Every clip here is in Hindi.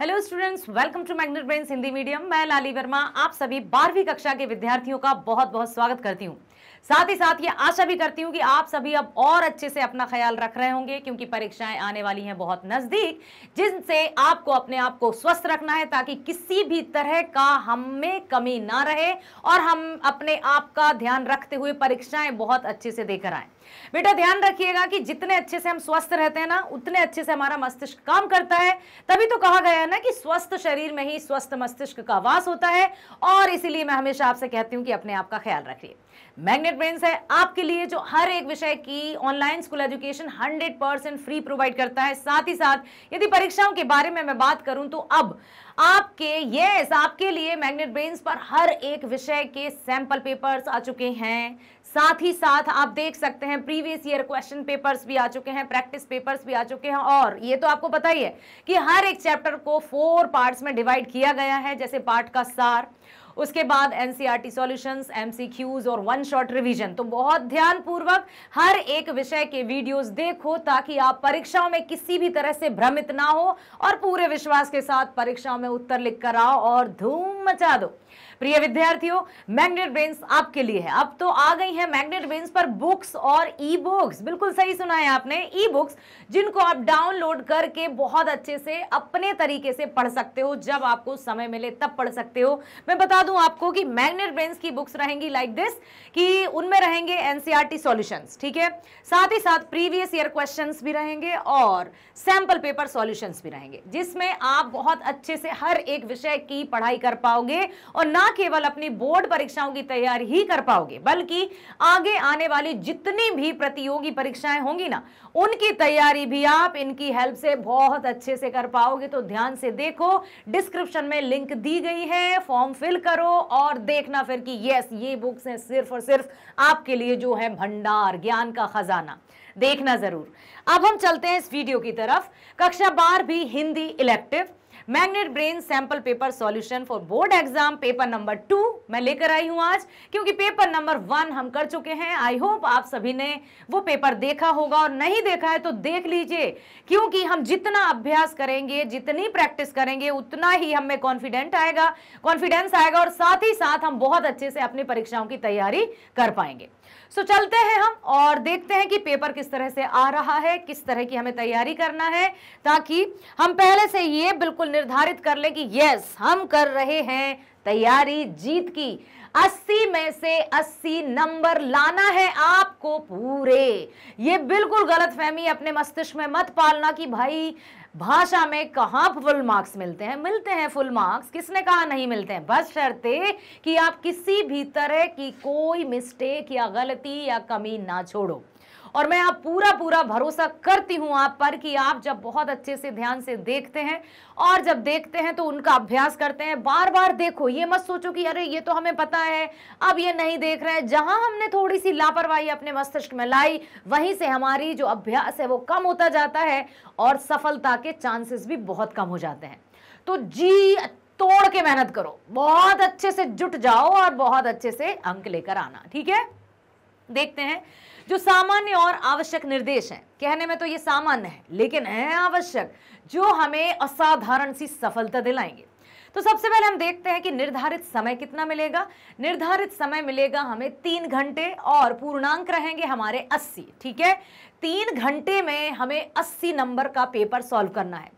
Hello students welcome to magnet brain Hindi medium मैं लाली वर्मा आप सभी बारहवीं कक्षा के विद्यार्थियों का बहुत बहुत स्वागत करती हूँ साथ ही साथ ये आशा भी करती हूँ कि आप सभी अब और अच्छे से अपना ख्याल रख रहे होंगे क्योंकि परीक्षाएं आने वाली हैं बहुत नज़दीक जिनसे आपको अपने आप को स्वस्थ रखना है ताकि किसी भी तरह का हम में कमी ना रहे और हम अपने आप का ध्यान रखते हुए परीक्षाएं बहुत अच्छे से देकर आएँ बेटा ध्यान रखिएगा कि जितने अच्छे से हम स्वस्थ रहते हैं ना उतने अच्छे से हमारा मस्तिष्क काम करता है तभी तो कहा गया है ना कि स्वस्थ शरीर में ही स्वस्थ मस्तिष्क का वास होता है और इसीलिए मैं हमेशा आपसे कहती हूँ कि अपने आप का ख्याल रखिए मैग्नेट ब्रेन है आपके लिए जो हर एक विषय की online school education hundred percent free provide करता है साथ ही साथ यदि परीक्षाओं के बारे में मैं बात करूं तो अब आपके यस आपके लिए मैग्नेट ब्रेन पर हर एक विषय के सैंपल पेपर्स आ चुके हैं साथ ही साथ आप देख सकते हैं प्रीवियस ईयर क्वेश्चन पेपर्स भी आ चुके हैं प्रैक्टिस पेपर्स भी आ चुके हैं और ये तो आपको पता ही है कि हर एक चैप्टर को फोर पार्ट्स में डिवाइड किया गया है जैसे पार्ट का सार उसके बाद एनसीईआरटी सॉल्यूशंस एमसीक्यूज और वन शॉट रिवीजन तो बहुत ध्यानपूर्वक हर एक विषय के वीडियोस देखो ताकि आप परीक्षाओं में किसी भी तरह से भ्रमित ना हो और पूरे विश्वास के साथ परीक्षाओं में उत्तर लिख कर आओ और धूम मचा दो प्रिय विद्यार्थियों मैग्नेट ब्रेन्स आपके लिए है अब तो आ गई है मैग्नेट ब्रेन्स पर बुक्स और ई बुक्स बिल्कुल सही सुना है आपने ई बुक्स जिनको आप डाउनलोड करके बहुत अच्छे से अपने तरीके से पढ़ सकते हो जब आपको समय मिले तब पढ़ सकते हो मैं बता दूं आपको कि मैग्नेट ब्रेन्स की बुक्स रहेंगी लाइक दिस कि उनमें रहेंगे एनसीआरटी सोल्यूशन e ठीक है साथ ही साथ प्रीवियस ईयर क्वेश्चन भी रहेंगे और सैंपल पेपर सोल्यूशन भी रहेंगे जिसमें आप बहुत अच्छे से हर एक विषय की पढ़ाई कर पाओगे और ना केवल अपनी बोर्ड परीक्षाओं की तैयारी ही कर पाओगे बल्कि आगे आने वाली जितनी भी प्रतियोगी परीक्षाएं होंगी ना उनकी तैयारी भी आप इनकी हेल्प से बहुत अच्छे से कर पाओगे तो ध्यान से देखो डिस्क्रिप्शन में लिंक दी गई है फॉर्म फिल करो और देखना फिर कि यस ये बुक्स हैं सिर्फ और सिर्फ आपके लिए जो है भंडार ज्ञान का खजाना देखना जरूर अब हम चलते हैं इस वीडियो की तरफ कक्षा बार भी Hindi elective magnet brain sample paper solution for board exam paper number two मैं लेकर आई हूं आज क्योंकि पेपर नंबर वन हम कर चुके हैं आई होप आप सभी ने वो पेपर देखा होगा और नहीं देखा है तो देख लीजिए क्योंकि हम जितना अभ्यास करेंगे जितनी प्रैक्टिस करेंगे उतना ही हमें कॉन्फिडेंट आएगा कॉन्फिडेंस आएगा और साथ ही साथ हम बहुत अच्छे से अपनी परीक्षाओं की तैयारी कर पाएंगे सो चलते हैं हम और देखते हैं कि पेपर किस तरह से आ रहा है किस तरह की हमें तैयारी करना है ताकि हम पहले से ये बिल्कुल निर्धारित कर लें कि यस हम कर रहे हैं तैयारी जीत की 80 में से 80 नंबर लाना है आपको पूरे ये बिल्कुल गलत फहमी अपने मस्तिष्क में मत पालना कि भाई भाषा में कहाँ फुल मार्क्स मिलते हैं मिलते हैं फुल मार्क्स किसने कहा नहीं मिलते हैं बस शर्ते कि आप किसी भी तरह की कोई मिस्टेक या गलती या कमी ना छोड़ो और मैं आप पूरा पूरा भरोसा करती हूं आप पर कि आप जब बहुत अच्छे से ध्यान से देखते हैं और जब देखते हैं तो उनका अभ्यास करते हैं बार बार देखो ये मत सोचो कि अरे ये तो हमें पता है अब ये नहीं देख रहे हैं जहां हमने थोड़ी सी लापरवाही अपने मस्तिष्क में लाई वहीं से हमारी जो अभ्यास है वो कम होता जाता है और सफलता के चांसेस भी बहुत कम हो जाते हैं तो जी तोड़ के मेहनत करो बहुत अच्छे से जुट जाओ और बहुत अच्छे से अंक लेकर आना ठीक है देखते हैं जो सामान्य और आवश्यक निर्देश हैं कहने में तो ये सामान्य है लेकिन है आवश्यक जो हमें असाधारण सी सफलता दिलाएंगे तो सबसे पहले हम देखते हैं कि निर्धारित समय कितना मिलेगा निर्धारित समय मिलेगा हमें तीन घंटे और पूर्णांक रहेंगे हमारे अस्सी ठीक है तीन घंटे में हमें अस्सी नंबर का पेपर सॉल्व करना है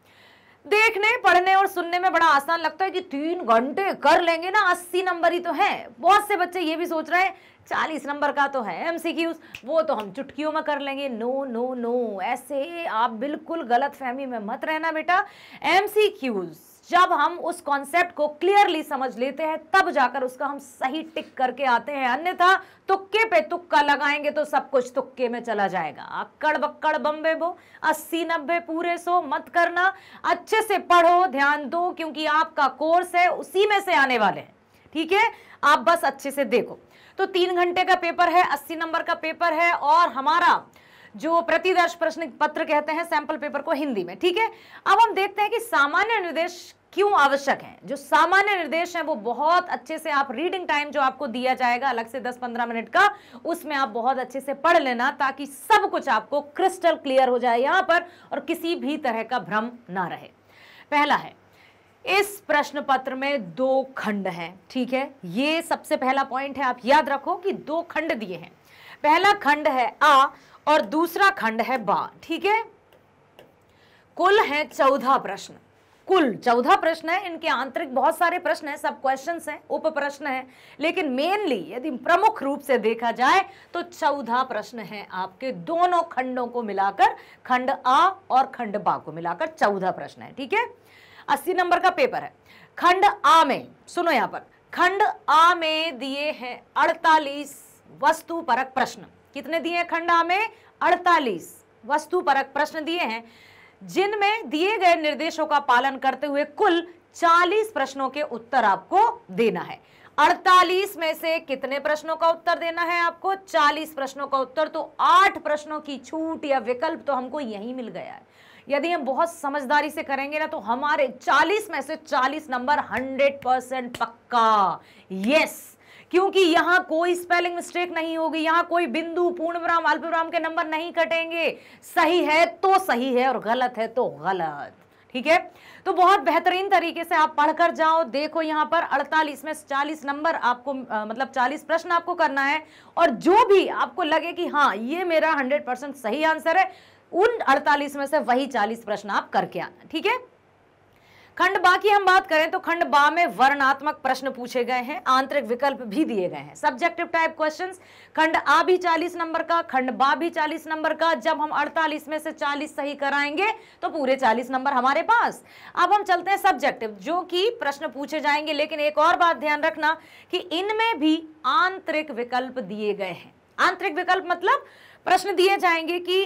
देखने पढ़ने और सुनने में बड़ा आसान लगता है कि तीन घंटे कर लेंगे ना अस्सी नंबर ही तो है बहुत से बच्चे ये भी सोच रहे हैं चालीस नंबर का तो है एम वो तो हम चुटकियों में कर लेंगे नो नो नो ऐसे आप बिल्कुल गलत फहमी में मत रहना बेटा एम जब हम उस कॉन्सेप्ट को क्लियरली समझ लेते हैं तब जाकर उसका हम सही टिक करके आते हैं अन्यथा तुक्के पे तुक्का लगाएंगे तो सब कुछ तुक्के में चला जाएगा अक्कड़ बक्कड़ बम्बे बो अस्सी नब्बे पूरे सो मत करना अच्छे से पढ़ो ध्यान दो क्योंकि आपका कोर्स है उसी में से आने वाले हैं ठीक है आप बस अच्छे से देखो तो तीन घंटे का पेपर है अस्सी नंबर का पेपर है और हमारा जो प्रतिदर्श प्रश्न पत्र कहते हैं सैंपल पेपर को हिंदी में ठीक है अब हम देखते हैं कि सामान्य निर्देश क्यों आवश्यक हैं जो सामान्य निर्देश हैं वो बहुत अच्छे से आप रीडिंग टाइम जो आपको दिया जाएगा अलग से 10-15 मिनट का उसमें आप बहुत अच्छे से पढ़ लेना ताकि सब कुछ आपको क्रिस्टल क्लियर हो जाए यहां पर और किसी भी तरह का भ्रम ना रहे पहला है इस प्रश्न पत्र में दो खंड हैं ठीक है ये सबसे पहला पॉइंट है आप याद रखो कि दो खंड दिए हैं पहला खंड है आ और दूसरा खंड है बा ठीक है कुल है चौदह प्रश्न कुल चौदह प्रश्न है इनके आंतरिक बहुत सारे प्रश्न है सब क्वेश्चन है उप प्रश्न है लेकिन मेनली यदि प्रमुख रूप से देखा जाए तो चौदह प्रश्न है आपके दोनों खंडों को मिलाकर खंड आ और खंड बा को मिलाकर चौदह प्रश्न है ठीक है अस्सी नंबर का पेपर है खंड आ में सुनो यहां पर खंड आ में दिए हैं अड़तालीस वस्तु परक प्रश्न कितने दिए हैं खंड आ में अड़तालीस वस्तु परक प्रश्न दिए हैं जिनमें दिए गए निर्देशों का पालन करते हुए कुल 40 प्रश्नों के उत्तर आपको देना है 48 में से कितने प्रश्नों का उत्तर देना है आपको 40 प्रश्नों का उत्तर तो आठ प्रश्नों की छूट या विकल्प तो हमको यही मिल गया है यदि हम बहुत समझदारी से करेंगे ना तो हमारे 40 में से 40 नंबर 100 परसेंट पक्का यस क्योंकि यहां कोई स्पेलिंग मिस्टेक नहीं होगी यहां कोई बिंदु पूर्ण विराम अल्प विराम के नंबर नहीं कटेंगे सही है तो सही है और गलत है तो गलत ठीक है तो बहुत बेहतरीन तरीके से आप पढ़कर जाओ देखो यहां पर 48 में 40 नंबर आपको आ, मतलब 40 प्रश्न आपको करना है और जो भी आपको लगे कि हाँ ये मेरा 100 परसेंट सही आंसर है उन 48 में से वही 40 प्रश्न आप करके आना ठीक है खंड बा की हम बात करें तो खंड बा में वर्णात्मक प्रश्न पूछे गए हैं आंतरिक विकल्प भी दिए गए हैं सब्जेक्टिव टाइप क्वेश्चंस खंड आ भी 40 नंबर का खंड बा भी 40 नंबर का जब हम 48 में से 40 सही कराएंगे तो पूरे 40 नंबर हमारे पास अब हम चलते हैं सब्जेक्टिव जो कि प्रश्न पूछे जाएंगे लेकिन एक और बात ध्यान रखना कि इनमें भी आंतरिक विकल्प दिए गए हैं आंतरिक विकल्प मतलब प्रश्न दिए जाएंगे कि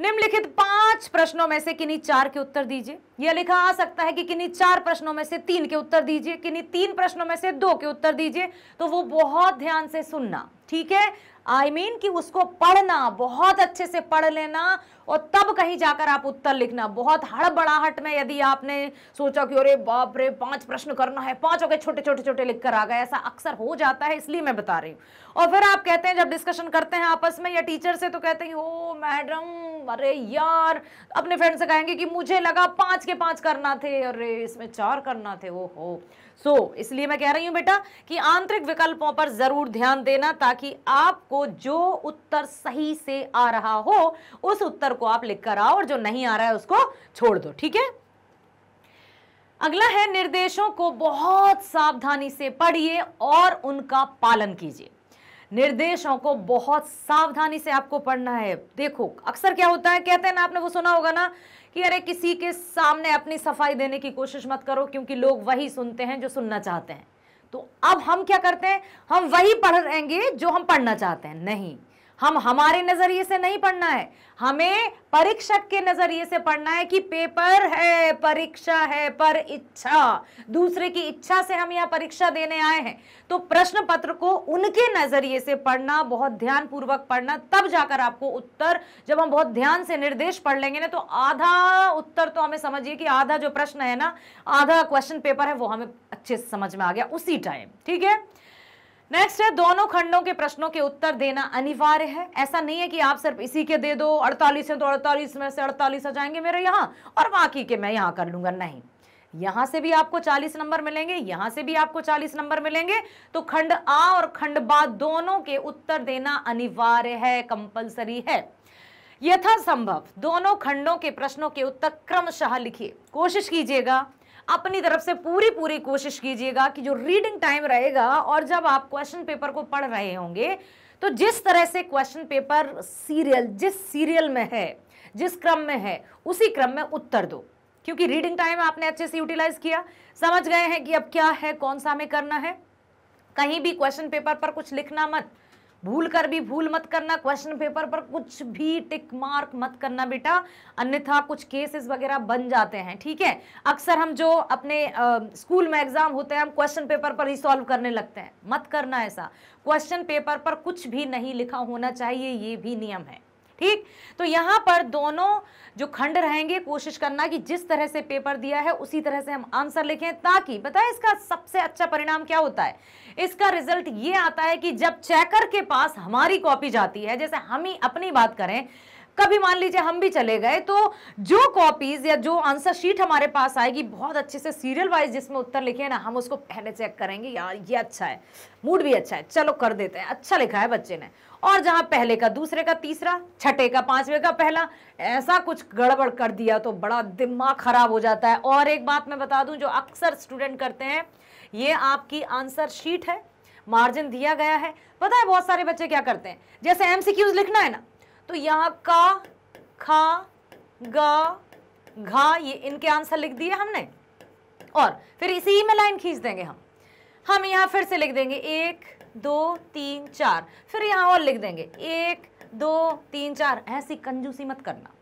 निम्नलिखित पांच प्रश्नों में से किन्हीं चार के उत्तर दीजिए यह लिखा आ सकता है कि किन्हीं चार प्रश्नों में से तीन के उत्तर दीजिए किन्हीं तीन प्रश्नों में से दो के उत्तर दीजिए तो वो बहुत ध्यान से सुनना ठीक है आई I मीन mean कि उसको पढ़ना बहुत अच्छे से पढ़ लेना और तब कहीं जाकर आप उत्तर लिखना बहुत हड़बड़ाहट में यदि आपने सोचा कि अरे बाप रे पांच प्रश्न करना है पांचों के छोटे छोटे छोटे लिखकर आ गए ऐसा अक्सर हो जाता है इसलिए मैं बता रही हूँ और फिर आप कहते हैं जब डिस्कशन करते हैं आपस में या टीचर से तो कहते हैं ओ मैडम अरे यार अपने फ्रेंड से कहेंगे कि मुझे लगा पाँच के पाँच करना थे अरे इसमें चार करना थे ओ हो सो so, इसलिए मैं कह रही हूं बेटा कि आंतरिक विकल्पों पर ज़रूर ध्यान देना ताकि आपको जो उत्तर सही से आ रहा हो उस उत्तर को आप लिख कर आओ और जो नहीं आ रहा है उसको छोड़ दो ठीक है अगला है निर्देशों को बहुत सावधानी से पढ़िए और उनका पालन कीजिए निर्देशों को बहुत सावधानी से आपको पढ़ना है देखो अक्सर क्या होता है कहते हैं ना आपने वो सुना होगा ना कि अरे किसी के सामने अपनी सफाई देने की कोशिश मत करो क्योंकि लोग वही सुनते हैं जो सुनना चाहते हैं तो अब हम क्या करते हैं हम वही पढ़ रहेंगे जो हम पढ़ना चाहते हैं नहीं हम हमारे नजरिए से नहीं पढ़ना है हमें परीक्षक के नजरिए से पढ़ना है कि पेपर है परीक्षा है पर इच्छा दूसरे की इच्छा से हम यहाँ परीक्षा देने आए हैं तो प्रश्न पत्र को उनके नजरिए से पढ़ना बहुत ध्यान पूर्वक पढ़ना तब जाकर आपको उत्तर जब हम बहुत ध्यान से निर्देश पढ़ लेंगे ना तो आधा उत्तर तो हमें समझिए कि आधा जो प्रश्न है ना आधा क्वेश्चन पेपर है वो हमें अच्छे से समझ में आ गया उसी टाइम ठीक है नेक्स्ट है दोनों खंडों के प्रश्नों के उत्तर देना अनिवार्य है ऐसा नहीं है कि आप सिर्फ इसी के दे दो अड़तालीस है तो अड़तालीस में से अड़तालीस आ जाएंगे मेरे यहाँ और बाकी के मैं यहाँ कर लूंगा नहीं यहां से भी आपको 40 नंबर मिलेंगे यहां से भी आपको 40 नंबर मिलेंगे तो खंड आ और खंड बा दोनों के उत्तर देना अनिवार्य है कंपलसरी है यथासंभव दोनों खंडों के प्रश्नों के उत्तर क्रमशः लिखिए कोशिश कीजिएगा अपनी तरफ से पूरी पूरी कोशिश कीजिएगा कि जो रीडिंग टाइम रहेगा और जब आप क्वेश्चन पेपर को पढ़ रहे होंगे तो जिस तरह से क्वेश्चन पेपर सीरियल जिस सीरियल में है जिस क्रम में है उसी क्रम में उत्तर दो क्योंकि रीडिंग टाइम आपने अच्छे से यूटिलाइज किया समझ गए हैं कि अब क्या है कौन सा हमें करना है कहीं भी क्वेश्चन पेपर पर कुछ लिखना मत भूल कर भी भूल मत करना क्वेश्चन पेपर पर कुछ भी टिक मार्क मत करना बेटा अन्यथा कुछ केसेस वगैरह बन जाते हैं ठीक है अक्सर हम जो अपने आ, स्कूल में एग्जाम होते हैं हम क्वेश्चन पेपर पर ही सॉल्व करने लगते हैं मत करना ऐसा क्वेश्चन पेपर पर कुछ भी नहीं लिखा होना चाहिए ये भी नियम है ठीक तो यहां पर दोनों जो खंड रहेंगे कोशिश करना कि जिस तरह से पेपर दिया है उसी तरह से हम आंसर लिखें ताकि बताए इसका सबसे अच्छा परिणाम क्या होता है इसका रिजल्ट ये आता है कि जब चेकर के पास हमारी कॉपी जाती है जैसे हम ही अपनी बात करें कभी मान लीजिए हम भी चले गए तो जो कॉपीज या जो आंसर शीट हमारे पास आएगी बहुत अच्छे से सीरियल वाइज जिसमें उत्तर लिखे हैं ना हम उसको पहले चेक करेंगे यार ये अच्छा है मूड भी अच्छा है चलो कर देते हैं अच्छा लिखा है बच्चे ने और जहाँ पहले का दूसरे का तीसरा छठे का पांचवे का पहला ऐसा कुछ गड़बड़ कर दिया तो बड़ा दिमाग खराब हो जाता है और एक बात मैं बता दूं जो अक्सर स्टूडेंट करते हैं ये आपकी आंसर शीट है मार्जिन दिया गया है पता है बहुत सारे बच्चे क्या करते हैं जैसे एमसीक्यूज लिखना है ना तो यहाँ का खा गा घा ये इनके आंसर लिख दिए हमने और फिर इसी में लाइन खींच देंगे हम हम यहाँ फिर से लिख देंगे एक दो तीन चार फिर यहाँ और लिख देंगे एक दो तीन चार ऐसी कंजूसी मत करना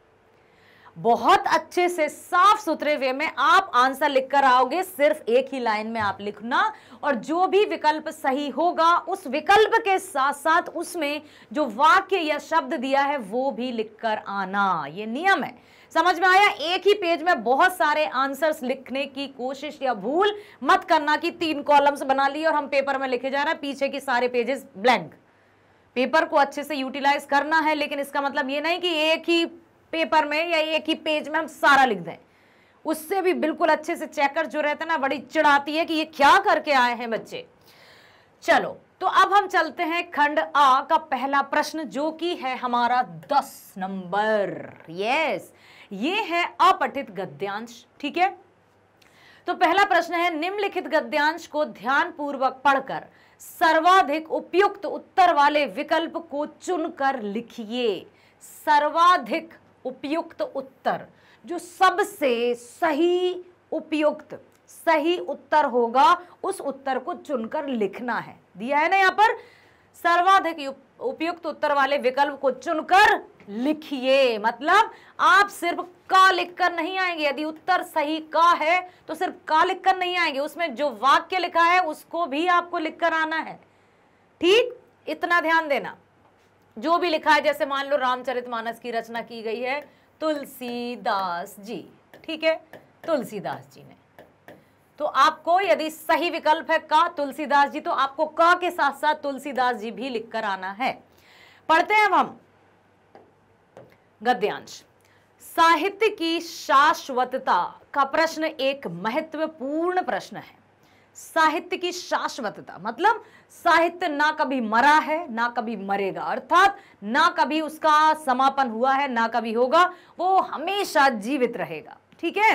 बहुत अच्छे से साफ सुथरे वे में आप आंसर लिखकर आओगे सिर्फ एक ही लाइन में आप लिखना और जो भी विकल्प सही होगा उस विकल्प के साथ साथ उसमें जो वाक्य या शब्द दिया है वो भी लिखकर आना ये नियम है समझ में आया एक ही पेज में बहुत सारे आंसर्स लिखने की कोशिश या भूल मत करना कि तीन कॉलम्स बना लिए और हम पेपर में लिखे जा रहे हैं पीछे के सारे पेजेस ब्लैंक पेपर को अच्छे से यूटिलाइज करना है लेकिन इसका मतलब ये नहीं कि एक ही पेपर में या एक ही पेज में हम सारा लिख दें उससे भी बिल्कुल अच्छे से चेकर जो रहता है ना बड़ी चिड़ाती है कि ये क्या करके आए हैं बच्चे चलो तो अब हम चलते हैं खंड आ का पहला प्रश्न जो कि है हमारा दस नंबर यस ये है अपठित गद्यांश ठीक है तो पहला प्रश्न है निम्नलिखित गद्यांश को ध्यानपूर्वक पढ़कर सर्वाधिक उपयुक्त उत्तर वाले विकल्प को चुनकर लिखिए सर्वाधिक उपयुक्त उत्तर जो सबसे सही उपयुक्त सही उत्तर होगा उस उत्तर को चुनकर लिखना है दिया है ना यहाँ पर सर्वाधिक उपयुक्त उत्तर वाले विकल्प को चुनकर लिखिए मतलब आप सिर्फ का लिखकर नहीं आएंगे यदि उत्तर सही का है तो सिर्फ का लिखकर नहीं आएंगे उसमें जो वाक्य लिखा है उसको भी आपको लिखकर आना है ठीक इतना ध्यान देना जो भी लिखा है जैसे मान लो रामचरितमानस की रचना की गई है तुलसीदास जी ठीक है तुलसीदास जी ने तो आपको यदि सही विकल्प है का तुलसीदास जी तो आपको क के साथ साथ तुलसीदास जी भी लिखकर आना है पढ़ते हैं अब हम गद्यांश साहित्य की शाश्वतता का प्रश्न एक महत्वपूर्ण प्रश्न है साहित्य की शाश्वतता मतलब साहित्य ना कभी मरा है ना कभी मरेगा अर्थात ना कभी उसका समापन हुआ है ना कभी होगा वो हमेशा जीवित रहेगा ठीक है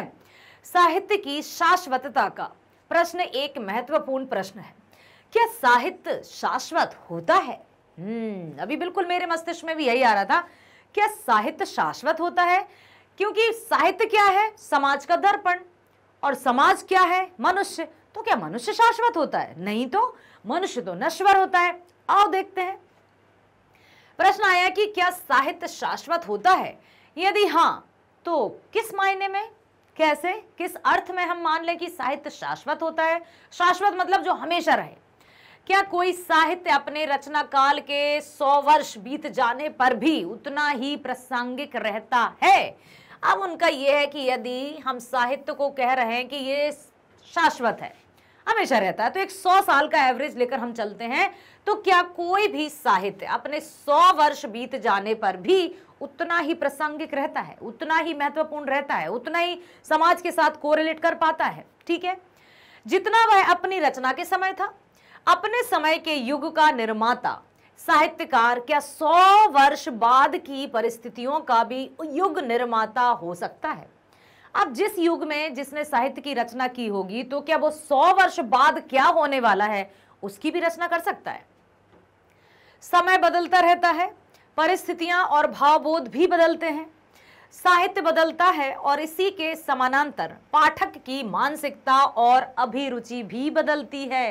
साहित्य की शाश्वतता का प्रश्न एक महत्वपूर्ण प्रश्न है क्या साहित्य शाश्वत होता है हम्म अभी बिल्कुल मेरे मस्तिष्क में भी यही आ रहा था क्या साहित्य शाश्वत होता है क्योंकि साहित्य क्या है समाज का दर्पण और समाज क्या है मनुष्य तो क्या मनुष्य शाश्वत होता है नहीं तो मनुष्य तो नश्वर होता है आओ देखते हैं प्रश्न आया कि क्या साहित्य शाश्वत होता है यदि हाँ तो किस मायने में कैसे किस अर्थ में हम मान लें कि साहित्य शाश्वत होता है शाश्वत मतलब जो हमेशा रहे क्या कोई साहित्य अपने रचना काल के सौ वर्ष बीत जाने पर भी उतना ही प्रासंगिक रहता है अब उनका यह है कि यदि हम साहित्य को कह रहे हैं कि ये शाश्वत है हमेशा रहता है तो एक सौ साल का एवरेज लेकर हम चलते हैं तो क्या कोई भी साहित्य अपने सौ वर्ष बीत जाने पर भी उतना ही प्रासंगिक रहता है उतना ही महत्वपूर्ण रहता है उतना ही समाज के साथ कोरिलेट कर पाता है ठीक है जितना वह अपनी रचना के समय था अपने समय के युग का निर्माता साहित्यकार क्या सौ वर्ष बाद की परिस्थितियों का भी युग निर्माता हो सकता है अब जिस युग में जिसने साहित्य की रचना की होगी तो क्या वो सौ वर्ष बाद क्या होने वाला है उसकी भी रचना कर सकता है समय बदलता रहता है परिस्थितियां और भावबोध भी बदलते हैं साहित्य बदलता है और इसी के समानांतर पाठक की मानसिकता और अभिरुचि भी बदलती है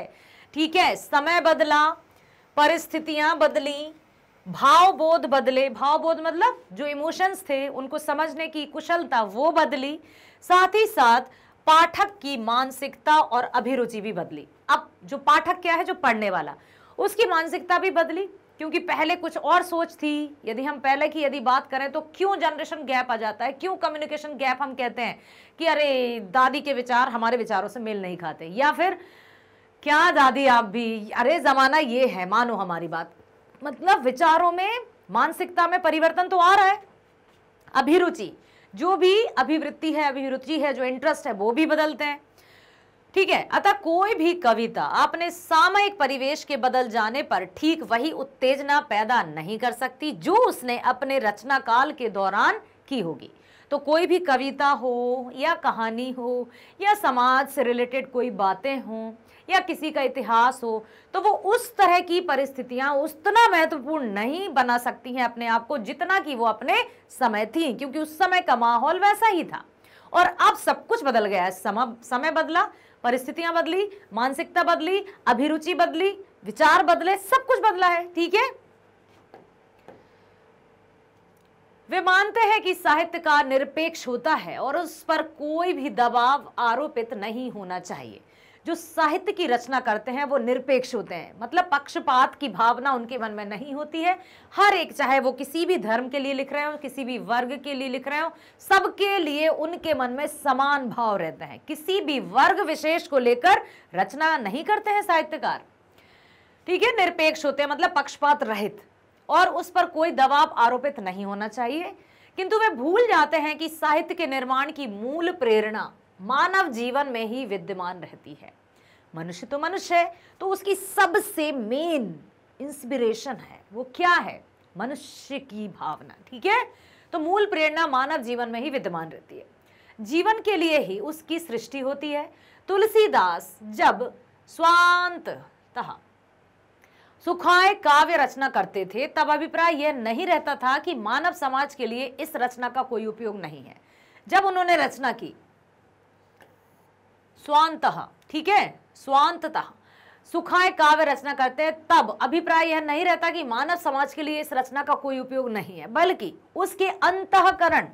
ठीक है समय बदला परिस्थितियां बदली भाव बोध बदले भाव बोध मतलब जो इमोशंस थे उनको समझने की कुशलता वो बदली साथ ही साथ पाठक की मानसिकता और अभिरुचि भी बदली अब जो पाठक क्या है जो पढ़ने वाला उसकी मानसिकता भी बदली क्योंकि पहले कुछ और सोच थी यदि हम पहले की यदि बात करें तो क्यों जनरेशन गैप आ जाता है क्यों कम्युनिकेशन गैप हम कहते हैं कि अरे दादी के विचार हमारे विचारों से मेल नहीं खाते या फिर क्या दादी आप भी अरे ज़माना ये है मानो हमारी बात मतलब विचारों में मानसिकता में परिवर्तन तो आ रहा है अभिरुचि जो भी अभिवृत्ति है अभिरुचि है जो इंटरेस्ट है वो भी बदलते हैं ठीक है अतः कोई भी कविता अपने सामयिक परिवेश के बदल जाने पर ठीक वही उत्तेजना पैदा नहीं कर सकती जो उसने अपने रचना काल के दौरान की होगी तो कोई भी कविता हो या कहानी हो या समाज से रिलेटेड कोई बातें हों या किसी का इतिहास हो तो वो उस तरह की परिस्थितियाँ उतना महत्वपूर्ण नहीं बना सकती हैं अपने आप को जितना कि वो अपने समय थी क्योंकि उस समय का माहौल वैसा ही था और अब सब कुछ बदल गया है समय समय बदला परिस्थितियां बदली मानसिकता बदली अभिरुचि बदली विचार बदले सब कुछ बदला है ठीक है वे मानते हैं कि साहित्यकार निरपेक्ष होता है और उस पर कोई भी दबाव आरोपित नहीं होना चाहिए जो साहित्य की रचना करते हैं वो निरपेक्ष होते हैं मतलब पक्षपात की भावना उनके मन में नहीं होती है हर एक चाहे वो किसी भी धर्म के लिए लिख रहे हो किसी भी वर्ग के लिए लिख रहे हो सबके लिए उनके मन में समान भाव रहते हैं किसी भी वर्ग विशेष को लेकर रचना नहीं करते हैं साहित्यकार ठीक है निरपेक्ष होते हैं मतलब पक्षपात रहित और उस पर कोई दबाव आरोपित नहीं होना चाहिए किंतु वे भूल जाते हैं कि साहित्य के निर्माण की मूल प्रेरणा मानव जीवन में ही विद्यमान रहती है मनुष्य तो मनुष्य है तो उसकी सबसे मेन इंस्पिरेशन है वो क्या है मनुष्य की भावना ठीक है तो मूल प्रेरणा मानव जीवन में ही विद्यमान रहती है जीवन के लिए ही उसकी सृष्टि होती है तुलसीदास जब स्वांत तहा सुखाए काव्य रचना करते थे तब अभिप्राय यह नहीं रहता था कि मानव समाज के लिए इस रचना का कोई उपयोग नहीं है जब उन्होंने रचना की स्वांत ठीक है स्वांत सुखाए काव्य रचना करते हैं तब अभिप्राय यह नहीं रहता कि मानव समाज के लिए इस रचना का कोई उपयोग नहीं है बल्कि उसके अंतकरण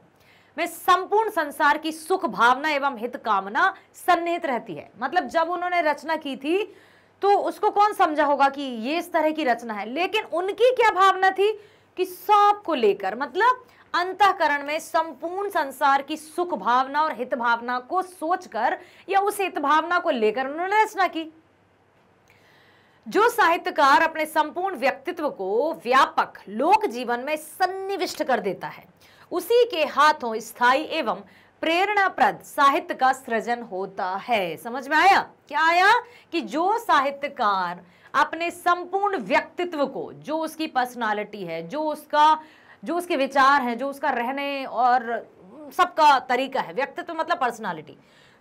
में संपूर्ण संसार की सुख भावना एवं हित कामना सन्निहित रहती है मतलब जब उन्होंने रचना की थी तो उसको कौन समझा होगा कि ये इस तरह की रचना है लेकिन उनकी क्या भावना थी कि सांप को लेकर मतलब अंतकरण में संपूर्ण संसार की सुख भावना और हित भावना को सोचकर या उस हित भावना को लेकर उन्होंने रचना की जो साहित्यकार अपने संपूर्ण व्यक्तित्व को व्यापक लोक जीवन में सन्निविष्ट कर देता है उसी के हाथों स्थाई एवं प्रेरणाप्रद साहित्य का सृजन होता है समझ में आया क्या आया कि जो साहित्यकार अपने संपूर्ण व्यक्तित्व को जो उसकी पर्सनालिटी है जो उसका जो उसके विचार हैं जो उसका रहने और सबका तरीका है व्यक्तित्व मतलब पर्सनालिटी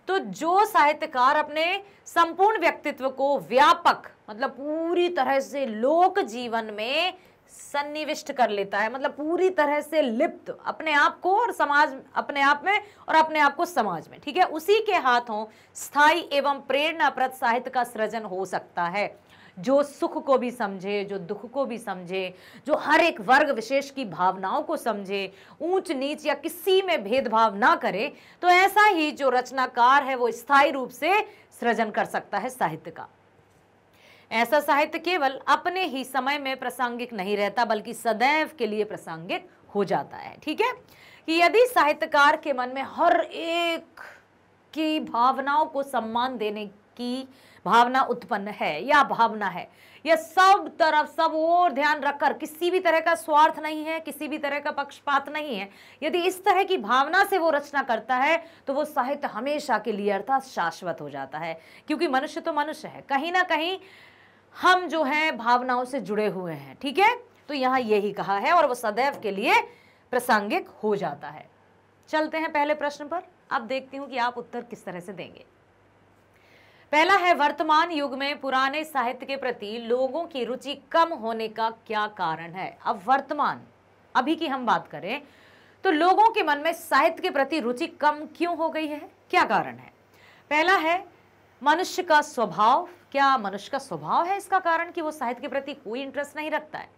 तो जो साहित्यकार अपने संपूर्ण व्यक्तित्व को व्यापक मतलब पूरी तरह से लोक जीवन में सन्निविष्ट कर लेता है मतलब पूरी तरह से लिप्त अपने आप को और समाज अपने आप में और अपने आप को समाज में ठीक है उसी के हाथों स्थाई एवं प्रेरणाप्रद साहित्य का सृजन हो सकता है जो सुख को भी समझे जो दुख को भी समझे जो हर एक वर्ग विशेष की भावनाओं को समझे ऊंच नीच या किसी में भेदभाव ना करे तो ऐसा ही जो रचनाकार है वो स्थायी रूप से सृजन कर सकता है साहित्य का ऐसा साहित्य केवल अपने ही समय में प्रासंगिक नहीं रहता बल्कि सदैव के लिए प्रासंगिक हो जाता है ठीक है कि यदि साहित्यकार के मन में हर एक की भावनाओं को सम्मान देने की भावना उत्पन्न है या भावना है यह सब तरफ सब ओर ध्यान रखकर किसी भी तरह का स्वार्थ नहीं है किसी भी तरह का पक्षपात नहीं है यदि इस तरह की भावना से वो रचना करता है तो वो साहित्य हमेशा के लिए अर्थात शाश्वत हो जाता है क्योंकि मनुष्य तो मनुष्य है कहीं ना कहीं हम जो है भावनाओं से जुड़े हुए हैं ठीक है तो यहां यही कहा है और वो सदैव के लिए प्रासंगिक हो जाता है चलते हैं पहले प्रश्न पर अब देखती हूं कि आप उत्तर किस तरह से देंगे पहला है वर्तमान युग में पुराने साहित्य के प्रति लोगों की रुचि कम होने का क्या कारण है अब वर्तमान अभी की हम बात करें तो लोगों के मन में साहित्य के प्रति रुचि कम क्यों हो गई है क्या कारण है पहला है मनुष्य का स्वभाव क्या मनुष्य का स्वभाव है इसका कारण कि वो साहित्य के प्रति कोई इंटरेस्ट नहीं रखता है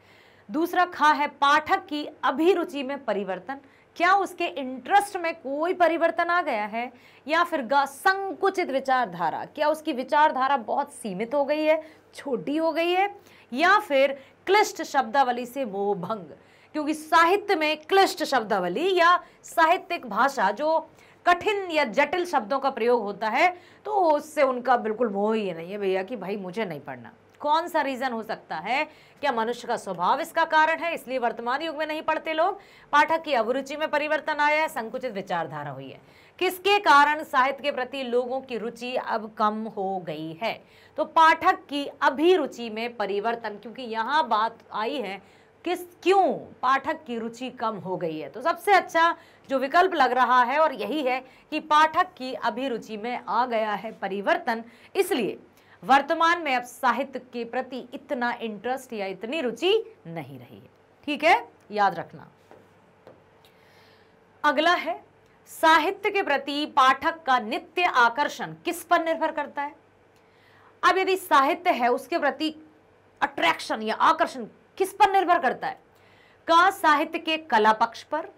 दूसरा खा है पाठक की अभिरुचि में परिवर्तन क्या उसके इंटरेस्ट में कोई परिवर्तन आ गया है या फिर गा संकुचित विचारधारा क्या उसकी विचारधारा बहुत सीमित हो गई है छोटी हो गई है या फिर क्लिष्ट शब्दावली से मोह भंग क्योंकि साहित्य में क्लिष्ट शब्दावली या साहित्यिक भाषा जो कठिन या जटिल शब्दों का प्रयोग होता है तो उससे उनका बिल्कुल मोह ही नहीं है भैया कि भाई मुझे नहीं पढ़ना कौन सा रीज़न हो सकता है क्या मनुष्य का स्वभाव इसका कारण है इसलिए वर्तमान युग में नहीं पढ़ते लोग पाठक की अभिरुचि में परिवर्तन आया है संकुचित विचारधारा हुई है किसके कारण साहित्य के प्रति लोगों की रुचि अब कम हो गई है तो पाठक की अभिरुचि में परिवर्तन क्योंकि यहाँ बात आई है किस क्यों पाठक की रुचि कम हो गई है तो सबसे अच्छा जो विकल्प लग रहा है और यही है कि पाठक की अभिरुचि में आ गया है परिवर्तन इसलिए वर्तमान में अब साहित्य के प्रति इतना इंटरेस्ट या इतनी रुचि नहीं रही है ठीक है याद रखना अगला है साहित्य के प्रति पाठक का नित्य आकर्षण किस पर निर्भर करता है अब यदि साहित्य है उसके प्रति अट्रैक्शन या आकर्षण किस पर निर्भर करता है क साहित्य के कला पक्ष पर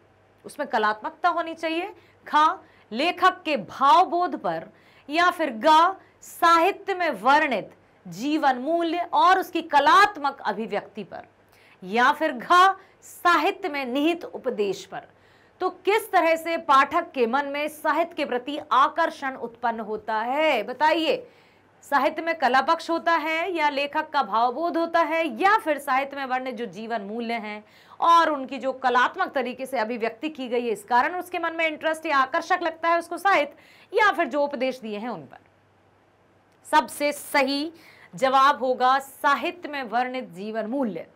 उसमें कलात्मकता होनी चाहिए ख लेखक के भावबोध पर या फिर ग साहित्य में वर्णित जीवन मूल्य और उसकी कलात्मक अभिव्यक्ति पर या फिर घ साहित्य में निहित उपदेश पर तो किस तरह से पाठक के मन में साहित्य के प्रति आकर्षण उत्पन्न होता है बताइए साहित्य में कला पक्ष होता है या लेखक का भावबोध होता है या फिर साहित्य में वर्णित जो जीवन मूल्य हैं और उनकी जो कलात्मक तरीके से अभिव्यक्ति की गई है इस कारण उसके मन में इंटरेस्ट या आकर्षक लगता है उसको साहित्य या फिर जो उपदेश दिए हैं उन पर सबसे सही जवाब होगा साहित्य में वर्णित जीवन मूल्य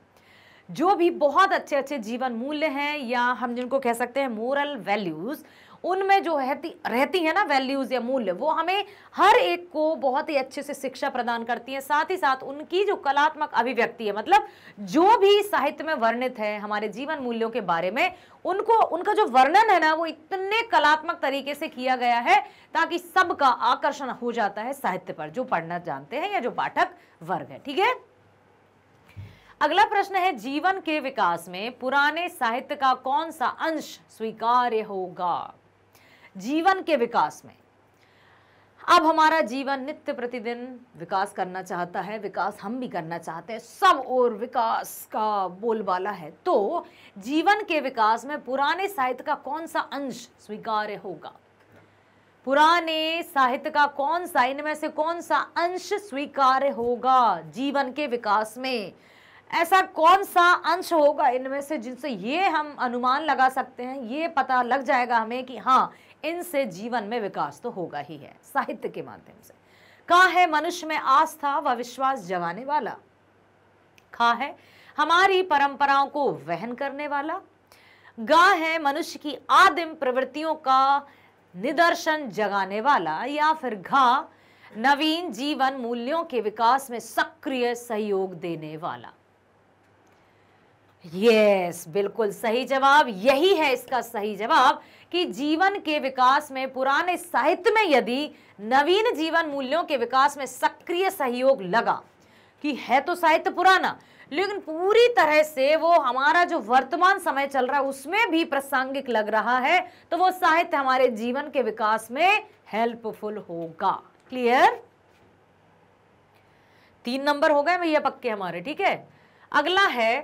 जो भी बहुत अच्छे अच्छे जीवन मूल्य हैं या हम जिनको कह सकते हैं मोरल वैल्यूज़ उनमें जो रहती रहती है ना वैल्यूज़ या मूल्य वो हमें हर एक को बहुत ही अच्छे से शिक्षा प्रदान करती हैं साथ ही साथ उनकी जो कलात्मक अभिव्यक्ति है मतलब जो भी साहित्य में वर्णित है हमारे जीवन मूल्यों के बारे में उनको उनका जो वर्णन है ना वो इतने कलात्मक तरीके से किया गया है ताकि सबका आकर्षण हो जाता है साहित्य पर जो पढ़ना जानते हैं या जो पाठक वर्ग है ठीक है अगला प्रश्न है जीवन के विकास में पुराने साहित्य का कौन सा अंश स्वीकार्य होगा जीवन के विकास में अब हमारा जीवन नित्य प्रतिदिन विकास करना चाहता है विकास हम भी करना चाहते हैं सब और विकास का बोलबाला है तो जीवन के विकास में पुराने साहित्य का कौन सा अंश स्वीकार्य होगा पुराने साहित्य का कौन सा इनमें से कौन सा अंश स्वीकार्य होगा जीवन के विकास में ऐसा कौन सा अंश होगा इनमें से जिनसे ये हम अनुमान लगा सकते हैं ये पता लग जाएगा हमें कि हाँ इनसे जीवन में विकास तो होगा ही है साहित्य के माध्यम से का है मनुष्य में आस्था व विश्वास जगाने वाला खा है हमारी परंपराओं को वहन करने वाला गा है मनुष्य की आदिम प्रवृत्तियों का निदर्शन जगाने वाला या फिर घा नवीन जीवन मूल्यों के विकास में सक्रिय सहयोग देने वाला यस बिल्कुल सही जवाब यही है इसका सही जवाब कि जीवन के विकास में पुराने साहित्य में यदि नवीन जीवन मूल्यों के विकास में सक्रिय सहयोग लगा कि है तो साहित्य पुराना लेकिन पूरी तरह से वो हमारा जो वर्तमान समय चल रहा है उसमें भी प्रासंगिक लग रहा है तो वो साहित्य हमारे जीवन के विकास में हेल्पफुल होगा क्लियर तीन नंबर हो गए भैया पक्के हमारे ठीक है अगला है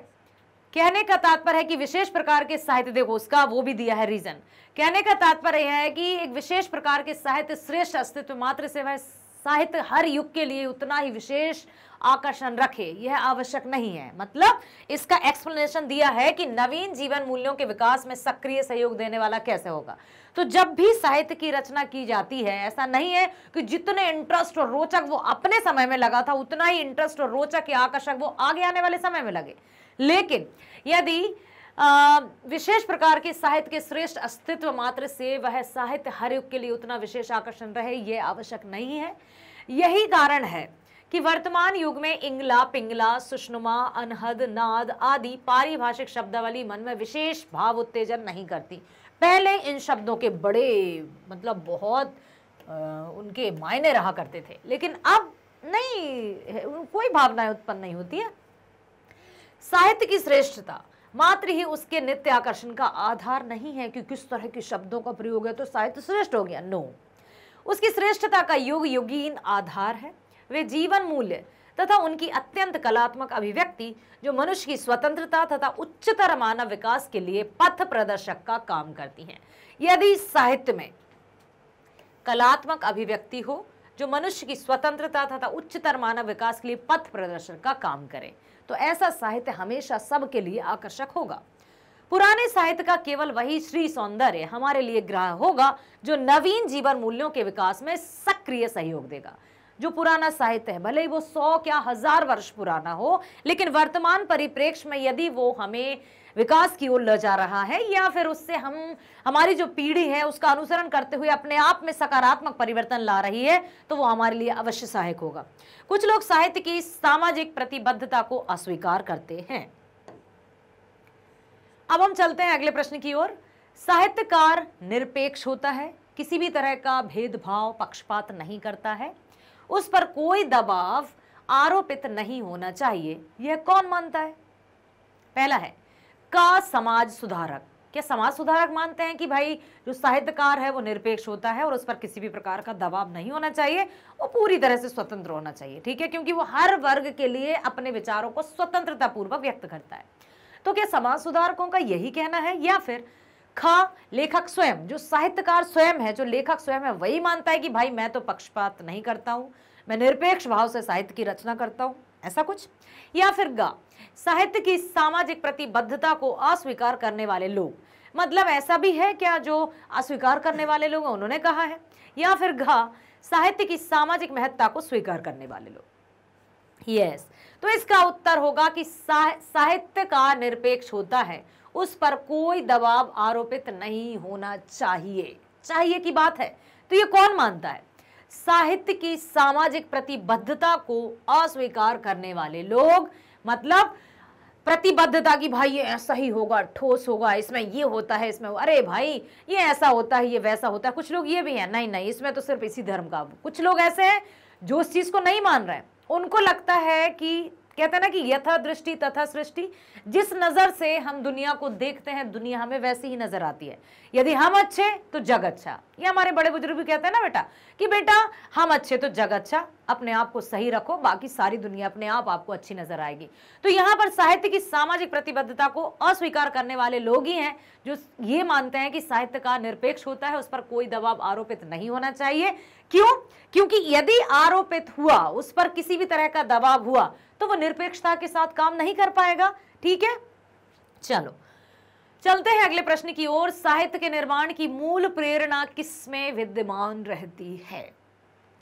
कहने का तात्पर्य है कि विशेष प्रकार के साहित्य देखो उसका वो भी दिया है रीजन कहने का तात्पर्य यह है कि एक विशेष प्रकार के साहित्य श्रेष्ठ अस्तित्व मात्र से वह साहित्य हर युग के लिए उतना ही विशेष आकर्षण रखे यह आवश्यक नहीं है मतलब इसका एक्सप्लेनेशन दिया है कि नवीन जीवन मूल्यों के विकास में सक्रिय सहयोग देने वाला कैसे होगा तो जब भी साहित्य की रचना की जाती है ऐसा नहीं है कि जितने इंटरेस्ट और रोचक वो अपने समय में लगा था उतना ही इंटरेस्ट और रोचक या आकर्षक वो आगे आने वाले समय में लगे लेकिन यदि विशेष प्रकार के साहित्य के श्रेष्ठ अस्तित्व मात्र से वह साहित्य हर युग के लिए उतना विशेष आकर्षण रहे ये आवश्यक नहीं है यही कारण है कि वर्तमान युग में इंगला पिंगला सुषनुमा अनहद नाद आदि पारिभाषिक शब्दावली मन में विशेष भाव उत्तेजन नहीं करती पहले इन शब्दों के बड़े मतलब बहुत उनके मायने रहा करते थे लेकिन अब नहीं कोई भावनाएं उत्पन्न नहीं होती है साहित्य की श्रेष्ठता मात्र ही उसके नित्य आकर्षण का आधार नहीं है कि किस तरह के शब्दों का प्रयोग है तो साहित्य श्रेष्ठ हो गया नो उसकी श्रेष्ठता का युग युगीन आधार है वे जीवन मूल्य तथा उनकी अत्यंत कलात्मक अभिव्यक्ति जो मनुष्य की स्वतंत्रता तथा उच्चतर मानव विकास के लिए पथ प्रदर्शक का काम करती हैं यदि साहित्य में कलात्मक अभिव्यक्ति हो जो मनुष्य की स्वतंत्रता तथा उच्चतर मानव विकास के लिए पथ प्रदर्शक का काम करे तो ऐसा साहित्य हमेशा सबके लिए आकर्षक होगा पुराने साहित्य का केवल वही श्री सौंदर्य हमारे लिए ग्रह होगा जो नवीन जीवन मूल्यों के विकास में सक्रिय सहयोग देगा जो पुराना साहित्य है भले ही वो सौ क्या हजार वर्ष पुराना हो लेकिन वर्तमान परिप्रेक्ष्य में यदि वो हमें विकास की ओर ले जा रहा है या फिर उससे हम हमारी जो पीढ़ी है उसका अनुसरण करते हुए अपने आप में सकारात्मक परिवर्तन ला रही है तो वो हमारे लिए अवश्य सहायक होगा कुछ लोग साहित्य की सामाजिक प्रतिबद्धता को अस्वीकार करते हैं अब हम चलते हैं अगले प्रश्न की ओर साहित्यकार निरपेक्ष होता है किसी भी तरह का भेदभाव पक्षपात नहीं करता है उस पर कोई दबाव आरोपित नहीं होना चाहिए यह कौन मानता है पहला है का समाज सुधारक क्या समाज सुधारक मानते हैं कि भाई जो साहित्यकार है वो निरपेक्ष होता है और उस पर किसी भी प्रकार का दबाव नहीं होना चाहिए वो पूरी तरह से स्वतंत्र होना चाहिए ठीक है क्योंकि वो हर वर्ग के लिए अपने विचारों को स्वतंत्रतापूर्वक व्यक्त करता है तो क्या समाज सुधारकों का यही कहना है या फिर ख लेखक स्वयं जो साहित्यकार स्वयं है जो लेखक स्वयं है वही मानता है कि भाई मैं तो पक्षपात नहीं करता हूं मैं निरपेक्ष भाव से साहित्य की रचना करता हूं ऐसा कुछ या फिर गा साहित्य की सामाजिक प्रतिबद्धता को अस्वीकार करने वाले लोग मतलब ऐसा भी है क्या जो अस्वीकार करने वाले लोग उन्होंने कहा है या फिर घा साहित्य की सामाजिक महत्ता को स्वीकार करने वाले लोग यस तो इसका उत्तर होगा कि साहित्य का निरपेक्ष होता है उस पर कोई दबाव आरोपित नहीं होना चाहिए चाहिए की बात है तो ये कौन मानता है साहित्य की सामाजिक प्रतिबद्धता को अस्वीकार करने वाले लोग मतलब प्रतिबद्धता की भाई ये ऐसा ही होगा ठोस होगा इसमें ये होता है इसमें अरे भाई ये ऐसा होता है ये वैसा होता है कुछ लोग ये भी हैं नहीं नहीं इसमें तो सिर्फ इसी धर्म का कुछ लोग ऐसे हैं जो उस चीज़ को नहीं मान रहे उनको लगता है कि कहते हैं ना कि यथा दृष्टि तथा सृष्टि जिस नज़र से हम दुनिया को देखते हैं दुनिया हमें वैसी ही नज़र आती है यदि हम अच्छे तो जग अच्छा ये हमारे बड़े बुजुर्ग भी कहते हैं ना बेटा कि बेटा हम अच्छे तो जग अच्छा अपने आप को सही रखो बाकी सारी दुनिया अपने आप आपको अच्छी नज़र आएगी तो यहाँ पर साहित्य की सामाजिक प्रतिबद्धता को अस्वीकार करने वाले लोग ही हैं जो ये मानते हैं कि साहित्य का निरपेक्ष होता है उस पर कोई दबाव आरोपित नहीं होना चाहिए क्यों क्योंकि यदि आरोपित हुआ उस पर किसी भी तरह का दबाव हुआ तो वो निरपेक्षता के साथ काम नहीं कर पाएगा ठीक है चलो चलते हैं अगले प्रश्न की ओर साहित्य के निर्माण की मूल प्रेरणा किसमें विद्यमान रहती है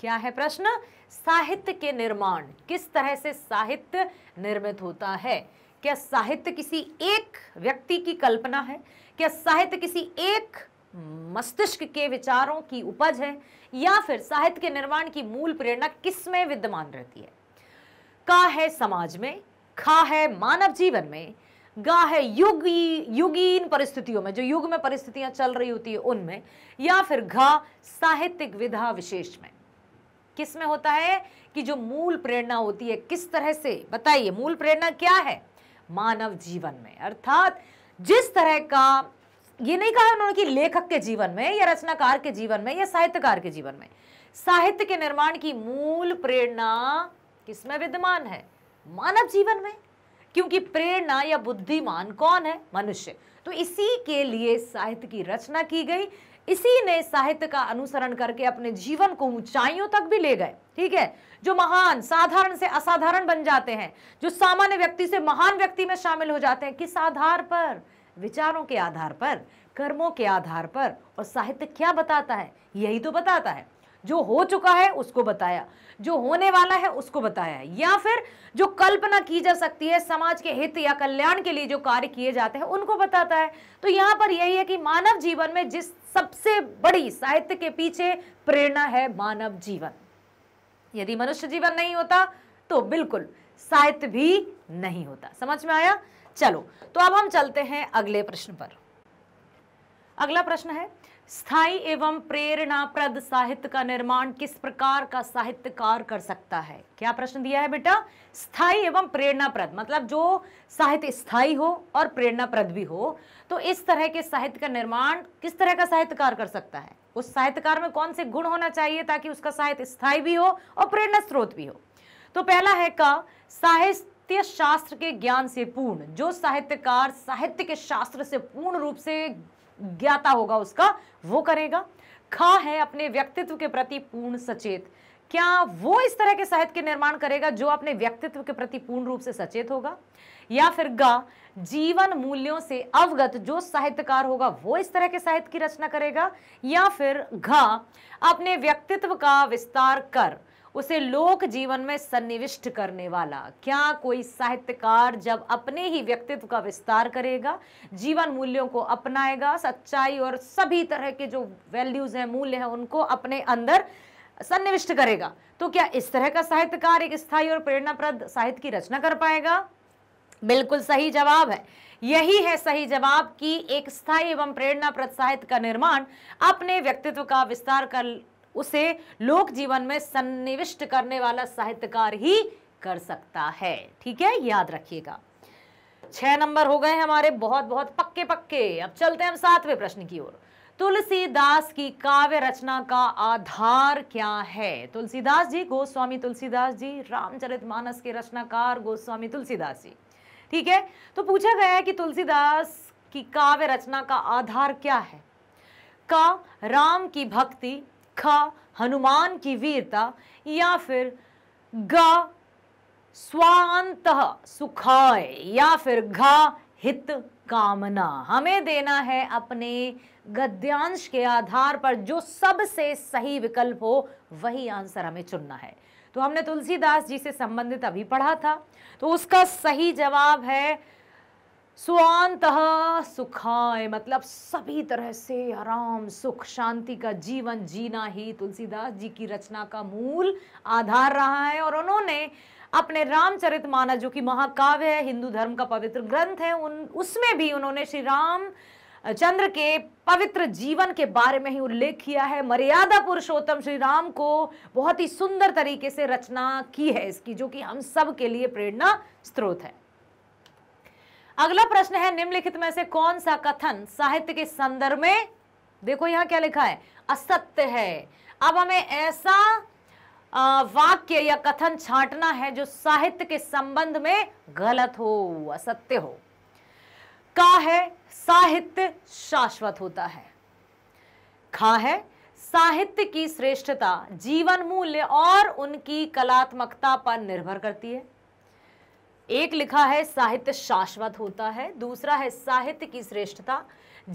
क्या है प्रश्न साहित्य के निर्माण किस तरह से साहित्य निर्मित होता है क्या साहित्य किसी एक व्यक्ति की कल्पना है क्या साहित्य किसी एक मस्तिष्क के विचारों की उपज है या फिर साहित्य के निर्माण की मूल प्रेरणा किसमें विद्यमान रहती है का है समाज में खा है मानव जीवन में गा है युगी युगीन परिस्थितियों में जो युग में परिस्थितियां चल रही होती है उनमें या फिर घा साहित्यिक विधा विशेष में किस में होता है कि जो मूल प्रेरणा होती है किस तरह से बताइए मूल प्रेरणा क्या है मानव जीवन में अर्थात जिस तरह का ये नहीं कहा उन्होंने कि लेखक के जीवन में या रचनाकार के जीवन में या साहित्यकार के जीवन में साहित्य के निर्माण की मूल प्रेरणा किसमें विद्यमान है मानव जीवन में क्योंकि प्रेरणा या बुद्धिमान कौन है मनुष्य तो इसी के लिए साहित्य की रचना की गई इसी ने साहित्य का अनुसरण करके अपने जीवन को ऊंचाइयों तक भी ले गए ठीक है जो महान साधारण से असाधारण बन जाते हैं जो सामान्य व्यक्ति से महान व्यक्ति में शामिल हो जाते हैं किस आधार पर विचारों के आधार पर कर्मों के आधार पर और साहित्य क्या बताता है यही तो बताता है जो हो चुका है उसको बताया जो होने वाला है उसको बताया या फिर जो कल्पना की जा सकती है समाज के हित या कल्याण के लिए जो कार्य किए जाते हैं उनको बताता है तो यहाँ पर यही है कि मानव जीवन में जिस सबसे बड़ी साहित्य के पीछे प्रेरणा है मानव जीवन यदि मनुष्य जीवन नहीं होता तो बिल्कुल साहित्य भी नहीं होता समझ में आया चलो तो अब हम चलते हैं अगले प्रश्न पर अगला प्रश्न है स्थाई एवं प्रेरणाप्रद साहित्य का निर्माण किस प्रकार का साहित्यकार कर सकता है क्या प्रश्न दिया है बेटा स्थाई एवं प्रेरणाप्रद मतलब जो साहित्य स्थाई हो और प्रेरणाप्रद भी हो तो इस तरह के साहित्य का निर्माण किस तरह का साहित्यकार कर सकता है उस साहित्यकार में कौन से गुण होना चाहिए ताकि उसका साहित्य स्थायी भी हो और प्रेरणा स्रोत भी हो तो पहला है का साहित्य शास्त्र के ज्ञान से पूर्ण जो साहित्यकार साहित्य के शास्त्र से पूर्ण रूप से ज्ञाता होगा उसका वो करेगा खा है अपने व्यक्तित्व के प्रति पूर्ण सचेत क्या वो इस तरह के साहित्य के निर्माण करेगा जो अपने व्यक्तित्व के प्रति पूर्ण रूप से सचेत होगा या फिर गा जीवन मूल्यों से अवगत जो साहित्यकार होगा वो इस तरह के साहित्य की रचना करेगा या फिर घ अपने व्यक्तित्व का विस्तार कर उसे लोक जीवन में सन्निविष्ट करने वाला क्या कोई साहित्यकार जब अपने ही व्यक्तित्व का विस्तार करेगा जीवन मूल्यों को अपनाएगा सच्चाई और सभी तरह के जो वैल्यूज़ हैं मूल्य हैं उनको अपने अंदर सन्निविष्ट करेगा तो क्या इस तरह का साहित्यकार एक स्थायी और प्रेरणाप्रद साहित्य की रचना कर पाएगा बिल्कुल सही जवाब है यही है सही जवाब कि एक स्थायी एवं प्रेरणाप्रद साहित्य का निर्माण अपने व्यक्तित्व का विस्तार कर उसे लोक जीवन में सन्निविष्ट करने वाला साहित्यकार ही कर सकता है ठीक है याद रखिएगा छह नंबर हो गए हमारे बहुत बहुत पक्के पक्के अब चलते हैं हम सातवें प्रश्न की ओर तुलसीदास की काव्य रचना का आधार क्या है तुलसीदास जी गोस्वामी तुलसीदास जी रामचरितमानस के रचनाकार गोस्वामी तुलसीदास जी ठीक है तो पूछा गया है कि तुलसीदास की काव्य रचना का आधार क्या है का राम की भक्ति ख हनुमान की वीरता या फिर ग स्वांत सुखाय या फिर घा हित कामना हमें देना है अपने गद्यांश के आधार पर जो सबसे सही विकल्प हो वही आंसर हमें चुनना है तो हमने तुलसीदास जी से संबंधित अभी पढ़ा था तो उसका सही जवाब है स्वांत सुखाय मतलब सभी तरह से आराम सुख शांति का जीवन जीना ही तुलसीदास जी की रचना का मूल आधार रहा है और उन्होंने अपने रामचरित मानस जो कि महाकाव्य है हिंदू धर्म का पवित्र ग्रंथ है उन उसमें भी उन्होंने श्री राम चंद्र के पवित्र जीवन के बारे में ही उल्लेख किया है मर्यादा पुरुषोत्तम श्री राम को बहुत ही सुंदर तरीके से रचना की है इसकी जो कि हम सब के लिए प्रेरणा स्रोत है अगला प्रश्न है निम्नलिखित में से कौन सा कथन साहित्य के संदर्भ में देखो यहां क्या लिखा है असत्य है अब हमें ऐसा वाक्य या कथन छांटना है जो साहित्य के संबंध में गलत हो असत्य हो का है साहित्य शाश्वत होता है खा है साहित्य की श्रेष्ठता जीवन मूल्य और उनकी कलात्मकता पर निर्भर करती है एक लिखा है साहित्य शाश्वत होता है दूसरा है साहित्य की श्रेष्ठता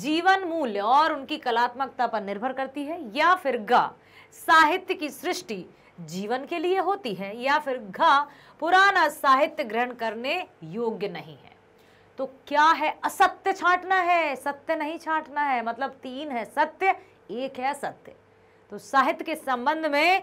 जीवन मूल्य और उनकी कलात्मकता पर निर्भर करती है या फिर ग साहित्य की सृष्टि जीवन के लिए होती है या फिर घ पुराना साहित्य ग्रहण करने योग्य नहीं है तो क्या है असत्य छांटना है सत्य नहीं छांटना है मतलब तीन है सत्य एक है असत्य तो साहित्य के संबंध में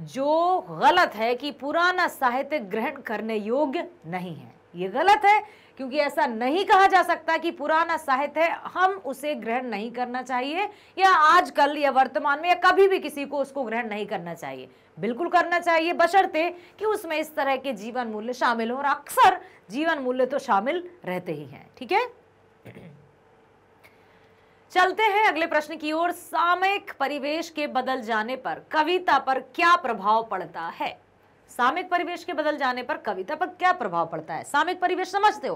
जो गलत है कि पुराना साहित्य ग्रहण करने योग्य नहीं है ये गलत है क्योंकि ऐसा नहीं कहा जा सकता कि पुराना साहित्य हम उसे ग्रहण नहीं करना चाहिए या आजकल या वर्तमान में या कभी भी किसी को उसको ग्रहण नहीं करना चाहिए बिल्कुल करना चाहिए बशर्ते कि उसमें इस तरह के जीवन मूल्य शामिल हों और अक्सर जीवन मूल्य तो शामिल रहते ही हैं ठीक है चलते हैं अगले प्रश्न की ओर सामयिक परिवेश के बदल जाने पर कविता पर क्या प्रभाव पड़ता है सामयिक परिवेश के बदल जाने पर कविता पर क्या प्रभाव पड़ता है सामयिक परिवेश समझते हो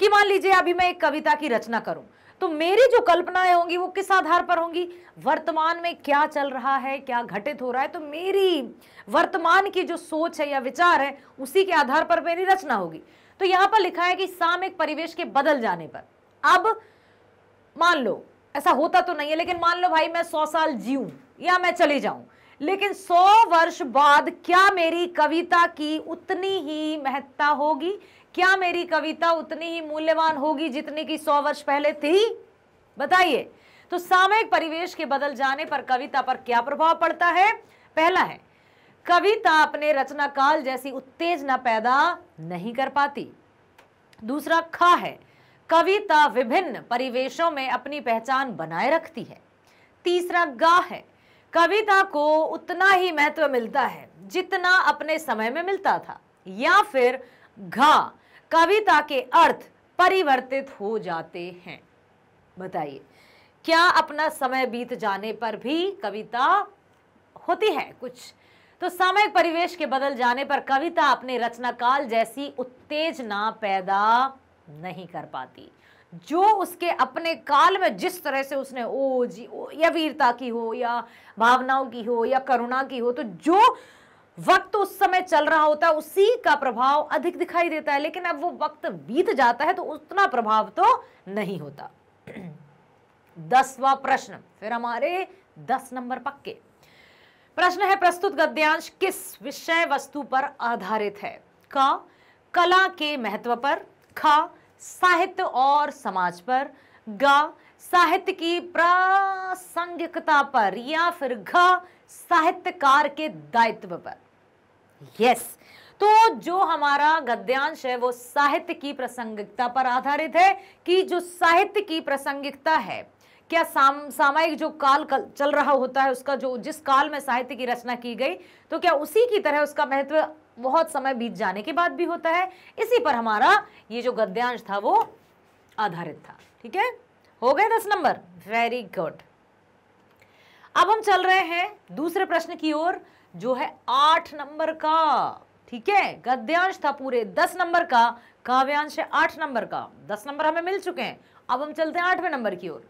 कि मान लीजिए अभी मैं एक कविता की रचना करूं तो मेरी जो कल्पनाएं होंगी वो किस आधार पर होंगी वर्तमान में क्या चल रहा है क्या घटित हो रहा है तो मेरी वर्तमान की जो सोच है या विचार है उसी के आधार पर मेरी रचना होगी तो यहां पर लिखा है कि सामयिक परिवेश के बदल जाने पर अब मान लो ऐसा होता तो नहीं है लेकिन मान लो भाई मैं सौ साल जीऊँ या मैं चली जाऊं लेकिन सौ वर्ष बाद क्या मेरी कविता की उतनी ही महत्ता होगी क्या मेरी कविता उतनी ही मूल्यवान होगी जितनी की सौ वर्ष पहले थी बताइए तो सामयिक परिवेश के बदल जाने पर कविता पर क्या प्रभाव पड़ता है पहला है कविता अपने रचनाकाल जैसी उत्तेजना पैदा नहीं कर पाती दूसरा खा है कविता विभिन्न परिवेशों में अपनी पहचान बनाए रखती है तीसरा गा है कविता को उतना ही महत्व मिलता है जितना अपने समय में मिलता था या फिर घा कविता के अर्थ परिवर्तित हो जाते हैं बताइए क्या अपना समय बीत जाने पर भी कविता होती है कुछ तो समय परिवेश के बदल जाने पर कविता अपने रचनाकाल जैसी उत्तेजना पैदा नहीं कर पाती जो उसके अपने काल में जिस तरह से उसने ओ जी ओ या वीरता की हो या भावनाओं की हो या करुणा की हो तो जो वक्त उस समय चल रहा होता है उसी का प्रभाव अधिक दिखाई देता है लेकिन अब वो वक्त बीत जाता है तो उतना प्रभाव तो नहीं होता दसवा प्रश्न फिर हमारे दस नंबर पक्के प्रश्न है प्रस्तुत गद्यांश किस विषय वस्तु पर आधारित है का कला के महत्व पर ख साहित्य और समाज पर ग साहित्य की प्रासंगिकता पर या फिर घ साहित्यकार के दायित्व पर यस तो जो हमारा गद्यांश है वो साहित्य की प्रासंगिकता पर आधारित है कि जो साहित्य की प्रासंगिकता है क्या साम सामायिक जो काल कल चल रहा होता है उसका जो जिस काल में साहित्य की रचना की गई तो क्या उसी की तरह उसका महत्व बहुत समय बीत जाने के बाद भी होता है इसी पर हमारा ये जो गद्यांश था वो आधारित था ठीक है हो गए दस नंबर वेरी गुड अब हम चल रहे हैं दूसरे प्रश्न की ओर जो है आठ नंबर का ठीक है गद्यांश था पूरे दस नंबर का काव्यांश है आठ नंबर का दस नंबर हमें मिल चुके हैं अब हम चलते हैं आठवें नंबर की ओर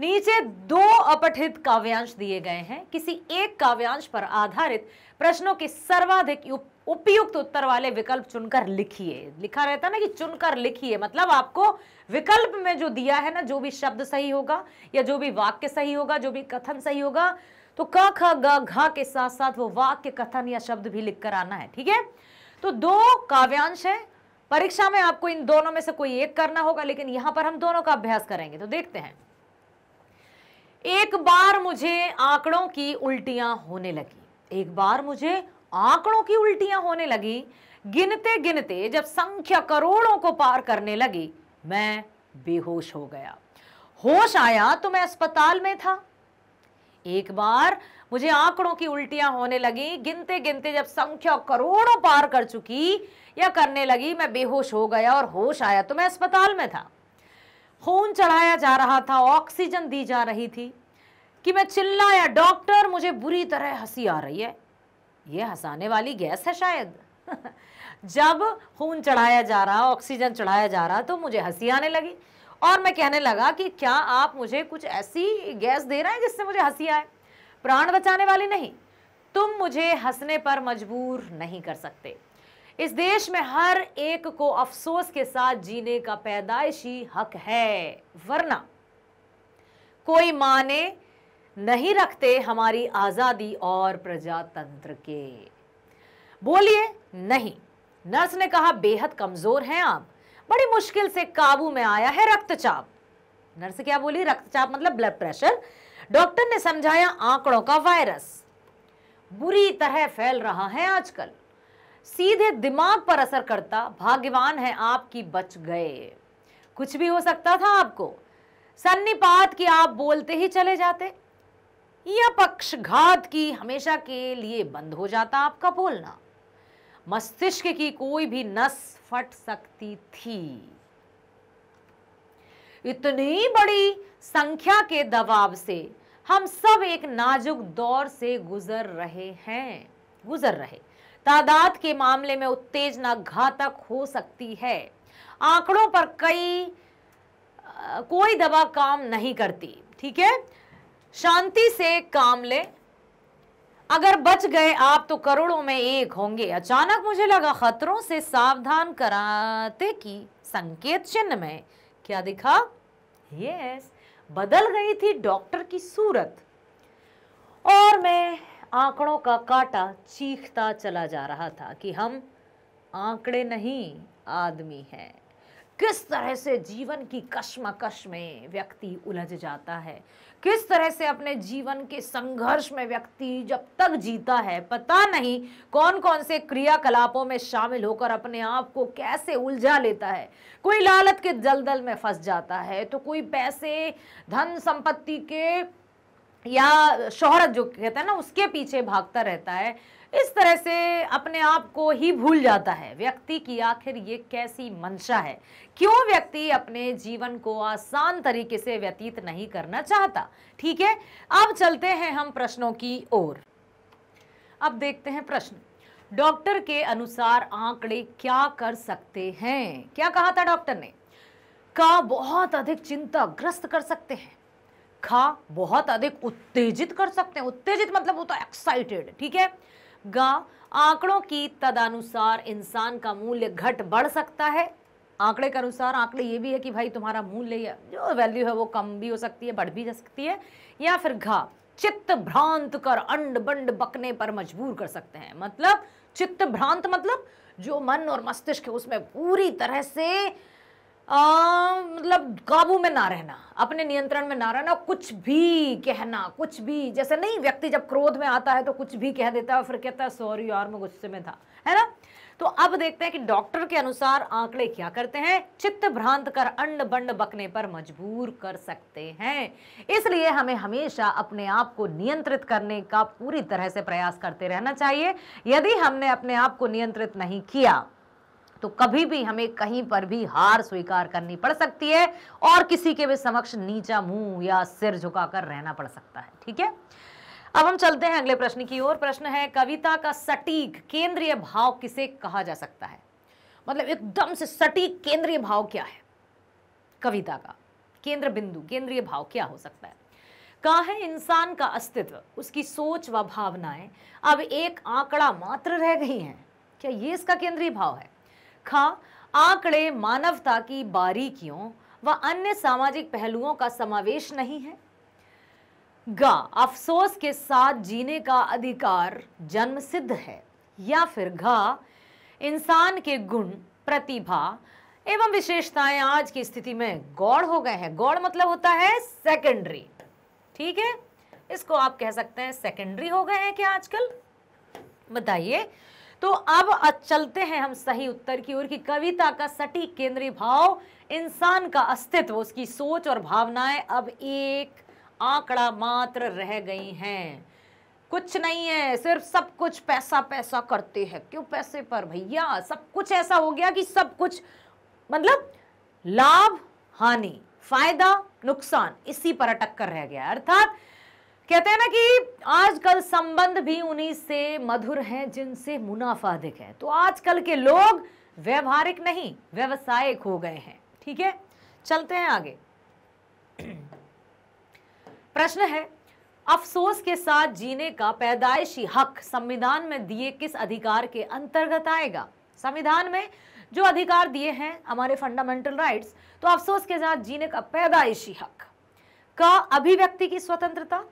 नीचे दो अपठित काव्यांश दिए गए हैं किसी एक काव्यांश पर आधारित प्रश्नों के सर्वाधिक उपयुक्त उत्तर वाले विकल्प चुनकर लिखिए लिखा रहता है ना कि चुनकर लिखिए मतलब आपको विकल्प में जो दिया है ना जो भी शब्द सही होगा या जो भी वाक्य सही होगा जो भी कथन सही होगा तो क ख ग घ के साथ साथ वो वाक्य कथन या शब्द भी लिखकर आना है ठीक है तो दो काव्यांश है परीक्षा में आपको इन दोनों में से कोई एक करना होगा लेकिन यहां पर हम दोनों का अभ्यास करेंगे तो देखते हैं एक बार मुझे आंकड़ों की उल्टियां होने लगी एक बार मुझे आंकड़ों की उल्टियां होने लगी गिनते गिनते जब संख्या करोड़ों को पार करने लगी मैं बेहोश हो गया होश आया तो मैं अस्पताल में था एक बार मुझे आंकड़ों की उल्टियां होने लगी गिनते गिनते जब संख्या करोड़ों पार कर चुकी या करने लगी मैं बेहोश हो गया और होश आया तो मैं अस्पताल में था खून चढ़ाया जा रहा था ऑक्सीजन दी जा रही थी कि मैं चिल्लाया डॉक्टर मुझे बुरी तरह हंसी आ रही है ये हंसाने वाली गैस है शायद जब खून चढ़ाया जा रहा ऑक्सीजन चढ़ाया जा रहा तो मुझे हंसी आने लगी और मैं कहने लगा कि क्या आप मुझे कुछ ऐसी गैस दे रहे हैं जिससे मुझे हंसी आए प्राण बचाने वाली नहीं तुम मुझे हंसने पर मजबूर नहीं कर सकते इस देश में हर एक को अफसोस के साथ जीने का पैदाइशी हक है वरना कोई माने नहीं रखते हमारी आज़ादी और प्रजातंत्र के बोलिए नहीं नर्स ने कहा बेहद कमज़ोर हैं आप बड़ी मुश्किल से काबू में आया है रक्तचाप नर्स क्या बोली रक्तचाप मतलब ब्लड प्रेशर डॉक्टर ने समझाया आंकड़ों का वायरस बुरी तरह फैल रहा है आजकल सीधे दिमाग पर असर करता भाग्यवान है आपकी बच गए कुछ भी हो सकता था आपको सन्नीपात कि आप बोलते ही चले जाते या पक्षघात की हमेशा के लिए बंद हो जाता आपका बोलना मस्तिष्क की कोई भी नस फट सकती थी इतनी बड़ी संख्या के दबाव से हम सब एक नाजुक दौर से गुजर रहे हैं गुजर रहे तादाद के मामले में उत्तेजना घातक हो सकती है आंकड़ों पर कई कोई दवा काम नहीं करती ठीक है शांति से काम ले अगर बच गए आप तो करोड़ों में एक होंगे अचानक मुझे लगा खतरों से सावधान कराते की संकेत चिन्ह में क्या दिखा यस बदल गई थी डॉक्टर की सूरत और मैं आंकड़ों का काटा चीखता चला जा रहा था कि हम आंकड़े नहीं आदमी हैं किस तरह से जीवन की कश्मकश में व्यक्ति उलझ जाता है किस तरह से अपने जीवन के संघर्ष में व्यक्ति जब तक जीता है पता नहीं कौन कौन से क्रियाकलापों में शामिल होकर अपने आप को कैसे उलझा लेता है कोई लालच के जलदल में फंस जाता है तो कोई पैसे धन संपत्ति के या शोहरत जो कहते हैं ना उसके पीछे भागता रहता है इस तरह से अपने आप को ही भूल जाता है व्यक्ति की आखिर ये कैसी मंशा है क्यों व्यक्ति अपने जीवन को आसान तरीके से व्यतीत नहीं करना चाहता ठीक है अब चलते हैं हम प्रश्नों की ओर अब देखते हैं प्रश्न डॉक्टर के अनुसार आंकड़े क्या कर सकते हैं क्या कहा था डॉक्टर ने का बहुत अधिक चिंता ग्रस्त कर सकते हैं खा बहुत अधिक उत्तेजित कर सकते हैं उत्तेजित मतलब वो तो एक्साइटेड ठीक है गा आंकड़ों की तदानुसार इंसान का मूल्य घट बढ़ सकता है आंकड़े के अनुसार आंकड़े ये भी है कि भाई तुम्हारा मूल्य या जो वैल्यू है वो कम भी हो सकती है बढ़ भी जा सकती है या फिर घा चित्त भ्रांत कर अंड बंड बकने पर मजबूर कर सकते हैं मतलब चित्त भ्रांत मतलब जो मन और मस्तिष्क है उसमें पूरी तरह से आ, मतलब काबू में ना रहना अपने नियंत्रण में ना रहना कुछ भी कहना कुछ भी जैसे नहीं व्यक्ति जब क्रोध में आता है तो कुछ भी कह देता है फिर कहता है सॉरी यार मैं गुस्से में था है ना तो अब देखते हैं कि डॉक्टर के अनुसार आंकड़े क्या करते हैं चित्त भ्रांत कर अंड बंड बकने पर मजबूर कर सकते हैं इसलिए हमें हमेशा अपने आप को नियंत्रित करने का पूरी तरह से प्रयास करते रहना चाहिए यदि हमने अपने आप को नियंत्रित नहीं किया तो कभी भी हमें कहीं पर भी हार स्वीकार करनी पड़ सकती है और किसी के भी समक्ष नीचा मुंह या सिर झुकाकर रहना पड़ सकता है ठीक है अब हम चलते हैं अगले प्रश्न की ओर प्रश्न है कविता का सटीक केंद्रीय भाव किसे कहा जा सकता है मतलब एकदम से सटीक केंद्रीय भाव क्या है कविता का केंद्र बिंदु केंद्रीय भाव क्या हो सकता है कहा है इंसान का अस्तित्व उसकी सोच व भावनाएं अब एक आंकड़ा मात्र रह गई हैं क्या ये इसका केंद्रीय भाव है रखा आंकड़े मानवता की बारीकियों व अन्य सामाजिक पहलुओं का समावेश नहीं है गा अफसोस के साथ जीने का अधिकार जन्म सिद्ध है या फिर घा इंसान के गुण प्रतिभा एवं विशेषताएं आज की स्थिति में गौड़ हो गए हैं गौड़ मतलब होता है सेकेंडरी ठीक है इसको आप कह सकते हैं सेकेंडरी हो गए हैं क्या आजकल बताइए तो अब चलते हैं हम सही उत्तर की ओर कि कविता का सटीक केंद्रीय भाव इंसान का अस्तित्व उसकी सोच और भावनाएं अब एक आंकड़ा मात्र रह गई हैं कुछ नहीं है सिर्फ सब कुछ पैसा पैसा करते हैं क्यों पैसे पर भैया सब कुछ ऐसा हो गया कि सब कुछ मतलब लाभ हानि फायदा नुकसान इसी पर अटक कर रह गया अर्थात कहते हैं ना कि आजकल संबंध भी उन्हीं से मधुर हैं जिनसे मुनाफा अधिक है तो आजकल के लोग व्यवहारिक नहीं व्यवसायिक हो गए हैं ठीक है चलते हैं आगे प्रश्न है अफसोस के साथ जीने का पैदाइशी हक संविधान में दिए किस अधिकार के अंतर्गत आएगा संविधान में जो अधिकार दिए हैं हमारे फंडामेंटल राइट्स तो अफसोस के साथ जीने का पैदाइशी हक का अभिव्यक्ति की स्वतंत्रता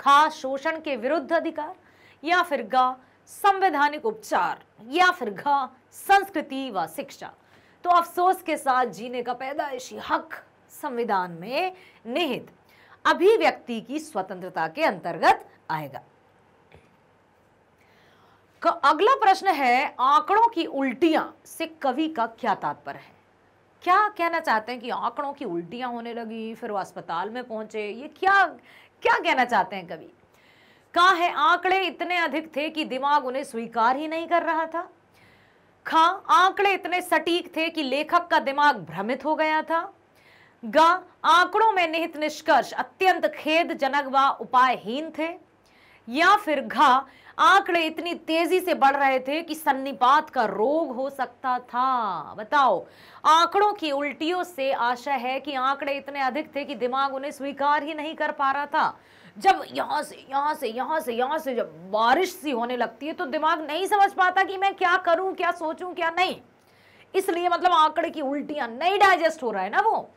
खास शोषण के विरुद्ध अधिकार या फिर ग संवैधानिक उपचार या फिर घ संस्कृति व शिक्षा तो अफसोस के साथ जीने का पैदाइशी हक संविधान में निहित अभिव्यक्ति की स्वतंत्रता के अंतर्गत आएगा अगला प्रश्न है आंकड़ों की उल्टियां से कवि का क्या तात्पर्य है क्या कहना चाहते हैं कि आंकड़ों की उल्टियां होने लगी फिर वो अस्पताल में पहुंचे ये क्या क्या कहना चाहते हैं कवि कहा है आंकड़े इतने अधिक थे कि दिमाग उन्हें स्वीकार ही नहीं कर रहा था खा आंकड़े इतने सटीक थे कि लेखक का दिमाग भ्रमित हो गया था गा आंकड़ों में निहित निष्कर्ष अत्यंत खेदजनक व उपायहीन थे या फिर घा आंकड़े इतनी तेजी से बढ़ रहे थे कि सन्निपात का रोग हो सकता था बताओ आंकड़ों की उल्टियों से आशा है कि आंकड़े इतने अधिक थे कि दिमाग उन्हें स्वीकार ही नहीं कर पा रहा था जब यहां से यहां से यहां से यहां से जब बारिश सी होने लगती है तो दिमाग नहीं समझ पाता कि मैं क्या करूं क्या सोचू क्या नहीं इसलिए मतलब आंकड़े की उल्टियां नहीं डाइजेस्ट हो रहा है ना वो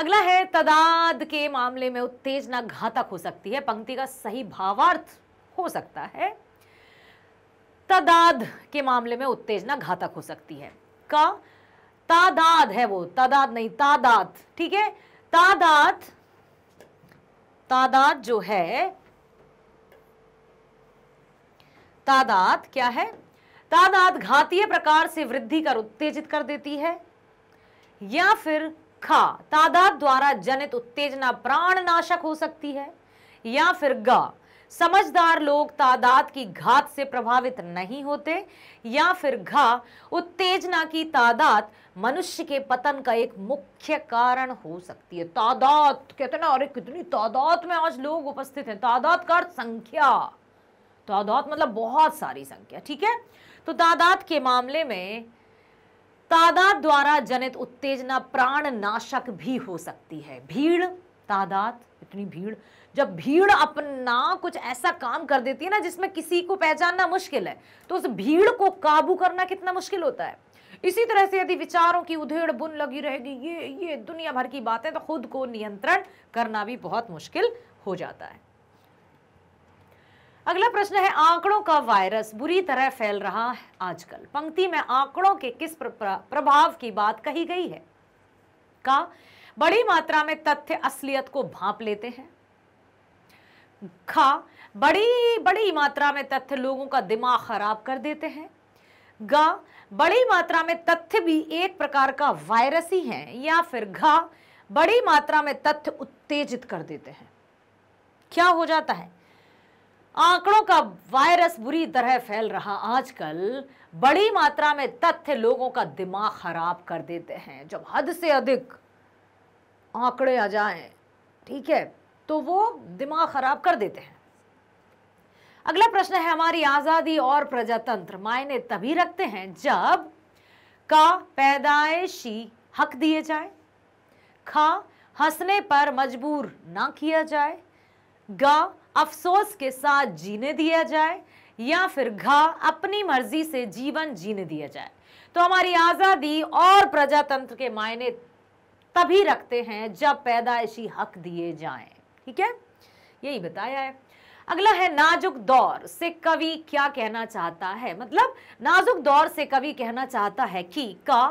अगला है तदाद के मामले में उत्तेजना घातक हो सकती है पंक्ति का सही भावार्थ हो सकता है तादाद के मामले में उत्तेजना घातक हो सकती है का तादाद है वो तादाद नहीं तादाद ठीक है तादाद तादाद जो है तादाद क्या है तादाद घातीय प्रकार से वृद्धि कर उत्तेजित कर देती है या फिर खा तादाद द्वारा जनित उत्तेजना प्राणनाशक हो सकती है या फिर गा समझदार लोग तादाद की घात से प्रभावित नहीं होते या फिर घा उत्तेजना की तादाद मनुष्य के पतन का एक मुख्य कारण हो सकती है तादाद कहते ना अरे कितनी तादाद में आज लोग उपस्थित हैं तादाद का अर्थ संख्या तादाद मतलब बहुत सारी संख्या ठीक है तो तादाद के मामले में तादाद द्वारा जनित उत्तेजना प्राण नाशक भी हो सकती है भीड़ तादाद इतनी भीड़ जब भीड़ अपना कुछ ऐसा काम कर देती है ना जिसमें किसी को पहचानना मुश्किल है तो उस भीड़ को काबू करना कितना मुश्किल होता है इसी तरह से यदि विचारों की उधेड़ बुन लगी रहेगी ये ये दुनिया भर की बातें तो खुद को नियंत्रण करना भी बहुत मुश्किल हो जाता है अगला प्रश्न है आंकड़ों का वायरस बुरी तरह फैल रहा है आजकल पंक्ति में आंकड़ों के किस प्रभाव की बात कही गई है का बड़ी मात्रा में तथ्य असलियत को भाप लेते हैं घा बड़ी बड़ी मात्रा में तथ्य लोगों का दिमाग खराब कर देते हैं गा बड़ी मात्रा में तथ्य भी एक प्रकार का वायरस ही है या फिर घा बड़ी मात्रा में तथ्य उत्तेजित कर देते हैं क्या हो जाता है आंकड़ों का वायरस बुरी तरह फैल रहा आजकल बड़ी मात्रा में तथ्य लोगों का दिमाग खराब कर देते हैं जब हद से अधिक आंकड़े आ जाएं ठीक है तो वो दिमाग खराब कर देते हैं अगला प्रश्न है हमारी आज़ादी और प्रजातंत्र मायने तभी रखते हैं जब का पैदाइशी हक दिए जाए खा हंसने पर मजबूर ना किया जाए गा अफसोस के साथ जीने दिया जाए या फिर घा अपनी मर्जी से जीवन जीने दिया जाए तो हमारी आज़ादी और प्रजातंत्र के मायने तभी रखते हैं जब पैदाइशी हक दिए जाएं ठीक है यही बताया है अगला है नाजुक दौर से कवि क्या कहना चाहता है मतलब नाजुक दौर से कवि कहना चाहता है कि का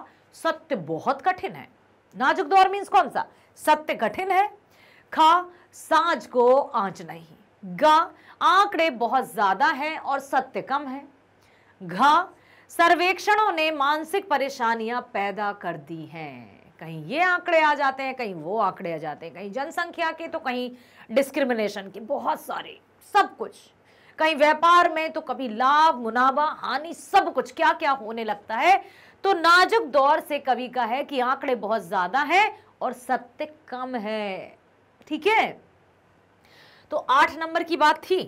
सत्य बहुत कठिन है नाजुक दौर मीन्स कौन सा सत्य कठिन है खा सांझ को आंच नहीं गा आंकड़े बहुत ज्यादा हैं और सत्य कम है घा सर्वेक्षणों ने मानसिक परेशानियां पैदा कर दी हैं कहीं ये आंकड़े आ जाते हैं कहीं वो आंकड़े आ जाते हैं कहीं जनसंख्या के तो कहीं डिस्क्रिमिनेशन के बहुत सारे सब कुछ कहीं व्यापार में तो कभी लाभ मुनाफा हानि सब कुछ क्या क्या होने लगता है तो नाजुक दौर से कवि का है कि आंकड़े बहुत ज्यादा है और सत्य कम है ठीक है तो आठ नंबर की बात थी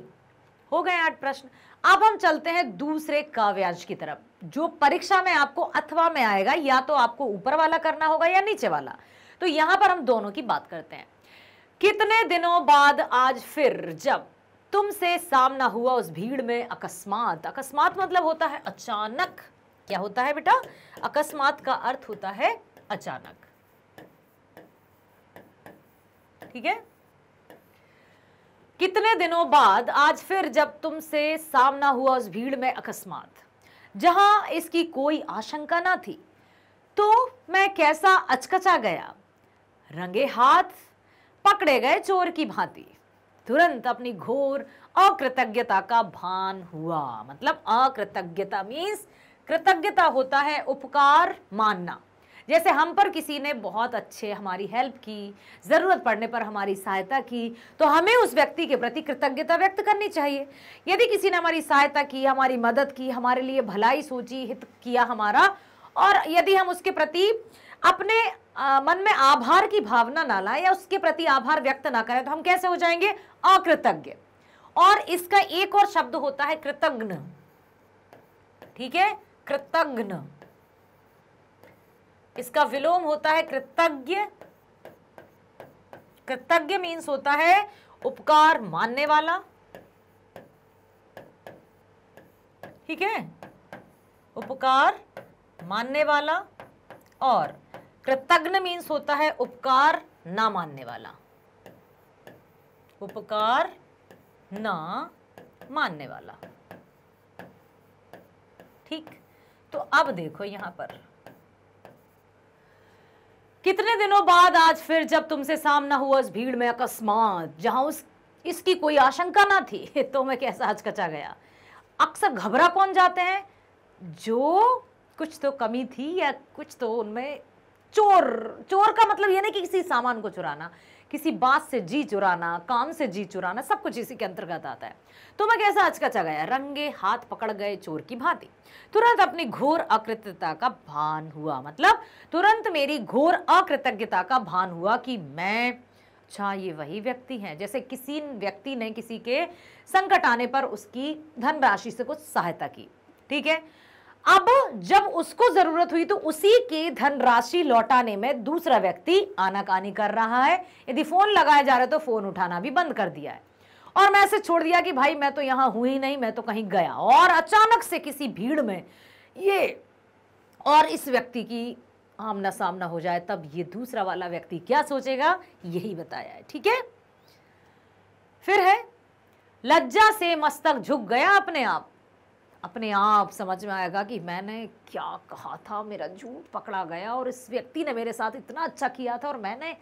हो गए आठ प्रश्न अब हम चलते हैं दूसरे काव्यांश की तरफ जो परीक्षा में आपको अथवा में आएगा या तो आपको ऊपर वाला करना होगा या नीचे वाला तो यहां पर हम दोनों की बात करते हैं कितने दिनों बाद आज फिर जब तुमसे सामना हुआ उस भीड़ में अकस्मात अकस्मात मतलब होता है अचानक क्या होता है बेटा अकस्मात का अर्थ होता है अचानक ठीक है कितने दिनों बाद आज फिर जब तुमसे सामना हुआ उस भीड़ में अकस्मात जहां इसकी कोई आशंका ना थी तो मैं कैसा अचकचा गया रंगे हाथ पकड़े गए चोर की भांति तुरंत अपनी घोर अकृतज्ञता का भान हुआ मतलब अकृतज्ञता मीन्स कृतज्ञता होता है उपकार मानना जैसे हम पर किसी ने बहुत अच्छे हमारी हेल्प की ज़रूरत पड़ने पर हमारी सहायता की तो हमें उस व्यक्ति के प्रति कृतज्ञता व्यक्त करनी चाहिए यदि किसी ने हमारी सहायता की हमारी मदद की हमारे लिए भलाई सोची हित किया हमारा और यदि हम उसके प्रति अपने आ, मन में आभार की भावना ना लाएं या उसके प्रति आभार व्यक्त ना करें तो हम कैसे हो जाएंगे अकृतज्ञ और इसका एक और शब्द होता है कृतज्ञ ठीक है कृतज्ञ इसका विलोम होता है कृतज्ञ कृतज्ञ मीन्स होता है उपकार मानने वाला ठीक है उपकार मानने वाला और कृतज्ञ मीन्स होता है उपकार ना मानने वाला उपकार ना मानने वाला ठीक तो अब देखो यहां पर कितने दिनों बाद आज फिर जब तुमसे सामना हुआ उस भीड़ में अकस्मात जहां उस इसकी कोई आशंका ना थी तो मैं कैसा आज कचा गया अक्सर घबरा कौन जाते हैं जो कुछ तो कमी थी या कुछ तो उनमें चोर चोर का मतलब ये नहीं कि किसी सामान को चुराना किसी बात से जी चुराना काम से जी चुराना सब कुछ इसी के अंतर्गत आता है तो मैं कैसा आज कचा गया रंगे हाथ पकड़ गए चोर की भांति तुरंत अपनी घोर अकृत्यता का भान हुआ मतलब तुरंत मेरी घोर अकृतज्ञता का भान हुआ कि मैं अच्छा ये वही व्यक्ति हैं जैसे किसी व्यक्ति ने किसी के संकट आने पर उसकी धनराशि से कुछ सहायता की ठीक है अब जब उसको जरूरत हुई तो उसी के धनराशि लौटाने में दूसरा व्यक्ति आनाकानी कर रहा है यदि फोन लगाया जा रहा है तो फोन उठाना भी बंद कर दिया है और मैं ऐसे छोड़ दिया कि भाई मैं तो यहां हुई ही नहीं मैं तो कहीं गया और अचानक से किसी भीड़ में ये और इस व्यक्ति की आमना सामना हो जाए तब ये दूसरा वाला व्यक्ति क्या सोचेगा यही बताया है ठीक है फिर है लज्जा से मस्तक झुक गया अपने आप अपने आप समझ में आएगा कि मैंने क्या कहा था मेरा झूठ पकड़ा गया और इस व्यक्ति ने मेरे साथ इतना अच्छा किया था और मैंने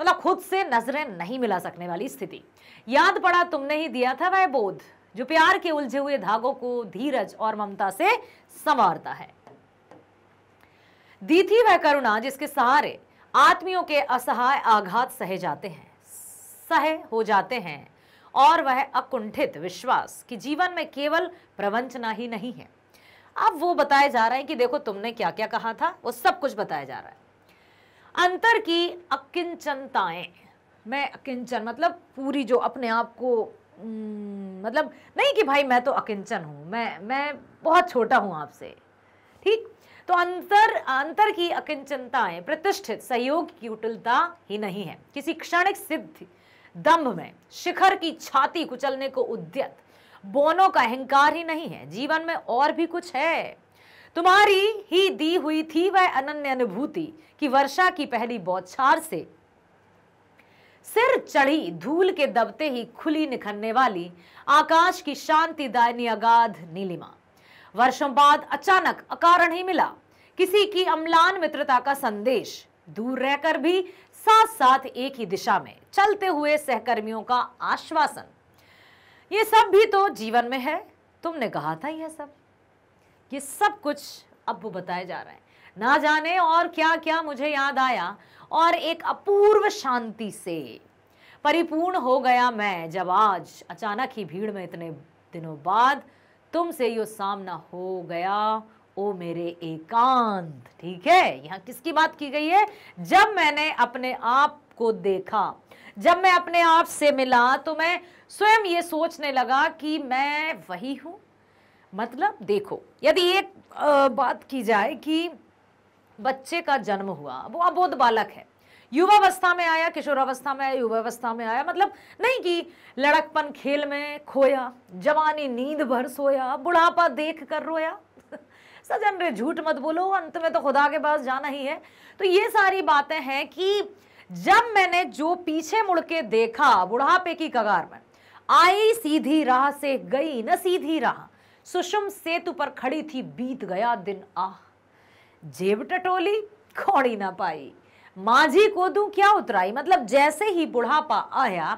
मतलब खुद से नजरें नहीं मिला सकने वाली स्थिति याद पड़ा तुमने ही दिया था वह बोध जो प्यार के उलझे हुए धागों को धीरज और ममता से संवारता है दी थी वह करुणा जिसके सहारे आत्मियों के असहाय आघात सहे जाते हैं सहे हो जाते हैं और वह अकुंठित विश्वास कि जीवन में केवल प्रवंचना ही नहीं है अब वो बताए जा रहे हैं कि देखो तुमने क्या क्या कहा था वो सब कुछ बताया जा रहा है अंतर की अकिंचनताएं मैं अकिंचन मतलब पूरी जो अपने आप को मतलब नहीं कि भाई मैं तो अकिंचन हूं मैं मैं बहुत छोटा हूं आपसे ठीक तो अंतर अंतर की अकिंचनताएं प्रतिष्ठित सहयोग की उटिलता ही नहीं है किसी क्षणिक सिद्धि दम्भ में शिखर की छाती कुचलने को उद्यत बोनों का अहंकार ही नहीं है जीवन में और भी कुछ है तुम्हारी ही दी हुई थी वह अनन्य अनुभूति कि वर्षा की पहली बौछार से सिर चढ़ी धूल के दबते ही खुली निखरने वाली आकाश की शांति दायनी अगाध नीलिमा वर्षों बाद अचानक अकारण ही मिला किसी की अम्लान मित्रता का संदेश दूर रहकर भी साथ साथ एक ही दिशा में चलते हुए सहकर्मियों का आश्वासन ये सब भी तो जीवन में है तुमने कहा था यह सब ये सब कुछ अब बताए जा रहे हैं ना जाने और क्या क्या मुझे याद आया और एक अपूर्व शांति से परिपूर्ण हो गया मैं जब आज अचानक ही भीड़ में इतने दिनों बाद तुमसे यो सामना हो गया ओ मेरे एकांत ठीक है यहाँ किसकी बात की गई है जब मैंने अपने आप को देखा जब मैं अपने आप से मिला तो मैं स्वयं ये सोचने लगा कि मैं वही हूँ मतलब देखो यदि एक बात की जाए कि बच्चे का जन्म हुआ वो अबोध बालक है युवावस्था में आया किशोरावस्था में आया युवावस्था में आया मतलब नहीं कि लड़कपन खेल में खोया जवानी नींद भर सोया बुढ़ापा देख कर रोया सजन रे झूठ मत बोलो अंत में तो खुदा के पास जाना ही है तो ये सारी बातें हैं कि जब मैंने जो पीछे मुड़ के देखा बुढ़ापे की कगार में आई सीधी राह से गई न सीधी राह सुषुम सेतु पर खड़ी थी बीत गया दिन आह जेब टटोली खोड़ी ना पाई माझी को दू क्या उतराई मतलब जैसे ही बुढ़ापा आया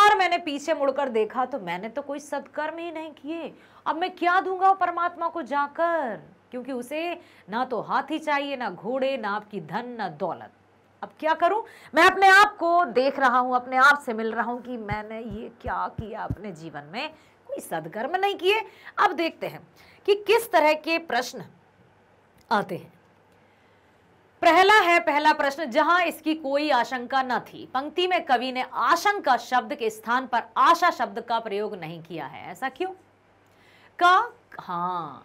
और मैंने पीछे मुड़कर देखा तो मैंने तो कोई सत्कर्म ही नहीं किए अब मैं क्या दूंगा परमात्मा को जाकर क्योंकि उसे ना तो हाथी चाहिए ना घोड़े ना आपकी धन ना दौलत अब क्या करूं मैं अपने आप को देख रहा हूं अपने आप से मिल रहा हूं कि मैंने ये क्या किया अपने जीवन में कोई सदकर्म नहीं किए अब देखते हैं कि किस तरह के प्रश्न आते हैं पहला है पहला प्रश्न जहां इसकी कोई आशंका न थी पंक्ति में कवि ने आशंका शब्द के स्थान पर आशा शब्द का प्रयोग नहीं किया है ऐसा क्यों का हाँ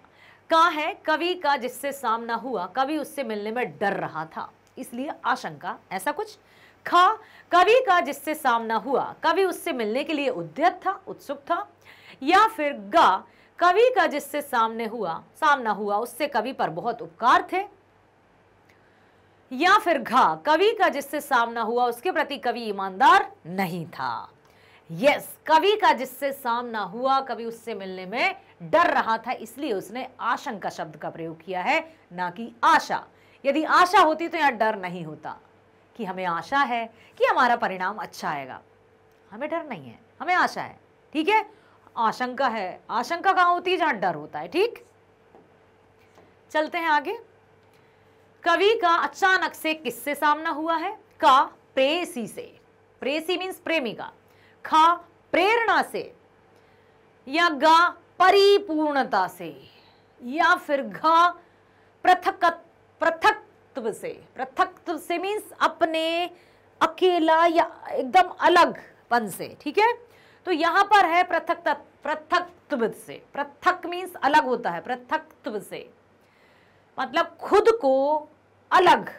का है कवि का जिससे सामना हुआ कवि उससे मिलने में डर रहा था इसलिए आशंका ऐसा कुछ खा कवि का जिससे सामना हुआ कवि उससे मिलने के लिए उद्यत था उत्सुक था या फिर गा कवि का जिससे सामने हुआ सामना हुआ उससे कवि पर बहुत उपकार थे या फिर घा कवि का जिससे सामना हुआ उसके प्रति कवि ईमानदार नहीं था यस कवि का जिससे सामना हुआ कवि उससे मिलने में डर रहा था इसलिए उसने आशंका शब्द का प्रयोग किया है ना कि आशा यदि आशा होती तो यहाँ डर नहीं होता कि हमें आशा है कि हमारा परिणाम अच्छा आएगा हमें डर नहीं है हमें आशा है ठीक है आशंका है आशंका कहाँ होती है जहाँ डर होता है ठीक चलते हैं आगे कवि का अचानक से किससे सामना हुआ है का प्रेसी से प्रेसी मीन्स प्रेमिका खा प्रेरणा से या गा परिपूर्णता से या फिर घा पृथकत्व पृथकत्व से पृथकत्व से मीन्स अपने अकेला या एकदम अलगपन से ठीक है तो यहां पर है पृथक पृथकत्व से पृथक मीन्स अलग होता है पृथकत्व से मतलब खुद को अलग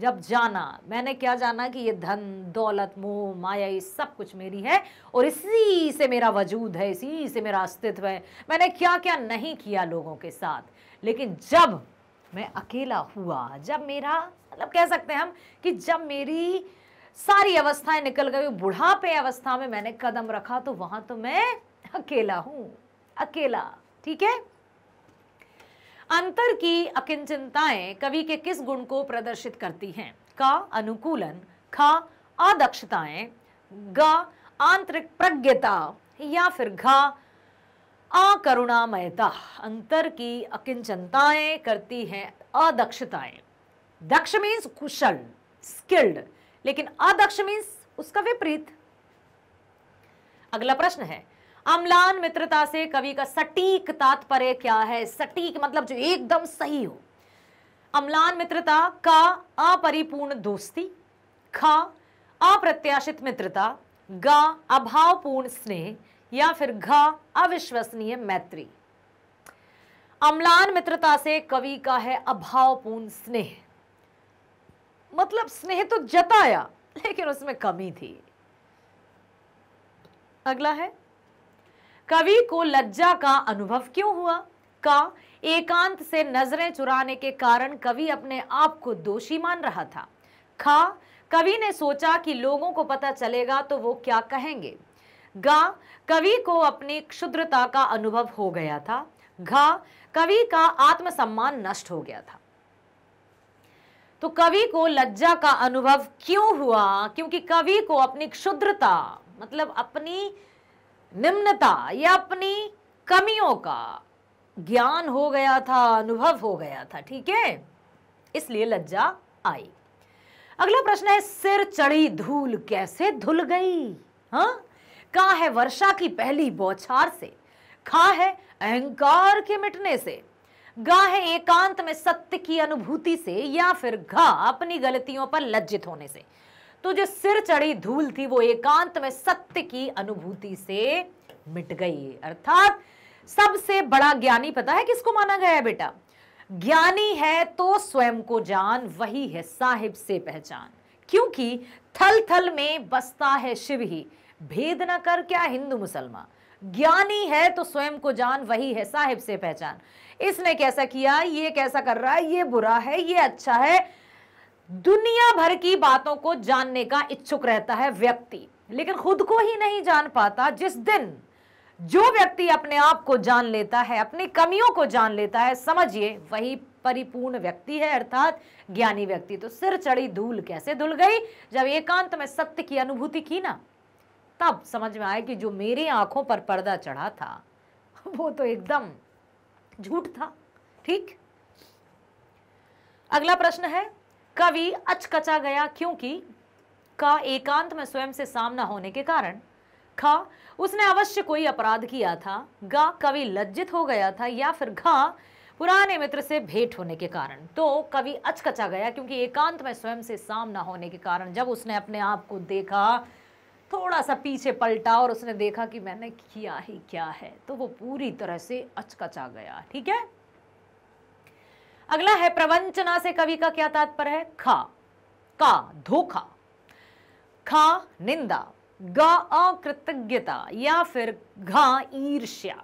जब जाना मैंने क्या जाना कि ये धन दौलत मोह माया ये सब कुछ मेरी है और इसी से मेरा वजूद है इसी से मेरा अस्तित्व है मैंने क्या क्या नहीं किया लोगों के साथ लेकिन जब मैं अकेला हुआ जब मेरा मतलब कह सकते हैं हम कि जब मेरी सारी अवस्थाएं निकल गई बुढ़ापे अवस्था में मैंने कदम रखा तो वहां तो मैं अकेला हूं अकेला ठीक है अंतर की अकिंचनताएं कवि के किस गुण को प्रदर्शित करती हैं का अनुकूलन खा अदक्षताएं ग आंतरिक प्रज्ञता या फिर घा अकरुणामयता अंतर की अकिंचनताएं करती हैं अदक्षताएं दक्ष मीन्स कुशल स्किल्ड लेकिन अदक्ष मीन्स उसका विपरीत अगला प्रश्न है अम्लान मित्रता से कवि का सटीक तात्पर्य क्या है सटीक मतलब जो एकदम सही हो अम्लान मित्रता का अपरिपूर्ण दोस्ती खा अप्रत्याशित मित्रता गा अभावपूर्ण स्नेह या फिर घ अविश्वसनीय मैत्री अम्लान मित्रता से कवि का है अभावपूर्ण स्नेह मतलब स्नेह तो जताया लेकिन उसमें कमी थी अगला है कवि को लज्जा का अनुभव क्यों हुआ का एकांत से नजरें चुराने के कारण कवि अपने आप को दोषी मान रहा था खा कवि ने सोचा कि लोगों को पता चलेगा तो वो क्या कहेंगे गा कवि को अपनी क्षुद्रता का अनुभव हो गया था घा कवि का आत्मसम्मान नष्ट हो गया था तो कवि को लज्जा का अनुभव क्यों हुआ क्योंकि कवि को अपनी क्षुद्रता मतलब अपनी निम्नता या अपनी कमियों का ज्ञान हो गया था अनुभव हो गया था ठीक है इसलिए लज्जा आई अगला प्रश्न है सिर चढ़ी धूल कैसे धुल गई हाँ कहा है वर्षा की पहली बौछार से खा है अहंकार के मिटने से गा है एकांत में सत्य की अनुभूति से या फिर घा अपनी गलतियों पर लज्जित होने से तो जो सिर चढ़ी धूल थी वो एकांत में सत्य की अनुभूति से मिट गई अर्थात सबसे बड़ा ज्ञानी पता है किसको माना गया है बेटा ज्ञानी है तो स्वयं को जान वही है साहिब से पहचान क्योंकि थल थल में बसता है शिव ही भेद ना कर क्या हिंदू मुसलमान ज्ञानी है तो स्वयं को जान वही है साहिब से पहचान इसने कैसा किया ये कैसा कर रहा है ये बुरा है ये अच्छा है दुनिया भर की बातों को जानने का इच्छुक रहता है व्यक्ति लेकिन खुद को ही नहीं जान पाता जिस दिन जो व्यक्ति अपने आप को जान लेता है अपनी कमियों को जान लेता है समझिए वही परिपूर्ण व्यक्ति है अर्थात ज्ञानी व्यक्ति तो सिर चढ़ी धूल कैसे धुल गई जब एकांत में सत्य की अनुभूति की ना तब समझ में आया कि जो मेरे आंखों पर पर्दा चढ़ा था वो तो एकदम झूठ था ठीक अगला प्रश्न है कवि अचकचा गया क्योंकि का एकांत में स्वयं से सामना होने के कारण खा उसने अवश्य कोई अपराध किया था गा कवि लज्जित हो गया था या फिर घा पुराने मित्र से भेंट होने के कारण तो कवि अचकचा गया क्योंकि एकांत में स्वयं से सामना होने के कारण जब उसने अपने आप को देखा थोड़ा सा पीछे पलटा और उसने देखा कि मैंने किया ही क्या है तो वो पूरी तरह से अचकचा गया ठीक है अगला है प्रवंचना से कवि का क्या तात्पर्य है खा का धोखा खा निंदा ग अकृतज्ञता या फिर घा ईर्ष्या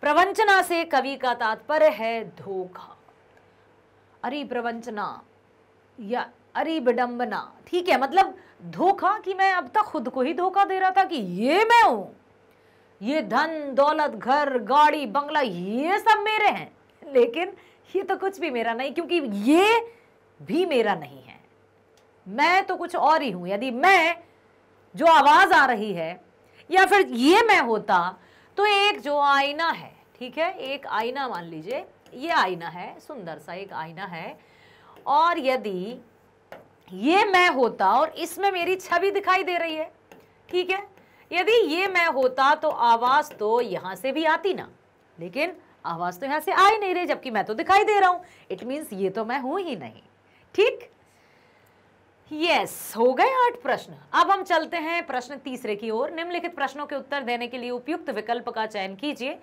प्रवंचना से कवि का तात्पर्य है धोखा अरे प्रवंचना या अरे विडंबना ठीक है मतलब धोखा कि मैं अब तक खुद को ही धोखा दे रहा था कि ये मैं हूं ये धन दौलत घर गाड़ी बंगला ये सब मेरे हैं लेकिन ये तो कुछ भी मेरा नहीं क्योंकि ये भी मेरा नहीं है मैं तो कुछ और ही हूं यदि मैं जो आवाज़ आ रही है या फिर ये मैं होता तो एक जो आईना है ठीक है एक आईना मान लीजिए ये आईना है सुंदर सा एक आईना है और यदि ये मैं होता और इसमें मेरी छवि दिखाई दे रही है ठीक है यदि ये मैं होता तो आवाज़ तो यहां से भी आती ना लेकिन आवाज़ तो यहां से आ ही नहीं रही जबकि मैं तो दिखाई दे रहा हूं इट मींस ये तो मैं हूं ही नहीं ठीक यस हो गए आठ प्रश्न अब हम चलते हैं प्रश्न तीसरे की ओर निम्नलिखित प्रश्नों के उत्तर देने के लिए उपयुक्त विकल्प का चयन कीजिए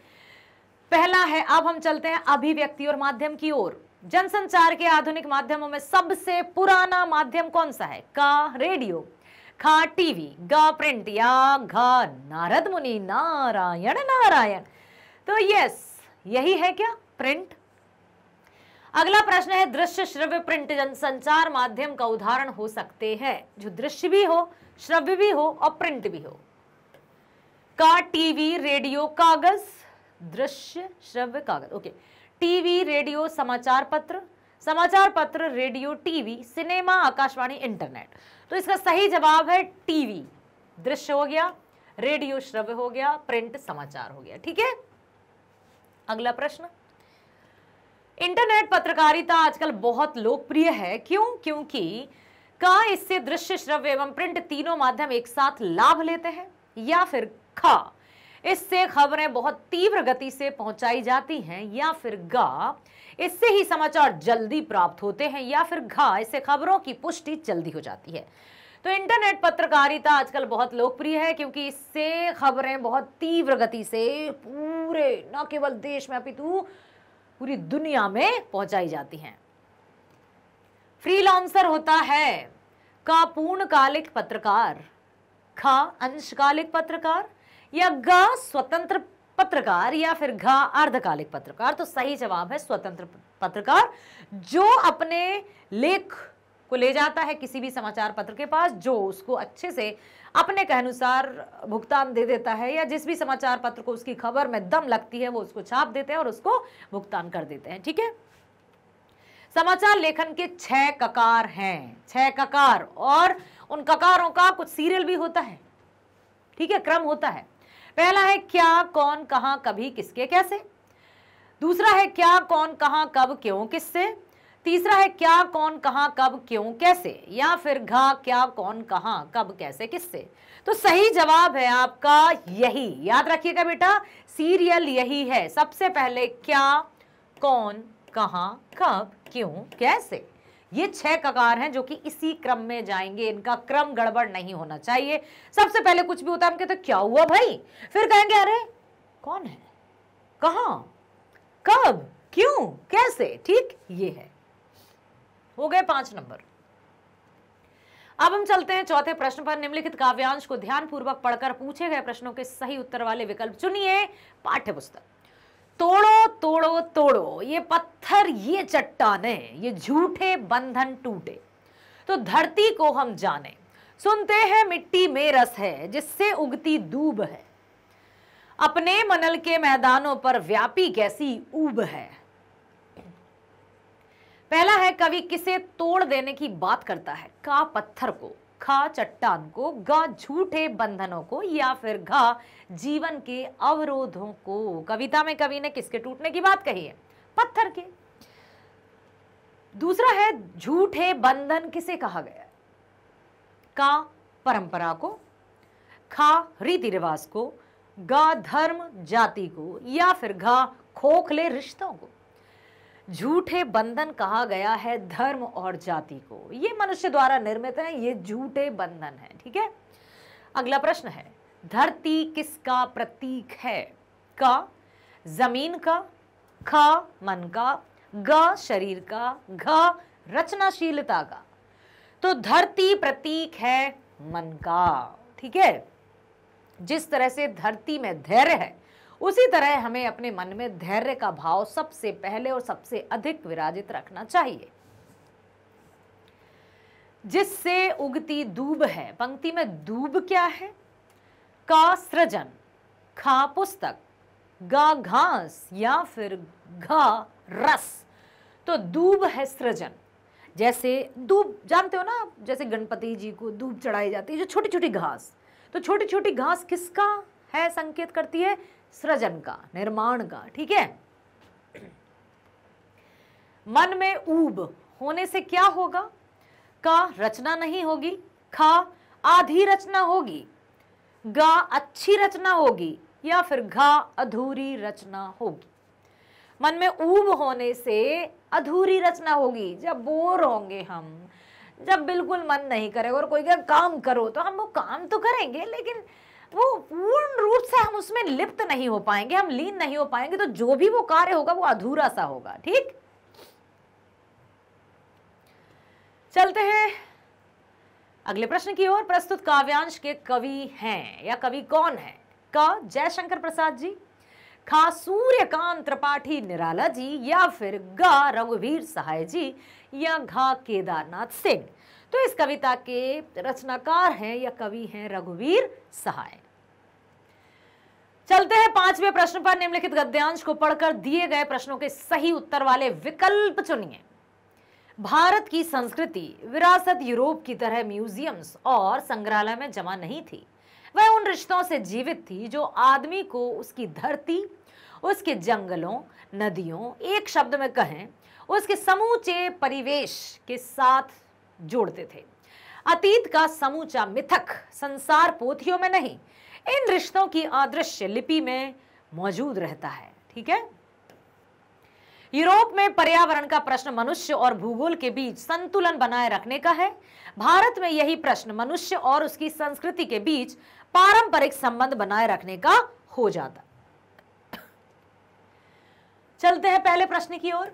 पहला है अब हम चलते हैं अभिव्यक्ति और माध्यम की ओर जनसंचार के आधुनिक माध्यमों में सबसे पुराना माध्यम कौन सा है का रेडियो खा टीवी गा प्रिंट या घा नारद मुनि नारायण नारायण तो यस यही है क्या प्रिंट अगला प्रश्न है दृश्य श्रव्य प्रिंट जनसंचार माध्यम का उदाहरण हो सकते हैं जो दृश्य भी हो श्रव्य भी हो और प्रिंट भी हो का टीवी रेडियो कागज दृश्य श्रव्य कागज ओके okay. टीवी रेडियो समाचार पत्र समाचार पत्र radio TV cinema Akashvani internet तो इसका सही जवाब है टीवी दृश्य हो गया रेडियो श्रव्य हो गया प्रिंट समाचार हो गया ठीक है अगला प्रश्न इंटरनेट पत्रकारिता आजकल बहुत लोकप्रिय है क्यों क्योंकि का इससे दृश्य श्रव्य एवं प्रिंट तीनों माध्यम एक साथ लाभ लेते हैं या फिर खा इससे खबरें बहुत तीव्र गति से पहुंचाई जाती हैं या फिर गा इससे ही समाचार जल्दी प्राप्त होते हैं या फिर घा इससे खबरों की पुष्टि जल्दी हो जाती है तो इंटरनेट पत्रकारिता आजकल बहुत लोकप्रिय है क्योंकि इससे खबरें बहुत तीव्र गति से पूरे न केवल देश में अपितु पूरी दुनिया में पहुंचाई जाती हैं फ्रीलांसर होता है का पूर्णकालिक पत्रकार खा अंशकालिक पत्रकार या ग स्वतंत्र पत्रकार या फिर घ अर्धकालिक पत्रकार तो सही जवाब है स्वतंत्र पत्रकार जो अपने लेख को ले जाता है किसी भी समाचार पत्र के पास जो उसको अच्छे से अपने के अनुसार भुगतान दे देता है या जिस भी समाचार पत्र को उसकी खबर में दम लगती है वो उसको छाप देते हैं और उसको भुगतान कर देते हैं ठीक है समाचार लेखन के छह ककार हैं छह ककार और उन ककारों का कुछ सीरियल भी होता है ठीक है क्रम होता है पहला है क्या कौन कहा कभी किसके कैसे दूसरा है क्या कौन कहा कब क्यों किससे तीसरा है क्या कौन कहा कब क्यों कैसे या फिर घा क्या कौन कहा कब कैसे किससे तो सही जवाब है आपका यही याद रखिएगा बेटा सीरियल यही है सबसे पहले क्या कौन कहा कब क्यों कैसे ये छह ककार हैं जो कि इसी क्रम में जाएंगे इनका क्रम गड़बड़ नहीं होना चाहिए सबसे पहले कुछ भी होता है हम कहते तो क्या हुआ भाई फिर कहेंगे अरे कौन है कहा कब क्यों कैसे ठीक ये है हो गए पांच नंबर अब हम चलते हैं चौथे प्रश्न पर निम्नलिखित काव्यांश को ध्यानपूर्वक पढ़कर पूछे गए प्रश्नों के सही उत्तर वाले विकल्प चुनिए पाठ्य पुस्तक तोड़ो तोड़ो तोड़ो ये पत्थर ये चट्टाने ये झूठे बंधन टूटे तो धरती को हम जाने सुनते हैं मिट्टी में रस है जिससे उगती दूब है अपने मनल के मैदानों पर व्यापी कैसी ऊब है पहला है कवि किसे तोड़ देने की बात करता है का पत्थर को खा चट्टान को गा झूठे बंधनों को या फिर घा जीवन के अवरोधों को कविता में कवि ने किसके टूटने की बात कही है पत्थर के दूसरा है झूठे बंधन किसे कहा गया का परंपरा को खा रीति रिवाज को गा धर्म जाति को या फिर घा खोखले रिश्तों को झूठे बंधन कहा गया है धर्म और जाति को ये मनुष्य द्वारा निर्मित है ये झूठे बंधन है ठीक है अगला प्रश्न है धरती किसका प्रतीक है का जमीन का ख मन का ग शरीर का घ रचनाशीलता का तो धरती प्रतीक है मन का ठीक है जिस तरह से धरती में धैर्य है उसी तरह हमें अपने मन में धैर्य का भाव सबसे पहले और सबसे अधिक विराजित रखना चाहिए जिससे उगती दूब है पंक्ति में दूब क्या है का सृजन खा पुस्तक गा घास या फिर घा रस तो दूब है सृजन जैसे दूब जानते हो ना आप जैसे गणपति जी को दूब चढ़ाई जाती है जो छोटी छोटी घास तो छोटी छोटी घास किसका है संकेत करती है सृजन का निर्माण का ठीक है मन में ऊब होने से क्या होगा का रचना नहीं होगी खा आधी रचना होगी गा अच्छी रचना होगी या फिर घा अधूरी रचना होगी मन में ऊब होने से अधूरी रचना होगी जब बोर होंगे हम जब बिल्कुल मन नहीं करेगा और कोई का काम करो तो हम वो काम तो करेंगे लेकिन वो पूर्ण रूप से हम उसमें लिप्त नहीं हो पाएंगे हम लीन नहीं हो पाएंगे तो जो भी वो कार्य होगा वो अधूरा सा होगा ठीक चलते हैं अगले प्रश्न की ओर प्रस्तुत काव्यांश के कवि हैं या कवि कौन है क जयशंकर प्रसाद जी खा सूर्यकांत त्रिपाठी निराला जी या फिर ग रघुवीर सहाय जी या घा केदारनाथ सिंह तो इस कविता के रचनाकार हैं या कवि हैं रघुवीर सहाय चलते हैं पांचवें प्रश्न पर निम्नलिखित गद्यांश को पढ़कर दिए गए प्रश्नों के सही उत्तर वाले विकल्प चुनिए भारत की संस्कृति विरासत यूरोप की तरह म्यूजियम्स और संग्रहालय में जमा नहीं थी वह उन रिश्तों से जीवित थी जो आदमी को उसकी धरती उसके जंगलों नदियों एक शब्द में कहें उसके समूचे परिवेश के साथ जोड़ते थे अतीत का समूचा मिथक संसार पोथियों में नहीं इन रिश्तों की आदृश्य लिपि में मौजूद रहता है ठीक है यूरोप में पर्यावरण का प्रश्न मनुष्य और भूगोल के बीच संतुलन बनाए रखने का है भारत में यही प्रश्न मनुष्य और उसकी संस्कृति के बीच पारंपरिक संबंध बनाए रखने का हो जाता चलते हैं पहले प्रश्न की ओर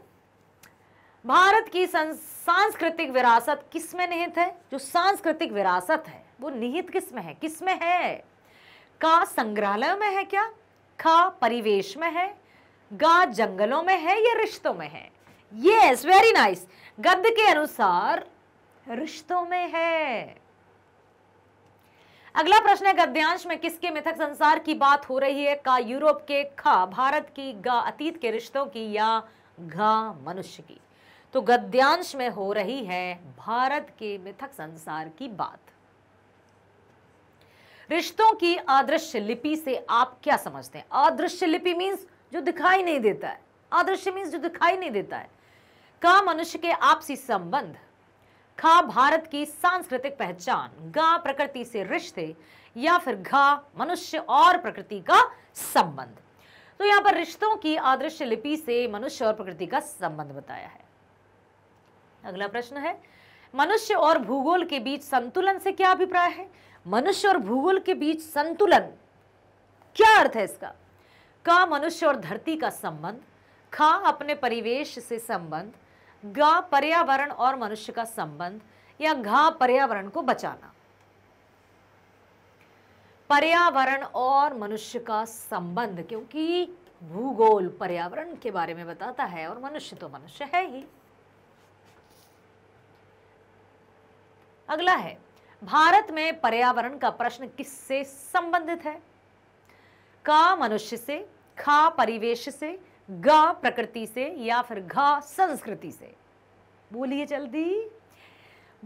भारत की सांस्कृतिक विरासत किसमें निहित है जो सांस्कृतिक विरासत है वो निहित किसमें है किसमें है का संग्रहालय में है क्या खा परिवेश में है गा जंगलों में है या रिश्तों में है यस वेरी नाइस गद्य के अनुसार रिश्तों में है अगला प्रश्न है गद्यांश में किसके मिथक संसार की बात हो रही है का यूरोप के खा भारत की गा अतीत के रिश्तों की या घा मनुष्य की तो गद्यांश में हो रही है भारत के मिथक संसार की बात रिश्तों की आदृश्य लिपि से आप क्या समझते हैं आदृश्य लिपि मीन्स जो दिखाई नहीं देता है आदृश्य मीन्स जो दिखाई नहीं देता है का मनुष्य के आपसी संबंध खा भारत की सांस्कृतिक पहचान गा प्रकृति से रिश्ते या फिर घा मनुष्य और प्रकृति का संबंध तो यहां पर रिश्तों की आदृश्य लिपि से मनुष्य और प्रकृति का संबंध बताया है अगला प्रश्न है मनुष्य और भूगोल के बीच संतुलन से क्या अभिप्राय है मनुष्य और भूगोल के बीच संतुलन क्या अर्थ है इसका का मनुष्य और धरती का संबंध खा अपने परिवेश से संबंध गा पर्यावरण और मनुष्य का संबंध या घा पर्यावरण को बचाना पर्यावरण और मनुष्य का संबंध क्योंकि भूगोल पर्यावरण के बारे में बताता है और मनुष्य तो मनुष्य है ही अगला है भारत में पर्यावरण का प्रश्न किससे संबंधित है का मनुष्य से खा परिवेश से ग प्रकृति से या फिर घा संस्कृति से बोलिए जल्दी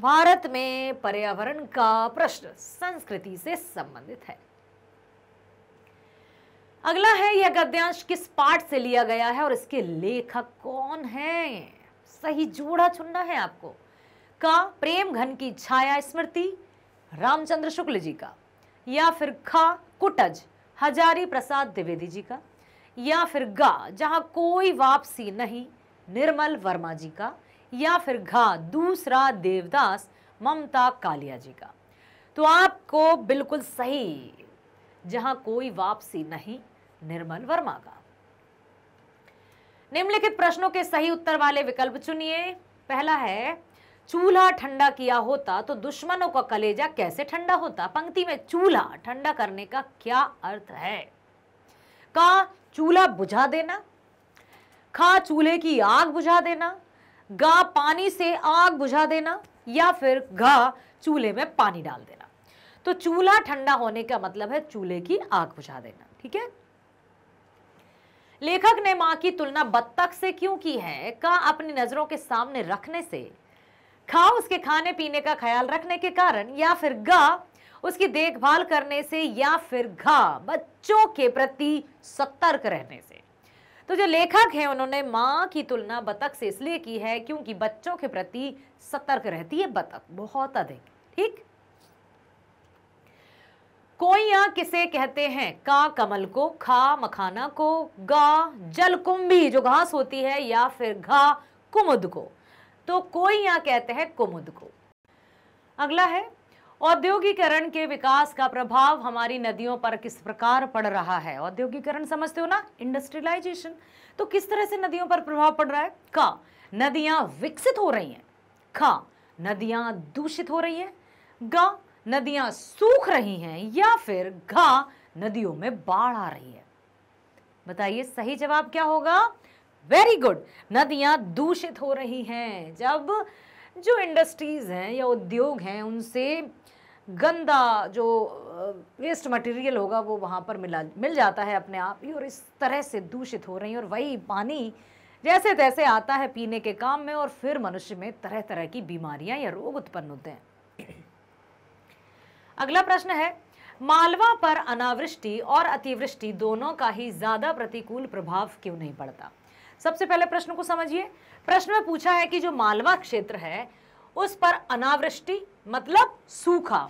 भारत में पर्यावरण का प्रश्न संस्कृति से संबंधित है अगला है यह गद्यांश किस पाठ से लिया गया है और इसके लेखक कौन है सही जोड़ा चुनना है आपको का प्रेम घन की छाया स्मृति रामचंद्र शुक्ल जी का या फिर खा कुटज हजारी प्रसाद द्विवेदी जी का या फिर गा जहाँ कोई वापसी नहीं निर्मल वर्मा जी का या फिर घा दूसरा देवदास ममता कालिया जी का तो आपको बिल्कुल सही जहां कोई वापसी नहीं निर्मल वर्मा का निम्नलिखित प्रश्नों के सही उत्तर वाले विकल्प चुनिए पहला है चूल्हा ठंडा किया होता तो दुश्मनों का कलेजा कैसे ठंडा होता पंक्ति में चूल्हा ठंडा करने का क्या अर्थ है का चूल्हा बुझा देना खा चूल्हे की आग बुझा देना गा पानी से आग बुझा देना या फिर घा चूल्हे में पानी डाल देना तो चूल्हा ठंडा होने का मतलब है चूल्हे की आग बुझा देना ठीक है लेखक ने मां की तुलना बत्तख से क्यों की है का अपनी नजरों के सामने रखने से खा उसके खाने पीने का ख्याल रखने के कारण या फिर गा उसकी देखभाल करने से या फिर घा बच्चों के प्रति सतर्क रहने से तो जो लेखक हैं उन्होंने माँ की तुलना बतख से इसलिए की है क्योंकि बच्चों के प्रति सतर्क रहती है बतख बहुत अधिक ठीक कोइया किसे कहते हैं का कमल को खा मखाना को गा जलकुंभी जो घास होती है या फिर घा कुमुद को तो कोई यहां कहते हैं कुमुद को अगला है औद्योगिकरण के विकास का प्रभाव हमारी नदियों पर किस प्रकार पड़ रहा है औद्योगिकरण समझते हो ना इंडस्ट्रियलाइजेशन तो किस तरह से नदियों पर प्रभाव पड़ रहा है का नदियां विकसित हो रही हैं खा नदियां दूषित हो रही हैं गा नदियां सूख रही हैं या फिर घा नदियों में बाढ़ आ रही है बताइए सही जवाब क्या होगा वेरी गुड नदियाँ दूषित हो रही हैं जब जो इंडस्ट्रीज़ हैं या उद्योग हैं उनसे गंदा जो वेस्ट मटेरियल होगा वो वहाँ पर मिला मिल जाता है अपने आप ही और इस तरह से दूषित हो रही हैं और वही पानी जैसे तैसे आता है पीने के काम में और फिर मनुष्य में तरह तरह की बीमारियां या रोग उत्पन्न होते हैं अगला प्रश्न है मालवा पर अनावृष्टि और अतिवृष्टि दोनों का ही ज़्यादा प्रतिकूल प्रभाव क्यों नहीं पड़ता सबसे पहले प्रश्न को समझिए प्रश्न में पूछा है कि जो मालवा क्षेत्र है उस पर अनावृष्टि मतलब सूखा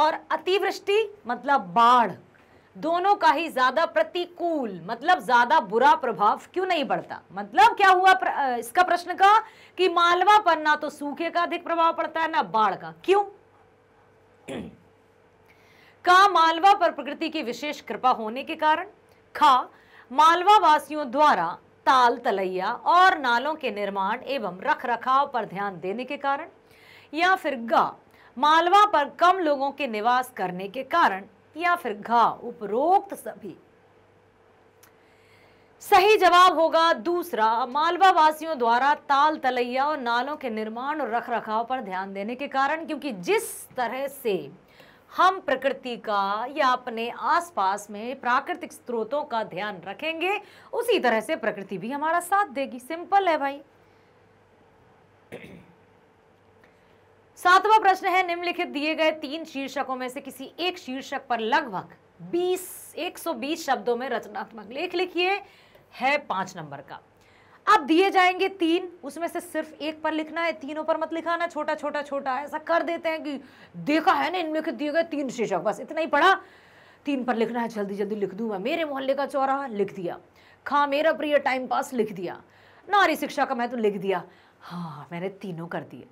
और अतिवृष्टि मतलब बाढ़ दोनों का ही ज्यादा प्रतिकूल मतलब ज्यादा बुरा प्रभाव क्यों नहीं पड़ता मतलब क्या हुआ प्र, इसका प्रश्न का कि मालवा पर ना तो सूखे का अधिक प्रभाव पड़ता है ना बाढ़ का क्यों का मालवा पर प्रकृति की विशेष कृपा होने के कारण खा मालवा वासियों द्वारा ताल तलैया और नालों के निर्माण एवं रख रखाव पर ध्यान देने के कारण या फिर गा मालवा पर कम लोगों के निवास करने के कारण या फिर घा उपरोक्त सभी सही जवाब होगा दूसरा मालवा वासियों द्वारा ताल तलैया और नालों के निर्माण और रख रखाव पर ध्यान देने के कारण क्योंकि जिस तरह से हम प्रकृति का या अपने आसपास में प्राकृतिक स्रोतों का ध्यान रखेंगे उसी तरह से प्रकृति भी हमारा साथ देगी सिंपल है भाई सातवां प्रश्न है निम्नलिखित दिए गए तीन शीर्षकों में से किसी एक शीर्षक पर लगभग 20 120 शब्दों में रचनात्मक लेख लिखिए है पांच नंबर का अब दिए जाएंगे तीन उसमें से सिर्फ एक पर लिखना है तीनों पर मत लिखाना छोटा छोटा छोटा ऐसा कर देते हैं कि देखा है ना इनमें दिए गए तीन शीर्षक बस इतना ही पढ़ा तीन पर लिखना है जल्दी जल्दी लिख दूंगा मेरे मोहल्ले का चौराहा लिख दिया खा मेरा प्रिय टाइम पास लिख दिया नारी शिक्षा का मैं तो लिख दिया हाँ मैंने तीनों कर दिए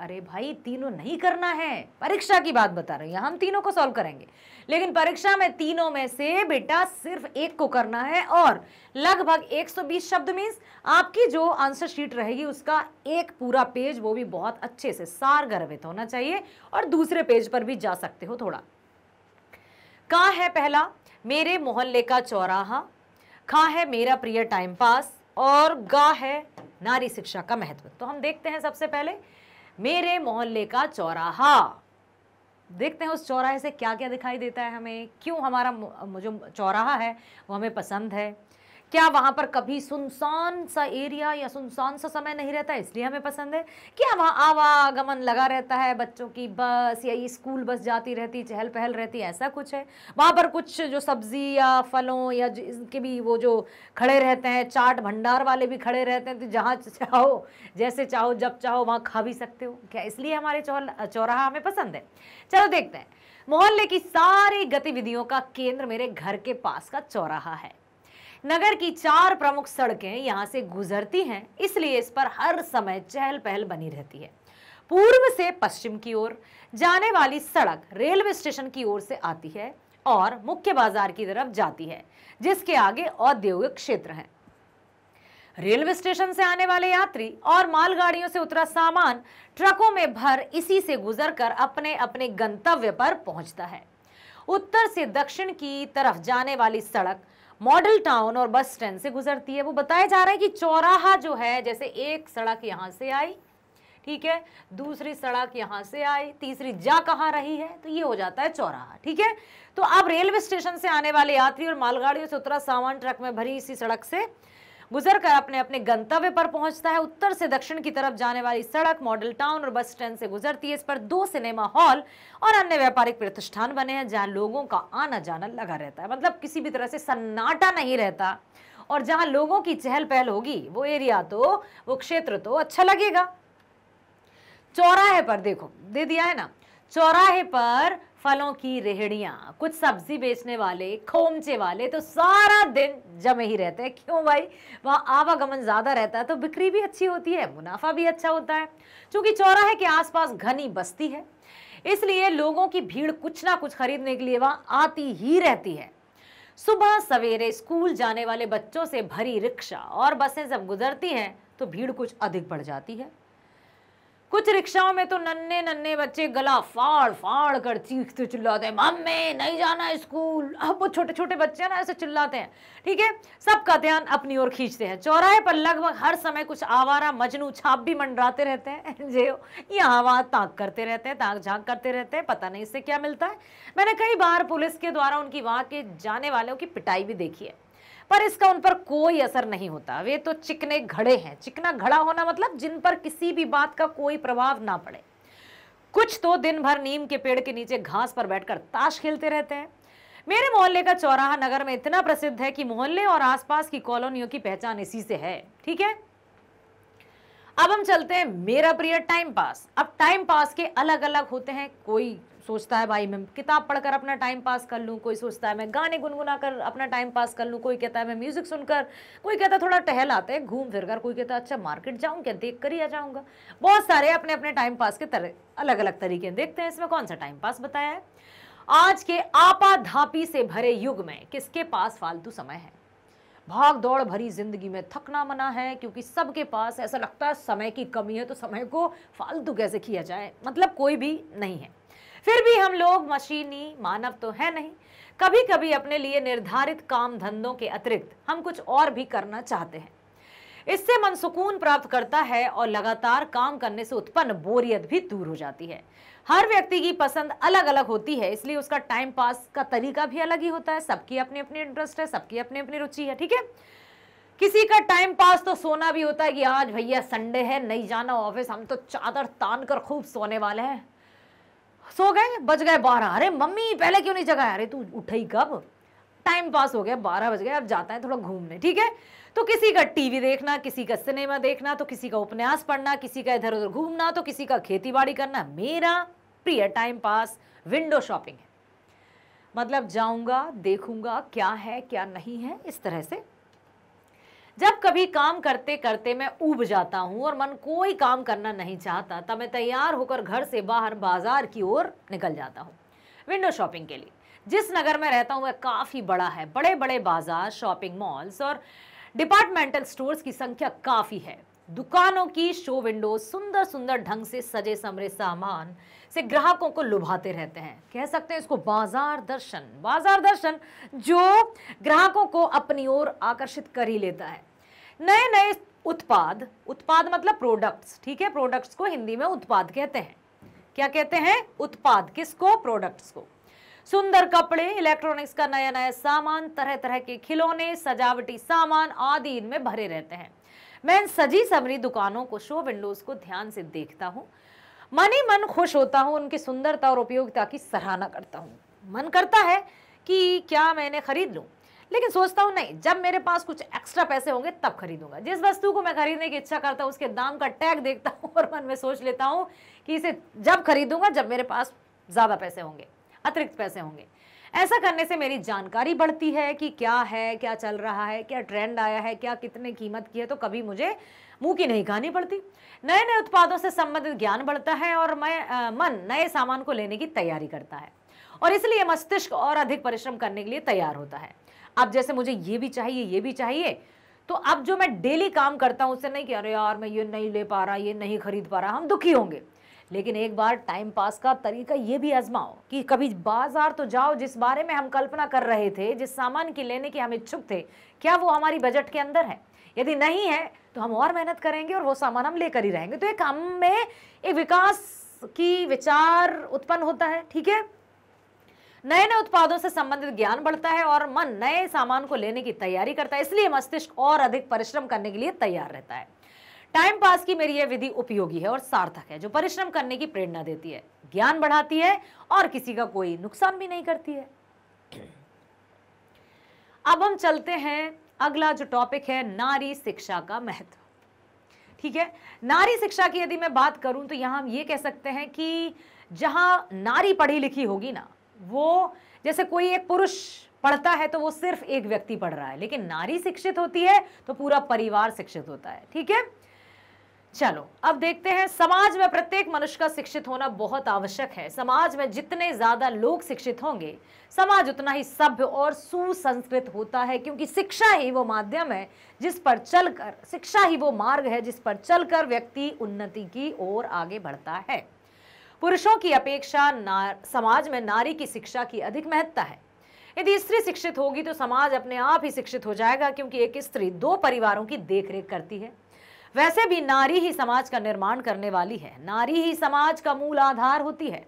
अरे भाई तीनों नहीं करना है परीक्षा की बात बता रही है हम तीनों को सॉल्व करेंगे लेकिन परीक्षा में तीनों में से बेटा सिर्फ एक को करना है और लगभग 120 शब्द मीन्स आपकी जो आंसर शीट रहेगी उसका एक पूरा पेज वो भी बहुत अच्छे से सार गर्भित होना चाहिए और दूसरे पेज पर भी जा सकते हो थोड़ा का है पहला मेरे मोहल्ले का चौराहा खा है मेरा प्रिय टाइम पास और गा है नारी शिक्षा का महत्व तो हम देखते हैं सबसे पहले मेरे मोहल्ले का चौराहा देखते हैं उस चौराहे से क्या क्या दिखाई देता है हमें क्यों हमारा जो चौराहा है वो हमें पसंद है क्या वहाँ पर कभी सुनसान सा एरिया या सुनसान सा समय नहीं रहता इसलिए हमें पसंद है क्या वहाँ आवागमन लगा रहता है बच्चों की बस या स्कूल बस जाती रहती चहल पहल रहती ऐसा कुछ है वहाँ पर कुछ जो सब्जी या फलों या इनके भी वो जो खड़े रहते हैं चाट भंडार वाले भी खड़े रहते हैं तो जहाँ चाहो जैसे चाहो जब चाहो वहाँ खा भी सकते हो क्या इसलिए हमारे चौराहा हमें पसंद है चलो देखते हैं मोहल्ले की सारी गतिविधियों का केंद्र मेरे घर के पास का चौराहा है नगर की चार प्रमुख सड़कें यहाँ से गुजरती हैं इसलिए इस पर हर समय चहल पहल बनी रहती है पूर्व से पश्चिम की ओर जाने वाली सड़क रेलवे स्टेशन की ओर से आती है और मुख्य बाजार की तरफ जाती है जिसके आगे औद्योगिक क्षेत्र हैं रेलवे स्टेशन से आने वाले यात्री और मालगाड़ियों से उतरा सामान ट्रकों में भर इसी से गुजरकर अपने अपने गंतव्य पर पहुंचता है उत्तर से दक्षिण की तरफ जाने वाली सड़क मॉडल टाउन और बस स्टैंड से गुजरती है वो बताया जा रहा है कि चौराहा जो है जैसे एक सड़क यहाँ से आई ठीक है दूसरी सड़क यहाँ से आई तीसरी जा कहाँ रही है तो ये हो जाता है चौराहा ठीक है तो अब रेलवे स्टेशन से आने वाले यात्री और मालगाड़ियों से उतरा सामान ट्रक में भरी इसी सड़क से गुजर कर अपने अपने गंतव्य पर पहुंचता है उत्तर से दक्षिण की तरफ जाने वाली सड़क मॉडल टाउन और बस स्टैंड से गुजरती है इस पर दो सिनेमा हॉल और अन्य व्यापारिक प्रतिष्ठान बने हैं जहां लोगों का आना जाना लगा रहता है मतलब किसी भी तरह से सन्नाटा नहीं रहता और जहां लोगों की चहल पहल होगी वो एरिया तो वो क्षेत्र तो अच्छा लगेगा चौराहे पर देखो दे दिया है ना चौराहे पर फलों की रेहड़ियाँ कुछ सब्जी बेचने वाले खोमचे वाले तो सारा दिन जमे ही रहते हैं क्यों भाई वहाँ आवागमन ज़्यादा रहता है तो बिक्री भी अच्छी होती है मुनाफा भी अच्छा होता है चूँकि चौराहे के आसपास घनी बस्ती है इसलिए लोगों की भीड़ कुछ ना कुछ खरीदने के लिए वहाँ आती ही रहती है सुबह सवेरे स्कूल जाने वाले बच्चों से भरी रिक्शा और बसें जब गुजरती हैं तो भीड़ कुछ अधिक बढ़ जाती है कुछ रिक्शाओं में तो नन्हे नन्हे बच्चे गला फाड़ फाड़ कर चीखते तो चिल्लाते हैं मम्मी नहीं जाना स्कूल अब वो छोटे छोटे बच्चे ना ऐसे चिल्लाते हैं ठीक है सबका ध्यान अपनी ओर खींचते हैं चौराहे पर लगभग हर समय कुछ आवारा मजनू छाप भी मंडराते रहते हैं जे यहाँ वहाँ ताक करते रहते हैं ताक झाँक करते रहते हैं पता नहीं इससे क्या मिलता है मैंने कई बार पुलिस के द्वारा उनकी वहाँ के जाने वालों की पिटाई भी देखी है पर इसका उन पर कोई असर नहीं होता वे तो चिकने घड़े हैं चिकना घड़ा होना मतलब जिन पर किसी भी बात का कोई प्रभाव ना पड़े कुछ तो दिन भर नीम के पेड़ के नीचे घास पर बैठकर ताश खेलते रहते हैं मेरे मोहल्ले का चौराहा नगर में इतना प्रसिद्ध है कि मोहल्ले और आसपास की कॉलोनियों की पहचान इसी से है ठीक है अब हम चलते हैं मेरा प्रिय टाइम पास अब टाइम पास के अलग अलग होते हैं कोई सोचता है भाई मैं किताब पढ़कर अपना टाइम पास कर लूँ कोई सोचता है मैं गाने गुनगुना कर अपना टाइम पास कर लूँ कोई कहता है मैं म्यूज़िक सुनकर कोई कहता है थोड़ा टहल आते हैं घूम फिर कर कोई कहता है अच्छा मार्केट जाऊँ क्या देख कर ही आ जाऊँगा बहुत सारे अपने अपने टाइम पास के तरह अलग अलग तरीके देखते हैं इसमें कौन सा टाइम पास बताया है आज के आपाधापी से भरे युग में किसके पास फालतू समय है भाग दौड़ भरी जिंदगी में थकना मना है क्योंकि सबके पास ऐसा लगता है समय की कमी है तो समय को फालतू कैसे किया जाए मतलब कोई भी नहीं है फिर भी हम लोग मशीनी मानव तो है नहीं कभी कभी अपने लिए निर्धारित काम धंधों के अतिरिक्त हम कुछ और भी करना चाहते हैं इससे मन सुकून प्राप्त करता है और लगातार काम करने से उत्पन्न बोरियत भी दूर हो जाती है हर व्यक्ति की पसंद अलग अलग होती है इसलिए उसका टाइम पास का तरीका भी अलग ही होता है सबकी अपनी अपनी इंटरेस्ट है सबकी अपनी अपनी रुचि है ठीक है किसी का टाइम पास तो सोना भी होता है कि आज भैया संडे है नहीं जाना ऑफिस हम तो चादर तान कर खूब सोने वाले हैं सो गए बज गए बारह अरे मम्मी पहले क्यों नहीं जगाया अरे तू उठाई कब टाइम पास हो गया बारह बज गए अब जाता है थोड़ा घूमने ठीक है तो किसी का टीवी देखना किसी का सिनेमा देखना तो किसी का उपन्यास पढ़ना किसी का इधर उधर घूमना तो किसी का खेती बाड़ी करना मेरा प्रिय टाइम पास विंडो शॉपिंग है मतलब जाऊंगा देखूंगा क्या है क्या नहीं है इस तरह से जब कभी काम करते करते मैं उब जाता हूँ और मन कोई काम करना नहीं चाहता तब मैं तैयार होकर घर से बाहर बाजार की ओर निकल जाता हूँ विंडो शॉपिंग के लिए जिस नगर में रहता हूँ वह काफ़ी बड़ा है बड़े बड़े बाजार शॉपिंग मॉल्स और डिपार्टमेंटल स्टोर्स की संख्या काफ़ी है दुकानों की शो विंडो सुंदर सुंदर ढंग से सजे समरे सामान से ग्राहकों को लुभाते रहते हैं कह सकते हैं इसको बाजार दर्शन बाजार दर्शन जो ग्राहकों को अपनी ओर आकर्षित कर ही लेता है नए नए उत्पाद उत्पाद मतलब प्रोडक्ट्स ठीक है प्रोडक्ट्स को हिंदी में उत्पाद कहते हैं क्या कहते हैं उत्पाद किसको प्रोडक्ट्स को सुंदर कपड़े इलेक्ट्रॉनिक्स का नया नया सामान तरह तरह के खिलौने सजावटी सामान आदि इनमें भरे रहते हैं मैं इन सजी समरी दुकानों को शो विंडोज को ध्यान से देखता हूँ मन ही मन खुश होता हूँ उनकी सुंदरता और उपयोगिता की सराहना करता हूँ मन करता है कि क्या मैंने खरीद लूँ लेकिन सोचता हूँ नहीं जब मेरे पास कुछ एक्स्ट्रा पैसे होंगे तब खरीदूंगा जिस वस्तु को मैं खरीदने की इच्छा करता हूँ उसके दाम का टैग देखता हूँ और मन में सोच लेता हूँ कि इसे जब खरीदूंगा जब मेरे पास ज़्यादा पैसे होंगे अतिरिक्त पैसे होंगे ऐसा करने से मेरी जानकारी बढ़ती है कि क्या है क्या चल रहा है क्या ट्रेंड आया है क्या कितने कीमत की है तो कभी मुझे मुंह की नहीं कहानी पड़ती नए नए उत्पादों से संबंधित ज्ञान बढ़ता है और मैं, मन नए सामान को लेने की तैयारी करता है और इसलिए मस्तिष्क और अधिक परिश्रम करने के लिए तैयार होता है अब जैसे मुझे ये भी चाहिए ये भी चाहिए तो अब जो मैं डेली काम करता हूँ उससे नहीं कि अरे यार मैं ये नहीं ले पा रहा ये नहीं खरीद पा रहा हम दुखी होंगे लेकिन एक बार टाइम पास का तरीका ये भी आजमाओ कि कभी बाजार तो जाओ जिस बारे में हम कल्पना कर रहे थे जिस सामान की लेने के हम इच्छुक थे क्या वो हमारी बजट के अंदर है यदि नहीं है तो हम और मेहनत करेंगे और वो सामान हम लेकर ही रहेंगे तो एक हम में एक विकास की विचार उत्पन्न होता है ठीक है नए नए उत्पादों से संबंधित ज्ञान बढ़ता है और मन नए सामान को लेने की तैयारी करता है इसलिए मस्तिष्क और अधिक परिश्रम करने के लिए तैयार रहता है टाइम पास की मेरी यह विधि उपयोगी है और सार्थक है जो परिश्रम करने की प्रेरणा देती है ज्ञान बढ़ाती है और किसी का कोई नुकसान भी नहीं करती है अब हम चलते हैं अगला जो टॉपिक है नारी शिक्षा का महत्व ठीक है नारी शिक्षा की यदि मैं बात करूं तो यहां हम ये कह सकते हैं कि जहां नारी पढ़ी लिखी होगी ना वो जैसे कोई एक पुरुष पढ़ता है तो वो सिर्फ एक व्यक्ति पढ़ रहा है लेकिन नारी शिक्षित होती है तो पूरा परिवार शिक्षित होता है ठीक है चलो अब देखते हैं समाज में प्रत्येक मनुष्य का शिक्षित होना बहुत आवश्यक है समाज में जितने ज्यादा लोग शिक्षित होंगे समाज उतना ही सभ्य और सुसंस्कृत होता है क्योंकि शिक्षा ही वो माध्यम है जिस पर चलकर शिक्षा ही वो मार्ग है जिस पर चलकर व्यक्ति उन्नति की ओर आगे बढ़ता है पुरुषों की अपेक्षा समाज में नारी की शिक्षा की अधिक महत्ता है यदि स्त्री शिक्षित होगी तो समाज अपने आप ही शिक्षित हो जाएगा क्योंकि एक स्त्री दो परिवारों की देखरेख करती है वैसे भी नारी ही समाज का निर्माण करने वाली है नारी ही समाज का मूल आधार होती है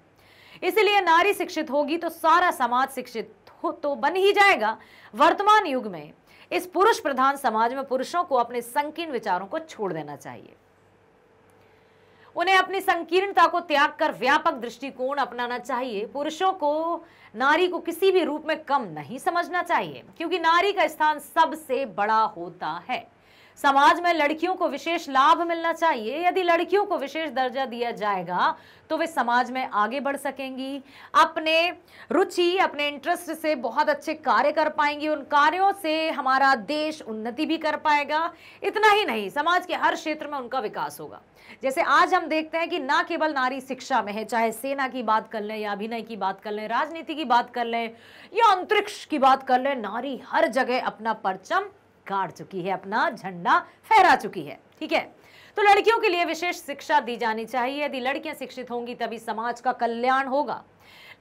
इसलिए नारी शिक्षित होगी तो सारा समाज शिक्षित हो तो बन ही जाएगा वर्तमान युग में इस पुरुष प्रधान समाज में पुरुषों को अपने संकीर्ण विचारों को छोड़ देना चाहिए उन्हें अपनी संकीर्णता को त्याग कर व्यापक दृष्टिकोण अपनाना चाहिए पुरुषों को नारी को किसी भी रूप में कम नहीं समझना चाहिए क्योंकि नारी का स्थान सबसे बड़ा होता है समाज में लड़कियों को विशेष लाभ मिलना चाहिए यदि लड़कियों को विशेष दर्जा दिया जाएगा तो वे समाज में आगे बढ़ सकेंगी अपने रुचि अपने इंटरेस्ट से बहुत अच्छे कार्य कर पाएंगी उन कार्यों से हमारा देश उन्नति भी कर पाएगा इतना ही नहीं समाज के हर क्षेत्र में उनका विकास होगा जैसे आज हम देखते हैं कि ना केवल नारी शिक्षा में है चाहे सेना की बात कर लें या अभिनय की बात कर लें राजनीति की बात कर लें या अंतरिक्ष की बात कर लें नारी हर जगह अपना परचम गाड़ चुकी है अपना झंडा फहरा चुकी है ठीक है तो लड़कियों के लिए विशेष शिक्षा दी जानी चाहिए यदि लड़कियां शिक्षित होंगी तभी समाज का कल्याण होगा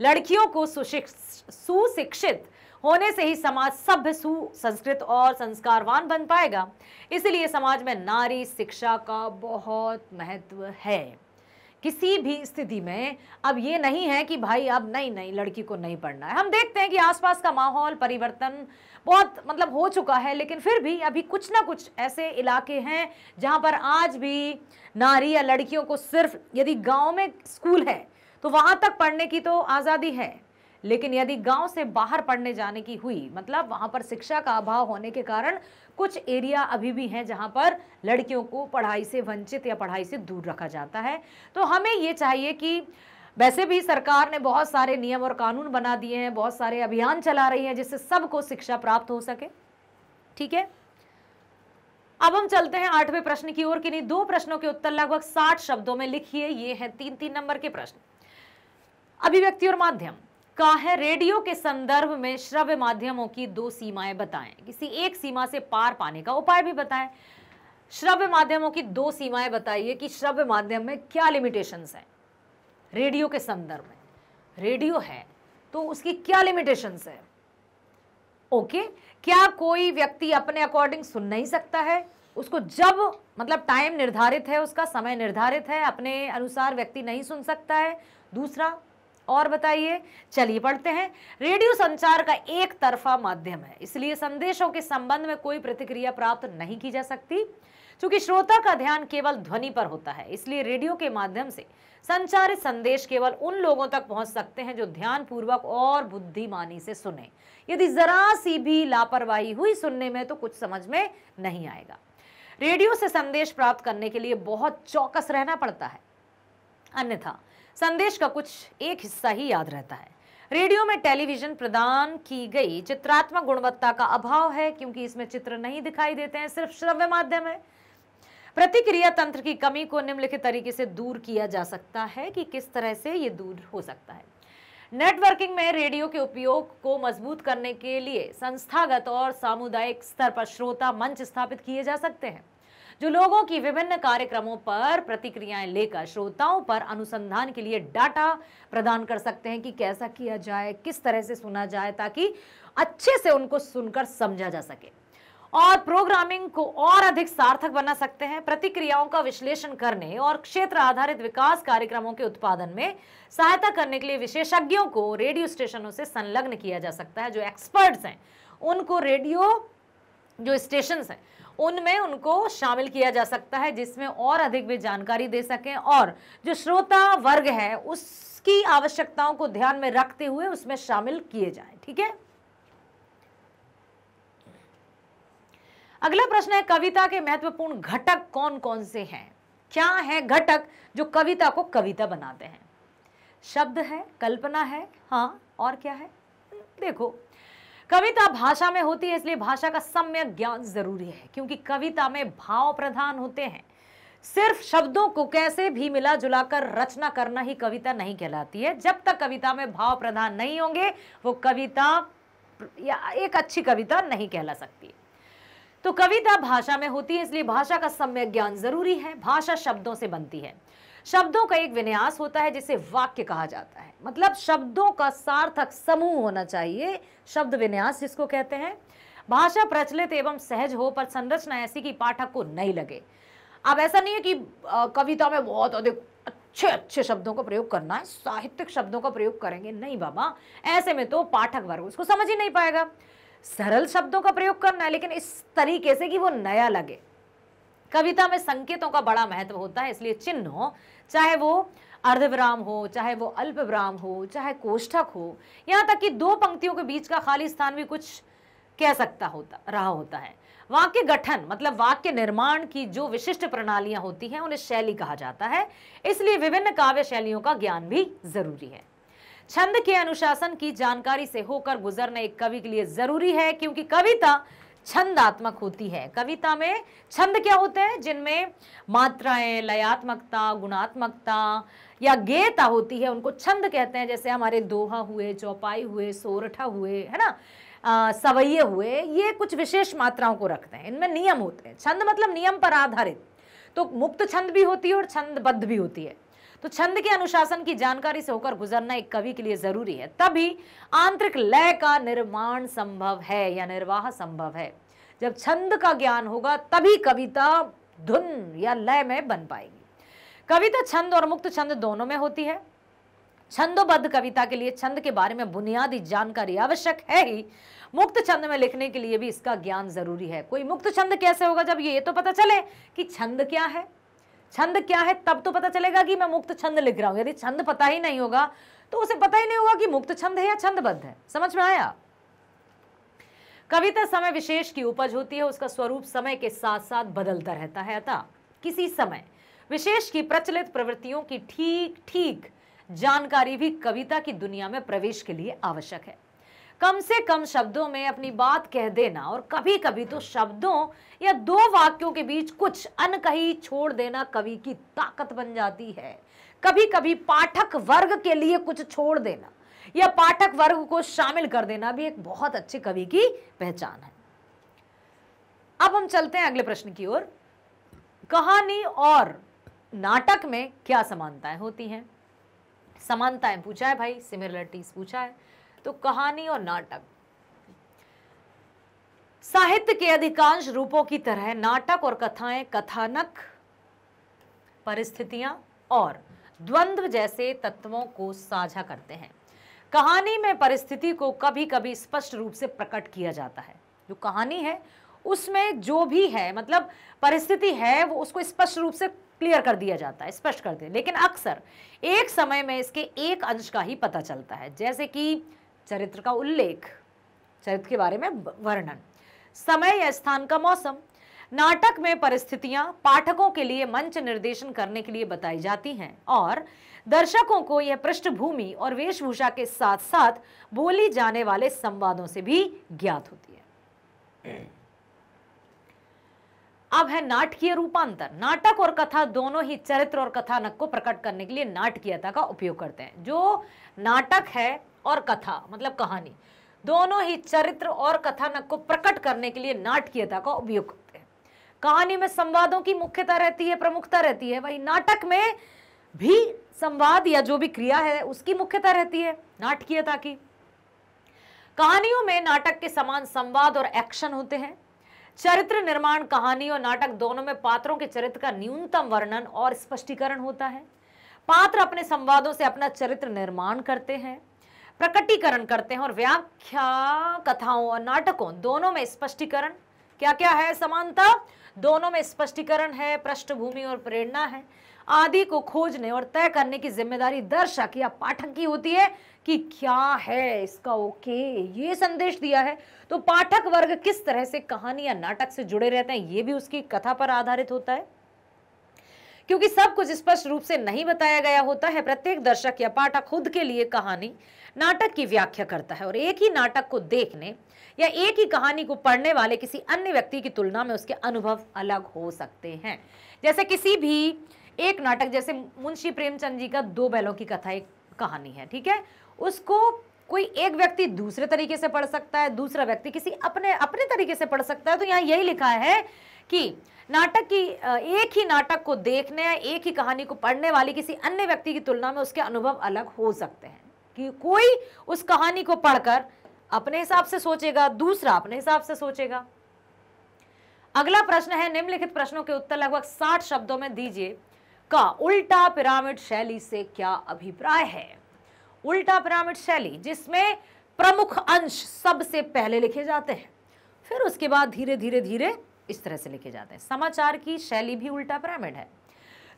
लड़कियों को सुशिक्षित होने से ही समाज सभ्य सुसंस्कृत और संस्कारवान बन पाएगा इसलिए समाज में नारी शिक्षा का बहुत महत्व है किसी भी स्थिति में अब ये नहीं है कि भाई अब नहीं नहीं लड़की को नहीं पढ़ना है हम देखते हैं कि आसपास का माहौल परिवर्तन बहुत मतलब हो चुका है लेकिन फिर भी अभी कुछ ना कुछ ऐसे इलाके हैं जहाँ पर आज भी नारी या लड़कियों को सिर्फ यदि गाँव में स्कूल है तो वहाँ तक पढ़ने की तो आज़ादी है लेकिन यदि गांव से बाहर पढ़ने जाने की हुई मतलब वहाँ पर शिक्षा का अभाव होने के कारण कुछ एरिया अभी भी हैं जहां पर लड़कियों को पढ़ाई से वंचित या पढ़ाई से दूर रखा जाता है तो हमें ये चाहिए कि वैसे भी सरकार ने बहुत सारे नियम और कानून बना दिए हैं बहुत सारे अभियान चला रही है जिससे सबको शिक्षा प्राप्त हो सके ठीक है अब हम चलते हैं आठवें प्रश्न की ओर कि नहीं दो प्रश्नों के उत्तर लगभग साठ शब्दों में लिखिए ये हैं तीन तीन नंबर के प्रश्न अभिव्यक्ति और माध्यम का है रेडियो के संदर्भ में श्रव्य माध्यमों की दो सीमाएं बताएं किसी एक सीमा से पार पाने का उपाय भी बताएं श्रव्य माध्यमों की दो सीमाएं बताइए कि श्रव्य माध्यम में क्या लिमिटेशंस हैं रेडियो के संदर्भ में रेडियो है तो उसकी क्या लिमिटेशंस है ओके क्या कोई व्यक्ति अपने अकॉर्डिंग सुन नहीं सकता है उसको जब मतलब टाइम निर्धारित है उसका समय निर्धारित है अपने अनुसार व्यक्ति नहीं सुन सकता है दूसरा और बताइए चलिए पढ़ते हैं रेडियो संचार का एक तरफा माध्यम है इसलिए संदेशों के संबंध में कोई प्रतिक्रिया प्राप्त नहीं की जा सकती क्योंकि श्रोता का ध्यान केवल ध्वनि पर होता है इसलिए रेडियो के माध्यम से संचारित संदेश केवल उन लोगों तक पहुंच सकते हैं जो ध्यान पूर्वक और बुद्धिमानी से सुने यदि जरा सी भी लापरवाही हुई सुनने में तो कुछ समझ में नहीं आएगा रेडियो से संदेश प्राप्त करने के लिए बहुत चौकस रहना पड़ता है अन्यथा संदेश का कुछ एक हिस्सा ही याद रहता है रेडियो में टेलीविजन प्रदान की गई चित्रात्मक गुणवत्ता का अभाव है क्योंकि इसमें चित्र नहीं दिखाई देते हैं सिर्फ श्रव्य माध्यम है प्रतिक्रिया तंत्र की कमी को निम्नलिखित तरीके से दूर किया जा सकता है कि किस तरह से ये दूर हो सकता है नेटवर्किंग में रेडियो के उपयोग को मजबूत करने के लिए संस्थागत और सामुदायिक स्तर पर श्रोता मंच स्थापित किए जा सकते हैं जो लोगों की विभिन्न कार्यक्रमों पर प्रतिक्रियाएं लेकर श्रोताओं पर अनुसंधान के लिए डाटा प्रदान कर सकते हैं कि कैसा किया जाए किस तरह से सुना जाए ताकि अच्छे से उनको सुनकर समझा जा सके और प्रोग्रामिंग को और अधिक सार्थक बना सकते हैं प्रतिक्रियाओं का विश्लेषण करने और क्षेत्र आधारित विकास कार्यक्रमों के उत्पादन में सहायता करने के लिए विशेषज्ञों को रेडियो स्टेशनों से संलग्न किया जा सकता है जो एक्सपर्ट्स हैं उनको रेडियो जो स्टेशन हैं उनमें उनको शामिल किया जा सकता है जिसमें और अधिक वे जानकारी दे सकें और जो श्रोता वर्ग है उसकी आवश्यकताओं को ध्यान में रखते हुए उसमें शामिल किए जाए ठीक है अगला प्रश्न है कविता के महत्वपूर्ण घटक कौन कौन से हैं क्या है घटक जो कविता को कविता बनाते हैं शब्द है कल्पना है हाँ और क्या है देखो कविता भाषा में होती है इसलिए भाषा का सम्यक ज्ञान जरूरी है क्योंकि कविता में भाव प्रधान होते हैं सिर्फ शब्दों को कैसे भी मिला जुलाकर रचना करना ही कविता नहीं कहलाती है जब तक कविता में भाव प्रधान नहीं होंगे वो कविता या एक अच्छी कविता नहीं कहला सकती तो कविता भाषा में होती है इसलिए भाषा का सम्यक ज्ञान जरूरी है भाषा शब्दों से बनती है शब्दों का एक विन्यास होता है जिसे वाक्य कहा जाता है मतलब शब्दों का सार्थक समूह होना चाहिए शब्द विन्यास जिसको कहते हैं भाषा प्रचलित एवं सहज हो पर संरचना ऐसी कि पाठक को नहीं लगे अब ऐसा नहीं है कि कविता में बहुत अधिक अच्छे अच्छे शब्दों का प्रयोग करना है साहित्यिक शब्दों का प्रयोग करेंगे नहीं बाबा ऐसे में तो पाठक वर्ग उसको समझ ही नहीं पाएगा सरल शब्दों का प्रयोग करना है लेकिन इस तरीके से कि वो नया लगे कविता में संकेतों का बड़ा महत्व होता है इसलिए हो चाहे वो अर्धविराम हो चाहे वो अल्पविराम हो चाहे कोष्ठक हो यहाँ तक कि दो पंक्तियों के बीच का खाली स्थान भी कुछ कह सकता होता रहा होता है वाक्य गठन मतलब वाक्य निर्माण की जो विशिष्ट प्रणालियां होती हैं उन्हें शैली कहा जाता है इसलिए विभिन्न काव्य शैलियों का ज्ञान भी जरूरी है छंद के अनुशासन की जानकारी से होकर गुजरना एक कवि के लिए जरूरी है क्योंकि कविता छंदात्मक होती है कविता में छंद क्या होते हैं जिनमें मात्राएं लयात्मकता गुणात्मकता या गेता होती है उनको छंद कहते हैं जैसे हमारे दोहा हुए चौपाई हुए सोरठा हुए है ना सवैये हुए ये कुछ विशेष मात्राओं को रखते हैं इनमें नियम होते हैं छंद मतलब नियम पर आधारित तो मुक्त छंद भी होती है और छंदबद्ध भी होती है तो छंद के अनुशासन की जानकारी से होकर गुजरना एक कवि के लिए जरूरी है तभी आंतरिक लय का निर्माण संभव है या निर्वाह संभव है जब छंद का ज्ञान होगा तभी कविता धुन या लय में बन पाएगी कविता छंद और मुक्त छंद दोनों में होती है छंदोबद्ध कविता के लिए छंद के बारे में बुनियादी जानकारी आवश्यक है ही मुक्त छंद में लिखने के लिए भी इसका ज्ञान जरूरी है कोई मुक्त छंद कैसे होगा जब ये तो पता चले कि छंद क्या है छंद क्या है तब तो पता चलेगा कि मैं मुक्त छंद लिख रहा हूँ यदि छंद पता ही नहीं होगा तो उसे पता ही नहीं होगा कि मुक्त छंद है या छंदबद्ध है समझ में आया कविता समय विशेष की उपज होती है उसका स्वरूप समय के साथ साथ बदलता रहता है अतः किसी समय विशेष की प्रचलित प्रवृत्तियों की ठीक ठीक जानकारी भी कविता की दुनिया में प्रवेश के लिए आवश्यक है कम से कम शब्दों में अपनी बात कह देना और कभी कभी तो शब्दों या दो वाक्यों के बीच कुछ अनकही छोड़ देना कवि की ताकत बन जाती है कभी कभी पाठक वर्ग के लिए कुछ छोड़ देना या पाठक वर्ग को शामिल कर देना भी एक बहुत अच्छे कवि की पहचान है अब हम चलते हैं अगले प्रश्न की ओर कहानी और नाटक में क्या समानताएं होती हैं समानताएं पूछा है भाई सिमिलरिटीज पूछा है तो कहानी और नाटक साहित्य के अधिकांश रूपों की तरह नाटक और कथाएं कथानक परिस्थितियां और द्वंद्व जैसे तत्वों को साझा करते हैं कहानी में परिस्थिति को कभी कभी स्पष्ट रूप से प्रकट किया जाता है जो कहानी है उसमें जो भी है मतलब परिस्थिति है वो उसको स्पष्ट रूप से क्लियर कर दिया जाता है स्पष्ट कर दिया लेकिन अक्सर एक समय में इसके एक अंश का ही पता चलता है जैसे कि चरित्र का उल्लेख चरित्र के बारे में वर्णन समय या स्थान का मौसम नाटक में परिस्थितियां पाठकों के लिए मंच निर्देशन करने के लिए बताई जाती हैं और दर्शकों को यह पृष्ठभूमि और वेशभूषा के साथ साथ बोली जाने वाले संवादों से भी ज्ञात होती है अब है नाटकीय रूपांतर नाटक और कथा दोनों ही चरित्र और कथानक को प्रकट करने के लिए नाटकीयता का उपयोग करते हैं जो नाटक है और कथा मतलब कहानी दोनों ही चरित्र और कथानक को प्रकट करने के लिए नाटकीयता का उपयोग करते हैं कहानी में संवादों की मुख्यता रहती है प्रमुखता रहती है वही नाटक में भी संवाद या जो भी क्रिया है उसकी मुख्यता रहती है नाटकीयता की कहानियों में नाटक के समान संवाद और एक्शन होते हैं चरित्र निर्माण कहानी और नाटक दोनों में पात्रों के चरित्र का न्यूनतम वर्णन और स्पष्टीकरण होता है पात्र अपने संवादों से अपना चरित्र निर्माण करते हैं प्रकटीकरण करते हैं और व्याख्या कथाओं और नाटकों दोनों में स्पष्टीकरण क्या क्या है समानता दोनों में स्पष्टीकरण है पृष्ठभूमि और प्रेरणा है आदि को खोजने और तय करने की जिम्मेदारी दर्शक या पाठक की होती है कि क्या है इसका ओके ये संदेश दिया है तो पाठक वर्ग किस तरह से कहानी या नाटक से जुड़े रहते हैं ये भी उसकी कथा पर आधारित होता है क्योंकि सब कुछ स्पष्ट रूप से नहीं बताया गया होता है प्रत्येक दर्शक या पाठक खुद के लिए कहानी नाटक की व्याख्या करता है और एक ही नाटक को देखने या एक ही कहानी को पढ़ने वाले किसी अन्य व्यक्ति की तुलना में उसके अनुभव अलग हो सकते हैं जैसे किसी भी एक नाटक जैसे मुंशी प्रेमचंद जी का दो बैलों की कथा एक कहानी है ठीक है उसको कोई एक व्यक्ति दूसरे तरीके से पढ़ सकता है दूसरा व्यक्ति किसी अपने अपने तरीके से पढ़ सकता है तो यहाँ यही लिखा है कि नाटक की एक ही नाटक को देखने या एक ही कहानी को पढ़ने वाले किसी अन्य व्यक्ति की तुलना में उसके अनुभव अलग हो सकते हैं कि कोई उस कहानी को पढ़कर अपने हिसाब से सोचेगा दूसरा अपने हिसाब से सोचेगा अगला प्रश्न है निम्नलिखित प्रश्नों के उत्तर लगभग साठ शब्दों में दीजिए का उल्टा पिरामिड शैली से क्या अभिप्राय है उल्टा पिरामिड शैली जिसमें प्रमुख अंश सबसे पहले लिखे जाते हैं फिर उसके बाद धीरे धीरे धीरे इस तरह से लिखे जाते हैं समाचार की शैली भी उल्टा पिरामिड है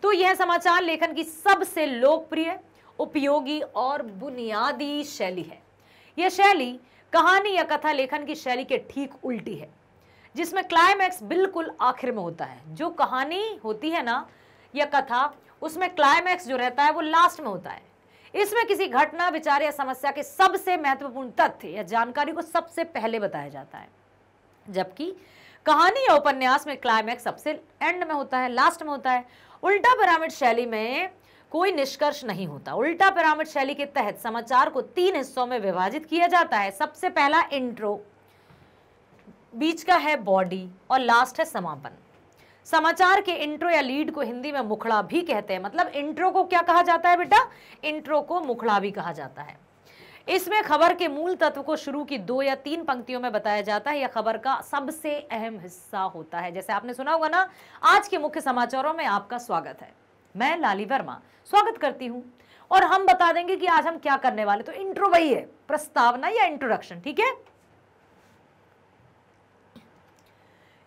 तो यह समाचार लेखन की सबसे लोकप्रिय उपयोगी और बुनियादी शैली है यह शैली कहानी या कथा लेखन की शैली के ठीक उल्टी है जिसमें क्लाइमैक्स बिल्कुल आखिर में होता है जो कहानी होती है ना या कथा उसमें क्लाइमैक्स जो रहता है वो लास्ट में होता है इसमें किसी घटना विचार या समस्या के सबसे महत्वपूर्ण तथ्य या जानकारी को सबसे पहले बताया जाता है जबकि कहानी या उपन्यास में क्लाइमैक्स सबसे एंड में होता है लास्ट में होता है उल्टा पिरामिड शैली में कोई निष्कर्ष नहीं होता उल्टा पिरामिड शैली के तहत समाचार को तीन हिस्सों में विभाजित किया जाता है सबसे पहला इंट्रो बीच का है बॉडी और लास्ट है समापन समाचार के इंट्रो या लीड को हिंदी में मुखड़ा भी कहते हैं मतलब इंट्रो को क्या कहा जाता है बेटा इंट्रो को मुखड़ा भी कहा जाता है इसमें खबर के मूल तत्व को शुरू की दो या तीन पंक्तियों में बताया जाता है यह खबर का सबसे अहम हिस्सा होता है जैसे आपने सुना होगा ना आज के मुख्य समाचारों में आपका स्वागत है मैं लाली वर्मा स्वागत करती हूं और हम बता देंगे कि आज हम क्या करने वाले तो इंट्रो वही है प्रस्तावना या इंट्रोडक्शन ठीक है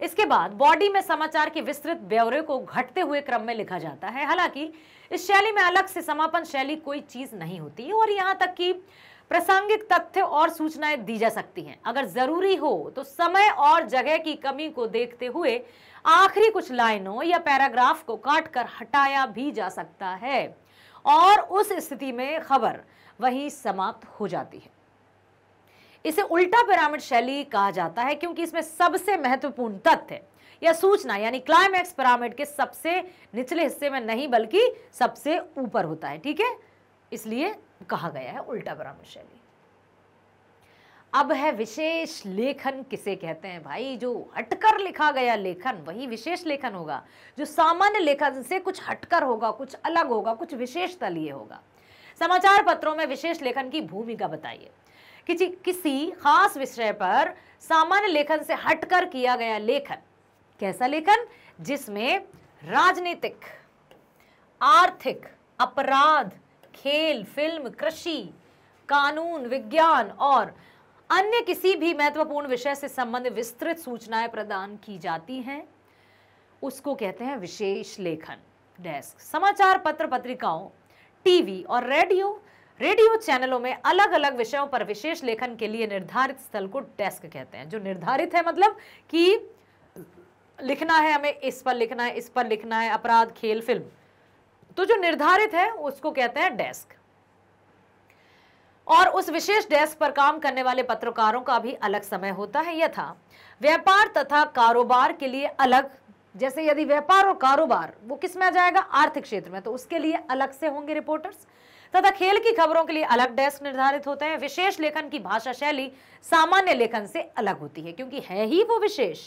इसके बाद बॉडी में समाचार के विस्तृत ब्यौरे को घटते हुए क्रम में लिखा जाता है हालांकि इस शैली में अलग से समापन शैली कोई चीज नहीं होती और यहां तक कि प्रासंगिक तथ्य और सूचनाएं दी जा सकती हैं अगर जरूरी हो तो समय और जगह की कमी को देखते हुए आखिरी कुछ लाइनों या पैराग्राफ को काटकर हटाया भी जा सकता है और उस स्थिति में खबर वहीं समाप्त हो जाती है इसे उल्टा पिरामिड शैली कहा जाता है क्योंकि इसमें सबसे महत्वपूर्ण तथ्य या सूचना यानी क्लाइमैक्स पिरामिड के सबसे निचले हिस्से में नहीं बल्कि सबसे ऊपर होता है ठीक है इसलिए कहा गया है उल्टा शैली अब है विशेष लेखन किसे कहते हैं भाई जो हटकर लिखा गया लेखन वही विशेष लेखन होगा जो सामान्य लेखन से कुछ हटकर होगा कुछ अलग होगा कुछ विशेषता लिए होगा समाचार पत्रों में विशेष लेखन की भूमिका बताइए किसी किसी खास विषय पर सामान्य लेखन से हटकर किया गया लेखन कैसा लेखन जिसमें राजनीतिक आर्थिक अपराध खेल फिल्म कृषि कानून विज्ञान और अन्य किसी भी महत्वपूर्ण विषय से संबंधित विस्तृत सूचनाएं प्रदान की जाती हैं उसको कहते हैं विशेष लेखन डेस्क समाचार पत्र पत्रिकाओं टीवी और रेडियो रेडियो चैनलों में अलग अलग विषयों पर विशेष लेखन के लिए निर्धारित स्थल को डेस्क कहते हैं जो निर्धारित है मतलब कि लिखना है हमें इस पर लिखना है इस पर लिखना है अपराध खेल फिल्म तो जो निर्धारित है उसको कहते हैं डेस्क और उस विशेष डेस्क पर काम करने वाले पत्रकारों का भी अलग समय होता है यथा व्यापार तथा कारोबार के लिए अलग जैसे यदि व्यापार और कारोबार वो किस में आ जाएगा आर्थिक क्षेत्र में तो उसके लिए अलग से होंगे रिपोर्टर्स तथा खेल की खबरों के लिए अलग डेस्क निर्धारित होते हैं विशेष लेखन की भाषा शैली सामान्य लेखन से अलग होती है क्योंकि है ही वो विशेष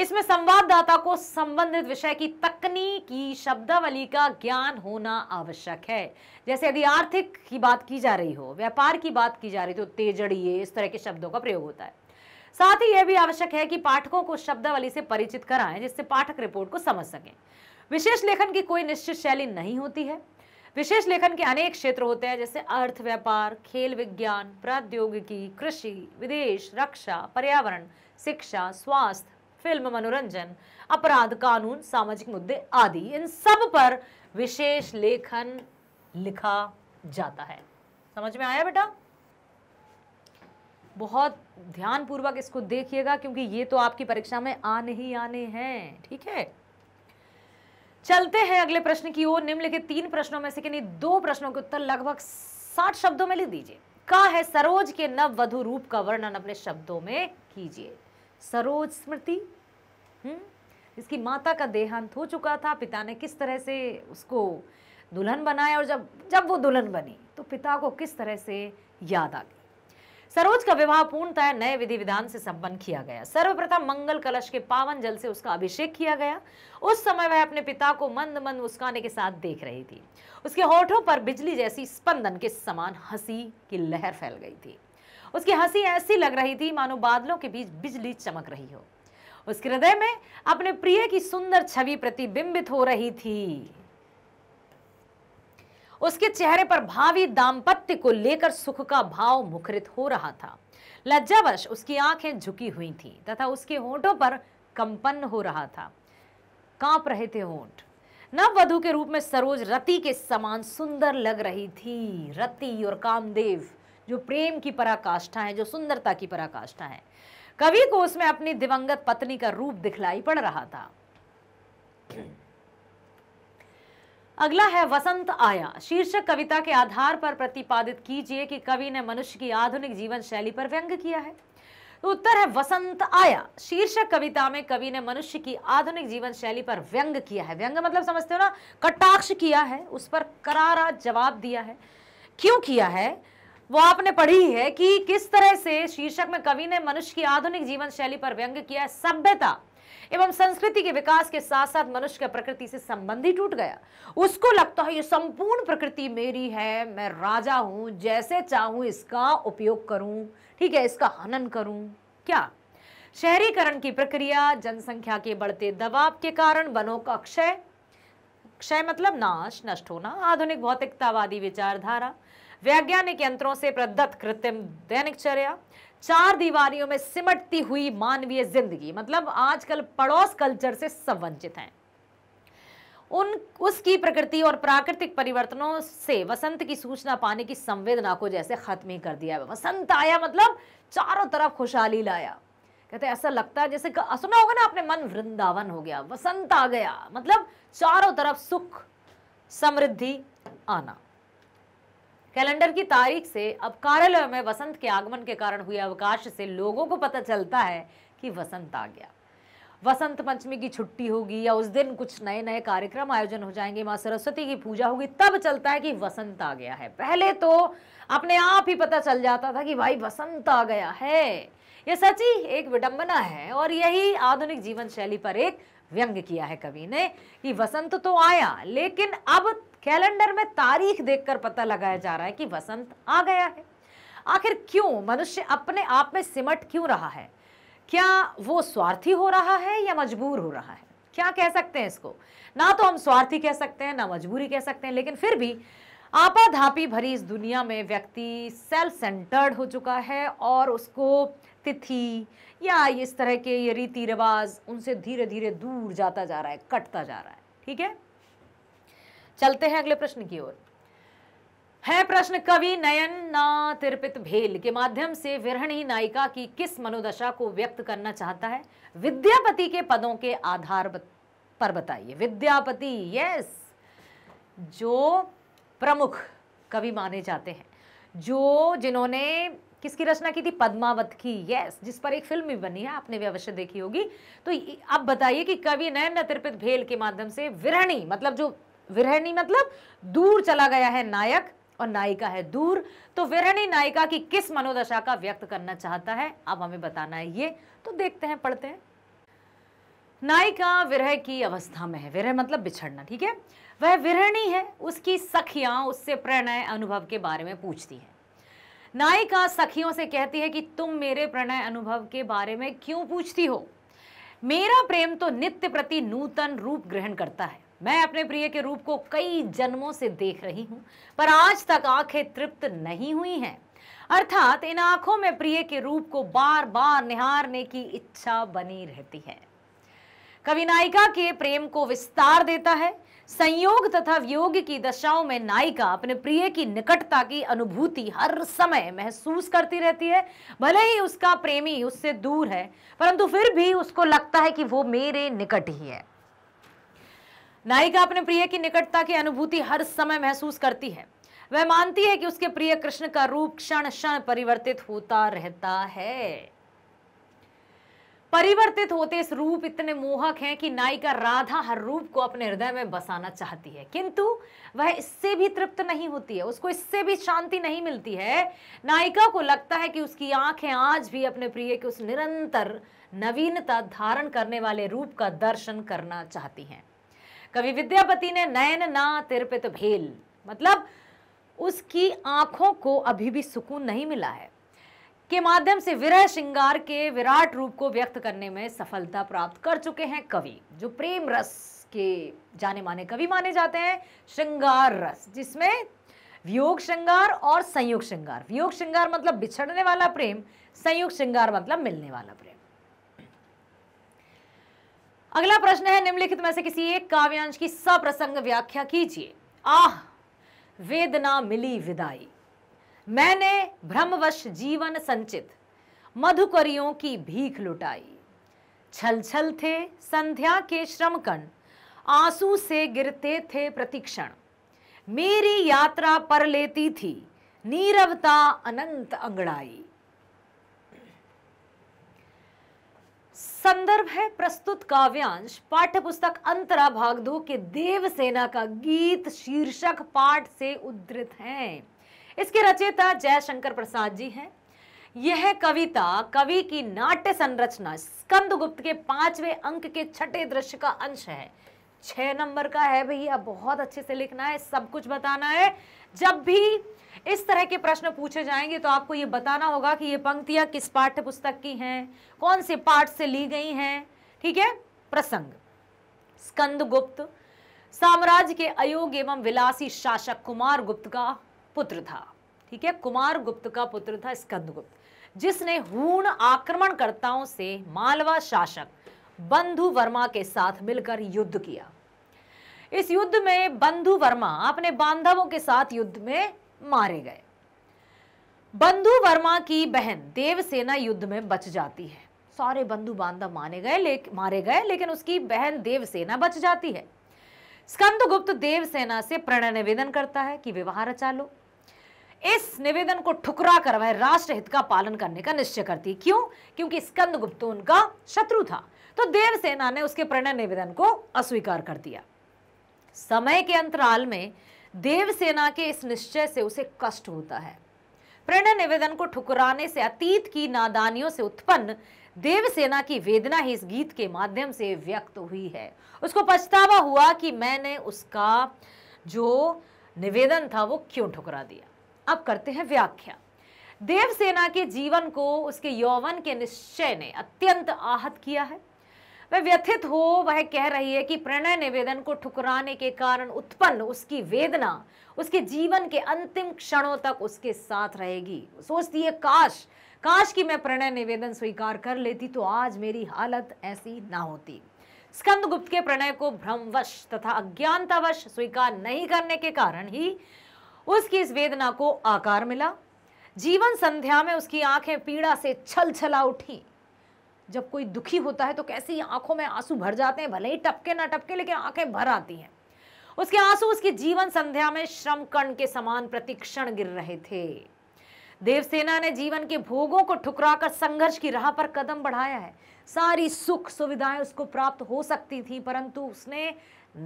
इसमें संवाददाता को संबंधित विषय की तकनीकी शब्दावली का ज्ञान होना आवश्यक है जैसे यदि आर्थिक की बात की जा रही हो व्यापार की बात की जा रही तो तेजड़ी इस तरह के शब्दों का प्रयोग होता है साथ ही यह भी आवश्यक है कि पाठकों को शब्दावली से परिचित कराएं जिससे पाठक रिपोर्ट को समझ सकें विशेष लेखन की कोई निश्चित शैली नहीं होती है विशेष लेखन के अनेक क्षेत्र होते हैं जैसे अर्थ व्यापार खेल विज्ञान प्रौद्योगिकी कृषि विदेश रक्षा पर्यावरण शिक्षा स्वास्थ्य फिल्म मनोरंजन अपराध कानून सामाजिक मुद्दे आदि इन सब पर विशेष लेखन लिखा जाता है समझ में आया बेटा बहुत ध्यानपूर्वक इसको देखिएगा क्योंकि ये तो आपकी परीक्षा में आने ही आने हैं ठीक है चलते हैं अगले प्रश्न की ओर निम्नलिखित तीन प्रश्नों में से किन्हीं दो प्रश्नों के उत्तर लगभग साठ शब्दों में लिख दीजिए का है सरोज के नव वधु रूप का वर्णन अपने शब्दों में कीजिए सरोज स्मृति हम्म, इसकी माता का देहांत हो चुका था पिता ने किस तरह से उसको दुल्हन बनाया और जब जब वो दुल्हन बनी तो पिता को किस तरह से याद आ गई सरोज का विवाह पूर्णतः नए विधि विधान से संपन्न किया गया सर्वप्रथम मंगल कलश के पावन जल से उसका अभिषेक किया गया उस समय वह अपने पिता को मंद मंद मुस्काने के साथ देख रही थी उसके होठों पर बिजली जैसी स्पंदन के समान हंसी की लहर फैल गई थी उसकी हंसी ऐसी लग रही थी मानो बादलों के बीच बिजली चमक रही हो उसके हृदय में अपने प्रिय की सुंदर छवि प्रतिबिंबित हो रही थी उसके चेहरे पर भावी दाम्पत्य को लेकर सुख का भाव मुखरित हो रहा था लज्जावश उसकी आंखें झुकी हुई थी तथा उसके होठों पर कंपन हो रहा था कांप रहे थे होंठ नववधु के रूप में सरोज रति के समान सुंदर लग रही थी रति और कामदेव जो प्रेम की पराकाष्ठा है जो सुंदरता की पराकाष्ठा है कवि को उसमें अपनी दिवंगत पत्नी का रूप दिखलाई पड़ रहा था अगला है वसंत आया शीर्षक कविता के आधार पर प्रतिपादित कीजिए कि कवि ने मनुष्य की आधुनिक जीवन शैली पर व्यंग किया है तो उत्तर है वसंत आया शीर्षक कविता में कवि ने मनुष्य की आधुनिक जीवन शैली पर व्यंग किया है व्यंग मतलब समझते हो ना कटाक्ष किया है उस पर करारा जवाब दिया है क्यों किया है वो आपने पढ़ी है कि किस तरह से शीर्षक में कवि ने मनुष्य की आधुनिक जीवन शैली पर व्यंग किया सभ्यता एवं संस्कृति के विकास के साथ साथ मनुष्य के प्रकृति से संबंध ही टूट गया उसको लगता है ये संपूर्ण प्रकृति मेरी है मैं राजा हूं जैसे चाहूं इसका उपयोग करूं ठीक है इसका हनन करूं क्या शहरीकरण की प्रक्रिया जनसंख्या के बढ़ते दबाव के कारण वनों का क्षय क्षय मतलब नाश नष्ट होना आधुनिक भौतिकतावादी विचारधारा वैज्ञानिक यंत्रों से प्रदत्त कृत्रिम दैनिक चर्या चार दीवारियों में सिमटती हुई मानवीय जिंदगी मतलब आजकल पड़ोस कल्चर से संवंचित हैं उन उसकी प्रकृति और प्राकृतिक परिवर्तनों से वसंत की सूचना पाने की संवेदना को जैसे खत्म ही कर दिया वसंत आया मतलब चारों तरफ खुशहाली लाया कहते ऐसा लगता है जैसे सुना होगा ना अपने मन वृंदावन हो गया वसंत आ गया मतलब चारों तरफ सुख समृद्धि आना कैलेंडर की तारीख से अब कार्यालय में वसंत के आगमन के कारण हुए अवकाश से लोगों को पता चलता है कि वसंत आ गया वसंत पंचमी की छुट्टी होगी या उस दिन कुछ नए नए कार्यक्रम आयोजन हो जाएंगे माँ सरस्वती की पूजा होगी तब चलता है कि वसंत आ गया है पहले तो अपने आप ही पता चल जाता था कि भाई वसंत आ गया है यह सच ही एक विडंबना है और यही आधुनिक जीवन शैली पर एक व्यंग किया है कवि ने कि वसंत तो आया लेकिन अब कैलेंडर में तारीख देखकर पता लगाया जा रहा है कि वसंत आ गया है आखिर क्यों मनुष्य अपने आप में सिमट क्यों रहा है क्या वो स्वार्थी हो रहा है या मजबूर हो रहा है क्या कह सकते हैं इसको ना तो हम स्वार्थी कह सकते हैं ना मजबूरी कह सकते हैं लेकिन फिर भी आपाधापी भरी इस दुनिया में व्यक्ति सेल्फ सेंटर्ड हो चुका है और उसको तिथि या इस तरह के ये रीति रिवाज उनसे धीरे धीरे दूर जाता जा रहा है कटता जा रहा है ठीक है चलते हैं अगले प्रश्न की ओर है प्रश्न कवि नयन ना तिरपित भेल के माध्यम से विरहणी नायिका की किस मनोदशा को व्यक्त करना चाहता है विद्यापति के पदों के आधार पर बताइए विद्यापति यस जो प्रमुख कवि माने जाते हैं जो जिन्होंने किसकी रचना की थी पद्मावत की यस जिस पर एक फिल्म भी बनी है आपने भी अवश्य देखी होगी तो अब बताइए कि कवि नयन तिरपित भेल के माध्यम से विरहणी मतलब जो विरहणी मतलब दूर चला गया है नायक और नायिका है दूर तो विरहणी नायिका की किस मनोदशा का व्यक्त करना चाहता है अब हमें बताना है ये तो देखते हैं पढ़ते हैं नायिका विरह की अवस्था में है विरह मतलब बिछड़ना ठीक है वह विरहणी है उसकी सखिया उससे प्रणय अनुभव के बारे में पूछती है नायिका सखियों से कहती है कि तुम मेरे प्रणय अनुभव के बारे में क्यों पूछती हो मेरा प्रेम तो नित्य प्रति नूतन रूप ग्रहण करता है मैं अपने प्रिय के रूप को कई जन्मों से देख रही हूँ पर आज तक आंखें तृप्त नहीं हुई हैं अर्थात इन आंखों में प्रिय के रूप को बार बार निहारने की इच्छा बनी रहती है कवि नायिका के प्रेम को विस्तार देता है संयोग तथा वियोग की दशाओं में नायिका अपने प्रिय की निकटता की अनुभूति हर समय महसूस करती रहती है भले ही उसका प्रेमी उससे दूर है परंतु फिर भी उसको लगता है कि वो मेरे निकट ही है नायिका अपने प्रिय की निकटता की अनुभूति हर समय महसूस करती है वह मानती है कि उसके प्रिय कृष्ण का रूप क्षण क्षण परिवर्तित होता रहता है परिवर्तित होते इस रूप इतने मोहक हैं कि नायिका राधा हर रूप को अपने हृदय में बसाना चाहती है किंतु वह इससे भी तृप्त नहीं होती है उसको इससे भी शांति नहीं मिलती है नायिका को लगता है कि उसकी आंखें आज भी अपने प्रिय के उस निरंतर नवीनता धारण करने वाले रूप का दर्शन करना चाहती हैं कवि विद्यापति ने नयन ना तिर पे तो भेल मतलब उसकी आंखों को अभी भी सुकून नहीं मिला है के माध्यम से विरह श्रृंगार के विराट रूप को व्यक्त करने में सफलता प्राप्त कर चुके हैं कवि जो प्रेम रस के जाने माने कवि माने जाते हैं श्रृंगार रस जिसमें वियोग श्रृंगार और संयोग श्रृंगार वियोग श्रृंगार मतलब बिछड़ने वाला प्रेम संयोग श्रृंगार मतलब मिलने वाला प्रेम अगला प्रश्न है निम्नलिखित में से किसी एक काव्यांश की सप्रसंग व्याख्या कीजिए आह वेदना मिली विदाई मैंने भ्रमवश जीवन संचित मधुकरियों की भीख लुटाई छल छल थे संध्या के श्रम कण आंसू से गिरते थे प्रतीक्षण मेरी यात्रा पर लेती थी नीरवता अनंत अंगड़ाई संदर्भ है प्रस्तुत काव्यांश पाठ्य पुस्तक अंतरा भाग दो के देवसेना का गीत शीर्षक पाठ से उद्धृत है इसके रचयिता जयशंकर प्रसाद जी हैं यह कविता कवि की नाट्य संरचना स्कंदगुप्त के पांचवें अंक के छठे दृश्य का अंश है छह नंबर का है भैया बहुत अच्छे से लिखना है सब कुछ बताना है जब भी इस तरह के प्रश्न पूछे जाएंगे तो आपको ये बताना होगा कि ये पंक्तियां किस पाठ्य पुस्तक की हैं कौन से पाठ से ली गई हैं ठीक है प्रसंग स्कंद गुप्त साम्राज्य के अयोग एवं विलासी शासक कुमार गुप्त का पुत्र था ठीक है कुमार गुप्त का पुत्र था स्कंदगुप्त जिसने हूण आक्रमणकर्ताओं से मालवा शासक बंधु वर्मा के साथ मिलकर युद्ध किया इस युद्ध में बंधु वर्मा अपने बांधवों के साथ युद्ध में मारे गए बंधु वर्मा की बहन देवसेना युद्ध में बच जाती है सारे बंधु बांधव माने गए ले, मारे गए लेकिन उसकी बहन देवसेना बच जाती है स्कंदगुप्त देवसेना से प्रणय निवेदन करता है कि विवाह रचा लो इस निवेदन को ठुकरा कर वह राष्ट्र हित का पालन करने का निश्चय करती क्यों क्योंकि स्कंदगुप्त उनका शत्रु था तो देवसेना ने उसके प्रणय निवेदन को अस्वीकार कर दिया समय के अंतराल में देवसेना के इस निश्चय से उसे कष्ट होता है प्रणय निवेदन को ठुकराने से अतीत की नादानियों से उत्पन्न देवसेना की वेदना ही इस गीत के माध्यम से व्यक्त हुई है उसको पछतावा हुआ कि मैंने उसका जो निवेदन था वो क्यों ठुकरा दिया अब करते हैं व्याख्या देवसेना के जीवन को उसके यौवन के निश्चय ने अत्यंत आहत किया है वह व्यथित हो वह कह रही है कि प्रणय निवेदन को ठुकराने के कारण उत्पन्न उसकी वेदना उसके जीवन के अंतिम क्षणों तक उसके साथ रहेगी सोचती है काश काश कि मैं प्रणय निवेदन स्वीकार कर लेती तो आज मेरी हालत ऐसी ना होती स्कंदगुप्त के प्रणय को भ्रमवश तथा अज्ञानतावश स्वीकार नहीं करने के कारण ही उसकी इस वेदना को आकार मिला जीवन संध्या में उसकी आंखें पीड़ा से छल छला उठी जब कोई दुखी होता है तो कैसी आंखों में आंसू भर जाते हैं भले ही टपके ना टपके लेकिन आंखें भर आती हैं उसके आंसू उसकी जीवन संध्या में श्रम कर्ण के समान प्रतिक्षण गिर रहे थे देवसेना ने जीवन के भोगों को ठुकराकर संघर्ष की राह पर कदम बढ़ाया है सारी सुख सुविधाएं उसको प्राप्त हो सकती थी परंतु उसने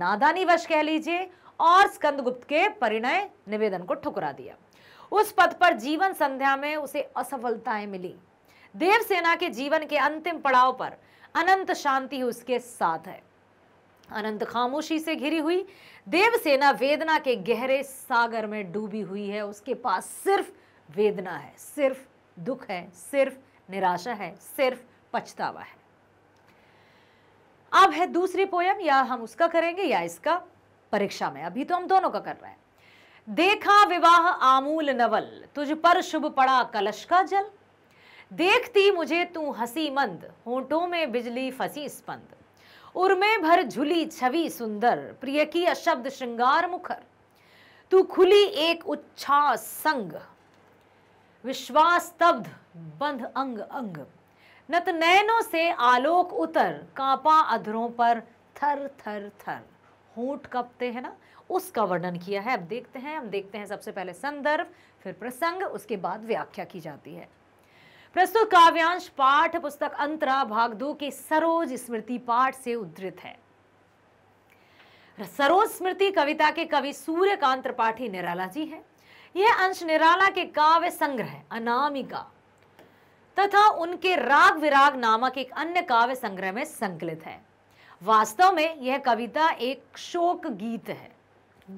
नादानीवश कह लीजिए और स्कंदगुप्त के परिणय निवेदन को ठुकरा दिया उस पद पर जीवन संध्या में उसे असफलताएं मिली देवसेना के जीवन के अंतिम पड़ाव पर अनंत शांति उसके साथ है अनंत खामोशी से घिरी हुई देवसेना वेदना के गहरे सागर में डूबी हुई है उसके पास सिर्फ वेदना है सिर्फ दुख है सिर्फ निराशा है सिर्फ पछतावा है अब है दूसरी पोयम या हम उसका करेंगे या इसका परीक्षा में अभी तो हम दोनों का कर रहे हैं देखा विवाह आमूल नवल तुझ पर शुभ पड़ा कलश का जल देखती मुझे तू हसी मंद होंठों में बिजली फंसी स्पंद उर्मे भर झुली छवि सुंदर प्रिय की अशब्द श्रृंगार मुखर तू खुली एक उच्छास संग विश्वास तब्ध बंध अंग अंग नत नैनों से आलोक उतर कांपा अधरों पर थर थर थर होंठ कपते हैं ना उसका वर्णन किया है अब देखते हैं हम देखते हैं सबसे पहले संदर्भ फिर प्रसंग उसके बाद व्याख्या की जाती है प्रस्तुत काव्यांश पाठ पुस्तक अंतरा भाग दो के सरोज स्मृति पाठ से उद्धृत है सरोज स्मृति कविता के कवि सूर्यकांत त्रिपाठी निराला जी हैं यह अंश निराला के काव्य संग्रह अनामिका तथा उनके राग विराग नामक एक अन्य काव्य संग्रह में संकलित है वास्तव में यह कविता एक शोक गीत है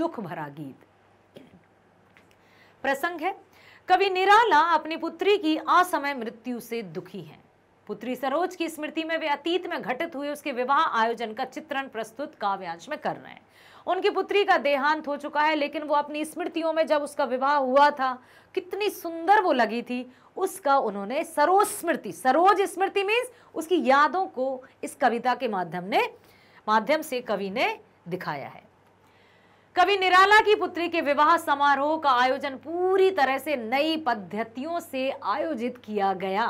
दुख भरा गीत प्रसंग है कवि निराला अपनी पुत्री की असमय मृत्यु से दुखी हैं पुत्री सरोज की स्मृति में वे अतीत में घटित हुए उसके विवाह आयोजन का चित्रण प्रस्तुत काव्यांश में कर रहे हैं उनकी पुत्री का देहांत हो चुका है लेकिन वो अपनी स्मृतियों में जब उसका विवाह हुआ था कितनी सुंदर वो लगी थी उसका उन्होंने सरोज स्मृति सरोज स्मृति मीन्स उसकी यादों को इस कविता के माध्यम ने माध्यम से कवि ने दिखाया है कवि निराला की पुत्री के विवाह समारोह का आयोजन पूरी तरह से नई पद्धतियों से आयोजित किया गया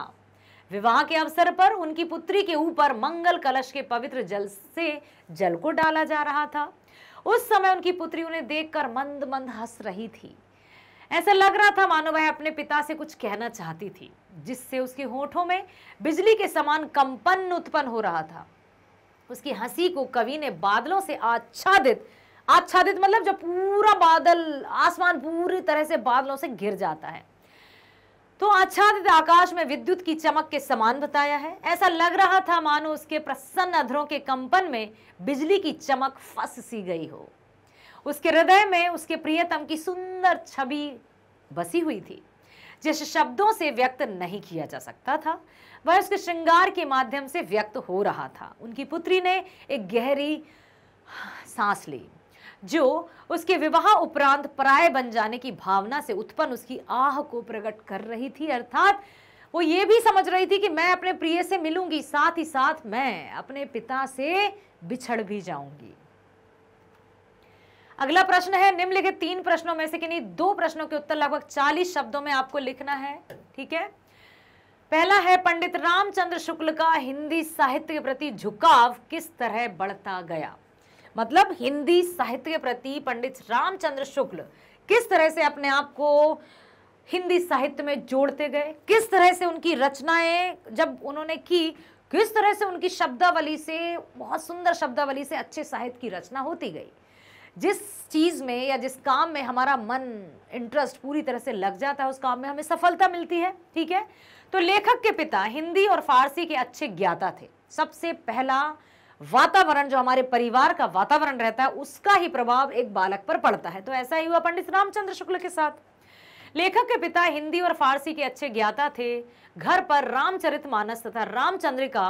विवाह के अवसर पर उनकी पुत्री के ऊपर मंगल कलश के पवित्र जल से जल को डाला जा रहा था उस समय उनकी पुत्री उन्हें देखकर मंद मंद हंस रही थी ऐसा लग रहा था मानो वह अपने पिता से कुछ कहना चाहती थी जिससे उसके होठों में बिजली के समान कंपन उत्पन्न हो रहा था उसकी हंसी को कवि ने बादलों से आच्छादित आच्छादित मतलब जब पूरा बादल आसमान पूरी तरह से बादलों से घिर जाता है तो आच्छादित आकाश में विद्युत की चमक के समान बताया है ऐसा लग रहा था मानो उसके प्रसन्न अधरों के कंपन में बिजली की चमक फस सी गई हो उसके हृदय में उसके प्रियतम की सुंदर छवि बसी हुई थी जिस शब्दों से व्यक्त नहीं किया जा सकता था वह उसके श्रृंगार के माध्यम से व्यक्त हो रहा था उनकी पुत्री ने एक गहरी सांस ली जो उसके विवाह उपरांत पराय बन जाने की भावना से उत्पन्न उसकी आह को प्रकट कर रही थी अर्थात वो ये भी समझ रही थी कि मैं अपने प्रिय से मिलूंगी साथ ही साथ मैं अपने पिता से बिछड़ भी जाऊंगी अगला प्रश्न है निम्नलिखित तीन प्रश्नों में से कि नहीं दो प्रश्नों के उत्तर लगभग चालीस शब्दों में आपको लिखना है ठीक है पहला है पंडित रामचंद्र शुक्ल का हिंदी साहित्य के प्रति झुकाव किस तरह बढ़ता गया मतलब हिंदी साहित्य के प्रति पंडित रामचंद्र शुक्ल किस तरह से अपने आप को हिंदी साहित्य में जोड़ते गए किस तरह से उनकी रचनाएं जब उन्होंने की किस तरह से उनकी शब्दावली से बहुत सुंदर शब्दावली से अच्छे साहित्य की रचना होती गई जिस चीज़ में या जिस काम में हमारा मन इंटरेस्ट पूरी तरह से लग जाता है उस काम में हमें सफलता मिलती है ठीक है तो लेखक के पिता हिंदी और फारसी के अच्छे ज्ञाता थे सबसे पहला वातावरण जो हमारे परिवार का वातावरण रहता है उसका ही प्रभाव एक बालक पर पड़ता है तो ऐसा ही हुआ पंडित रामचंद्र शुक्ल के साथ लेखक के पिता हिंदी और फारसी के अच्छे ज्ञाता थे घर पर मानस तथा रामचंद्रिका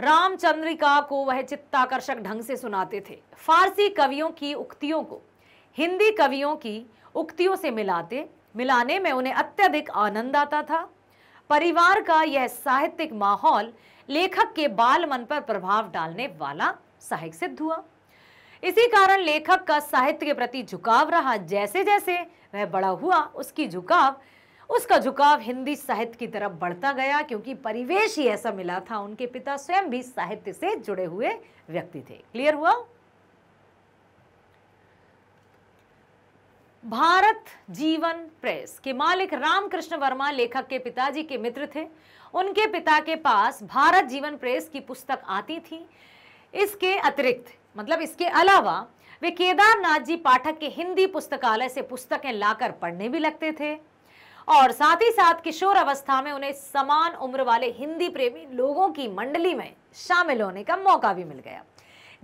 रामचंद्रिका को वह चित्ताकर्षक ढंग से सुनाते थे फारसी कवियों की उक्तियों को हिंदी कवियों की उक्तियों से मिलाते मिलाने में उन्हें अत्यधिक आनंद आता था परिवार का यह साहित्यिक माहौल लेखक के बाल मन पर प्रभाव डालने वाला सहायक सिद्ध हुआ इसी कारण लेखक का साहित्य के प्रति झुकाव रहा जैसे जैसे वह बड़ा हुआ उसकी झुकाव उसका झुकाव हिंदी साहित्य की तरफ बढ़ता गया क्योंकि परिवेश ही ऐसा मिला था उनके पिता स्वयं भी साहित्य से जुड़े हुए व्यक्ति थे क्लियर हुआ भारत जीवन प्रेस के मालिक रामकृष्ण वर्मा लेखक के पिताजी के मित्र थे उनके पिता के पास भारत जीवन प्रेस की पुस्तक आती थी इसके अतिरिक्त मतलब इसके अलावा वे केदारनाथ जी पाठक के हिंदी पुस्तकालय से पुस्तकें लाकर पढ़ने भी लगते थे और साथ ही साथ किशोर अवस्था में उन्हें समान उम्र वाले हिंदी प्रेमी लोगों की मंडली में शामिल होने का मौका भी मिल गया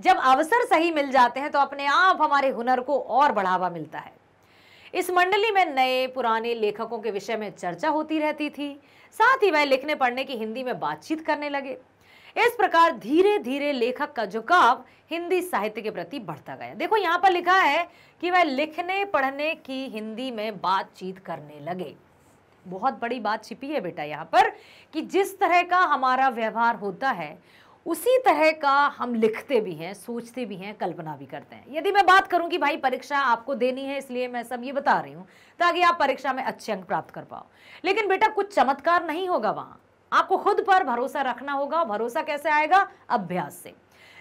जब अवसर सही मिल जाते हैं तो अपने आप हमारे हुनर को और बढ़ावा मिलता है इस मंडली में नए पुराने लेखकों के विषय में चर्चा होती रहती थी साथ ही वह लिखने पढ़ने की हिंदी में बातचीत करने लगे इस प्रकार धीरे धीरे लेखक का झुकाव हिंदी साहित्य के प्रति बढ़ता गया देखो यहाँ पर लिखा है कि वह लिखने पढ़ने की हिंदी में बातचीत करने लगे बहुत बड़ी बात छिपी है बेटा यहाँ पर कि जिस तरह का हमारा व्यवहार होता है उसी तरह का हम लिखते भी हैं सोचते भी हैं कल्पना भी करते हैं यदि मैं बात करूं कि भाई परीक्षा आपको देनी है इसलिए मैं सब ये बता रही हूं ताकि आप परीक्षा में अच्छे अंक प्राप्त कर पाओ लेकिन बेटा कुछ चमत्कार नहीं होगा वहां आपको खुद पर भरोसा रखना होगा भरोसा कैसे आएगा अभ्यास से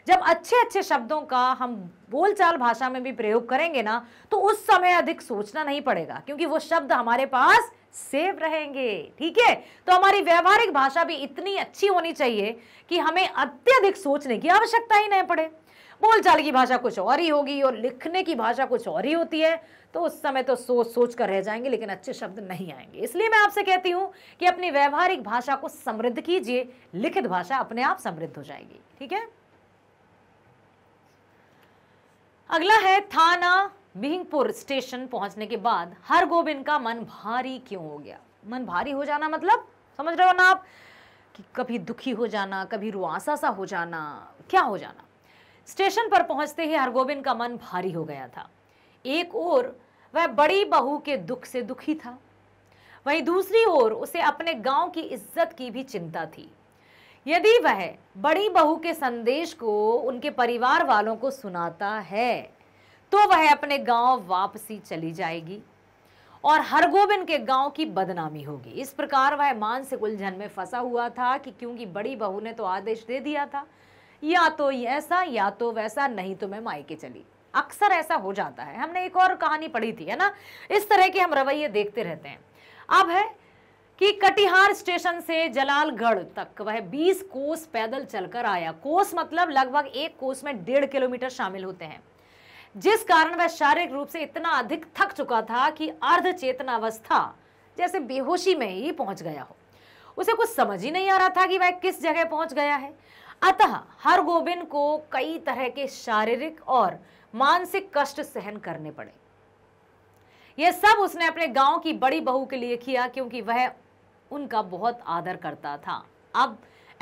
जब अच्छे अच्छे शब्दों का हम बोलचाल भाषा में भी प्रयोग करेंगे ना तो उस समय अधिक सोचना नहीं पड़ेगा क्योंकि वो शब्द हमारे पास सेव रहेंगे ठीक है तो हमारी व्यवहारिक भाषा भी इतनी अच्छी होनी चाहिए कि हमें अत्यधिक सोचने की आवश्यकता ही नहीं पड़े बोलचाल की भाषा कुछ और ही होगी और लिखने की भाषा कुछ और ही होती है तो उस समय तो सोच सोच कर रह जाएंगे लेकिन अच्छे शब्द नहीं आएंगे इसलिए मैं आपसे कहती हूं कि अपनी व्यवहारिक भाषा को समृद्ध कीजिए लिखित भाषा अपने आप समृद्ध हो जाएगी ठीक है अगला है थाना बिहिंगपुर स्टेशन पहुंचने के बाद हर का मन भारी क्यों हो गया मन भारी हो जाना मतलब समझ रहे हो ना आप कि कभी दुखी हो जाना कभी रुआसा सा हो जाना क्या हो जाना स्टेशन पर पहुंचते ही हरगोबिंद का मन भारी हो गया था एक ओर वह बड़ी बहू के दुख से दुखी था वहीं दूसरी ओर उसे अपने गांव की इज्जत की भी चिंता थी यदि वह बड़ी बहू के संदेश को उनके परिवार वालों को सुनाता है तो वह अपने गांव वापसी चली जाएगी और हरगोबिंद के गांव की बदनामी होगी इस प्रकार वह मानसिक उलझन में फंसा हुआ था कि क्योंकि बड़ी बहू ने तो आदेश दे दिया था या तो ऐसा या तो वैसा नहीं तो मैं मायके चली अक्सर ऐसा हो जाता है हमने एक और कहानी पढ़ी थी है ना इस तरह के हम रवैये देखते रहते हैं अब है कि कटिहार स्टेशन से जलालगढ़ तक वह 20 कोस पैदल चलकर आया कोस मतलब लगभग एक कोस में डेढ़ किलोमीटर शामिल होते हैं जिस कारण वह शारीरिक रूप से इतना अधिक थक चुका था कि अर्ध चेतनावस्था जैसे बेहोशी में ही पहुंच गया हो उसे कुछ समझ ही नहीं आ रहा था कि वह किस जगह पहुंच गया है अतः हर गोबिंद को कई तरह के शारीरिक और मानसिक कष्ट सहन करने पड़े यह सब उसने अपने गांव की बड़ी बहू के लिए किया क्योंकि वह उनका बहुत आदर करता था अब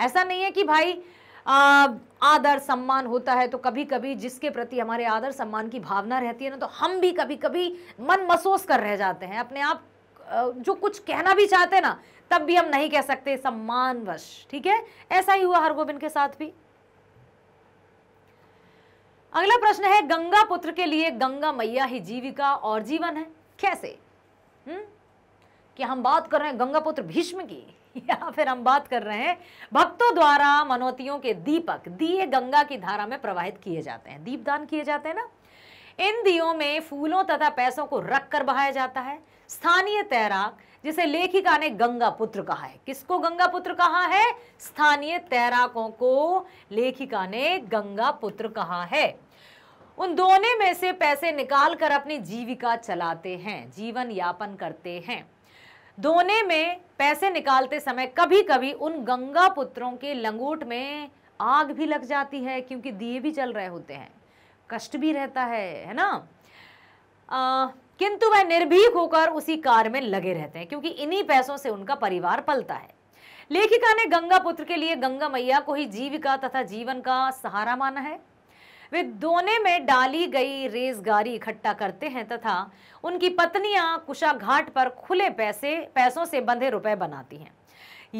ऐसा नहीं है कि भाई आदर सम्मान होता है तो कभी कभी जिसके प्रति हमारे आदर सम्मान की भावना रहती है ना तो हम भी कभी कभी मन मसोस कर रह जाते हैं अपने आप जो कुछ कहना भी चाहते ना तब भी हम नहीं कह सकते सम्मानवश ठीक है ऐसा ही हुआ हरगोबिंद के साथ भी अगला प्रश्न है गंगा पुत्र के लिए गंगा मैया ही जीविका और जीवन है कैसे हुँ? हम्म? कि हम बात कर रहे हैं गंगा पुत्र भीष्म की या फिर हम बात कर रहे हैं भक्तों द्वारा मनोतियों के दीपक दिए गंगा की धारा में प्रवाहित किए जाते हैं दीपदान किए जाते हैं ना इन दियों में फूलों तथा पैसों को रख कर बहाया जाता है स्थानीय तैराक जिसे लेखिका ने गंगा पुत्र कहा है किसको गंगा पुत्र कहा है स्थानीय तैराकों को लेखिका ने गंगा पुत्र कहा है उन दोनों में से पैसे निकाल कर अपनी जीविका चलाते हैं जीवन यापन करते हैं धोने में पैसे निकालते समय कभी कभी उन गंगा पुत्रों के लंगूट में आग भी लग जाती है क्योंकि दिए भी जल रहे होते हैं कष्ट भी रहता है है ना किंतु वह निर्भीक होकर उसी कार में लगे रहते हैं क्योंकि इन्हीं पैसों से उनका परिवार पलता है लेखिका ने गंगा पुत्र के लिए गंगा मैया को ही जीविका तथा जीवन का सहारा माना है वे दोने में डाली गई रेजगारी इकट्ठा करते हैं तथा उनकी पत्नियां कुशाघाट पर खुले पैसे पैसों से बंधे रुपए बनाती हैं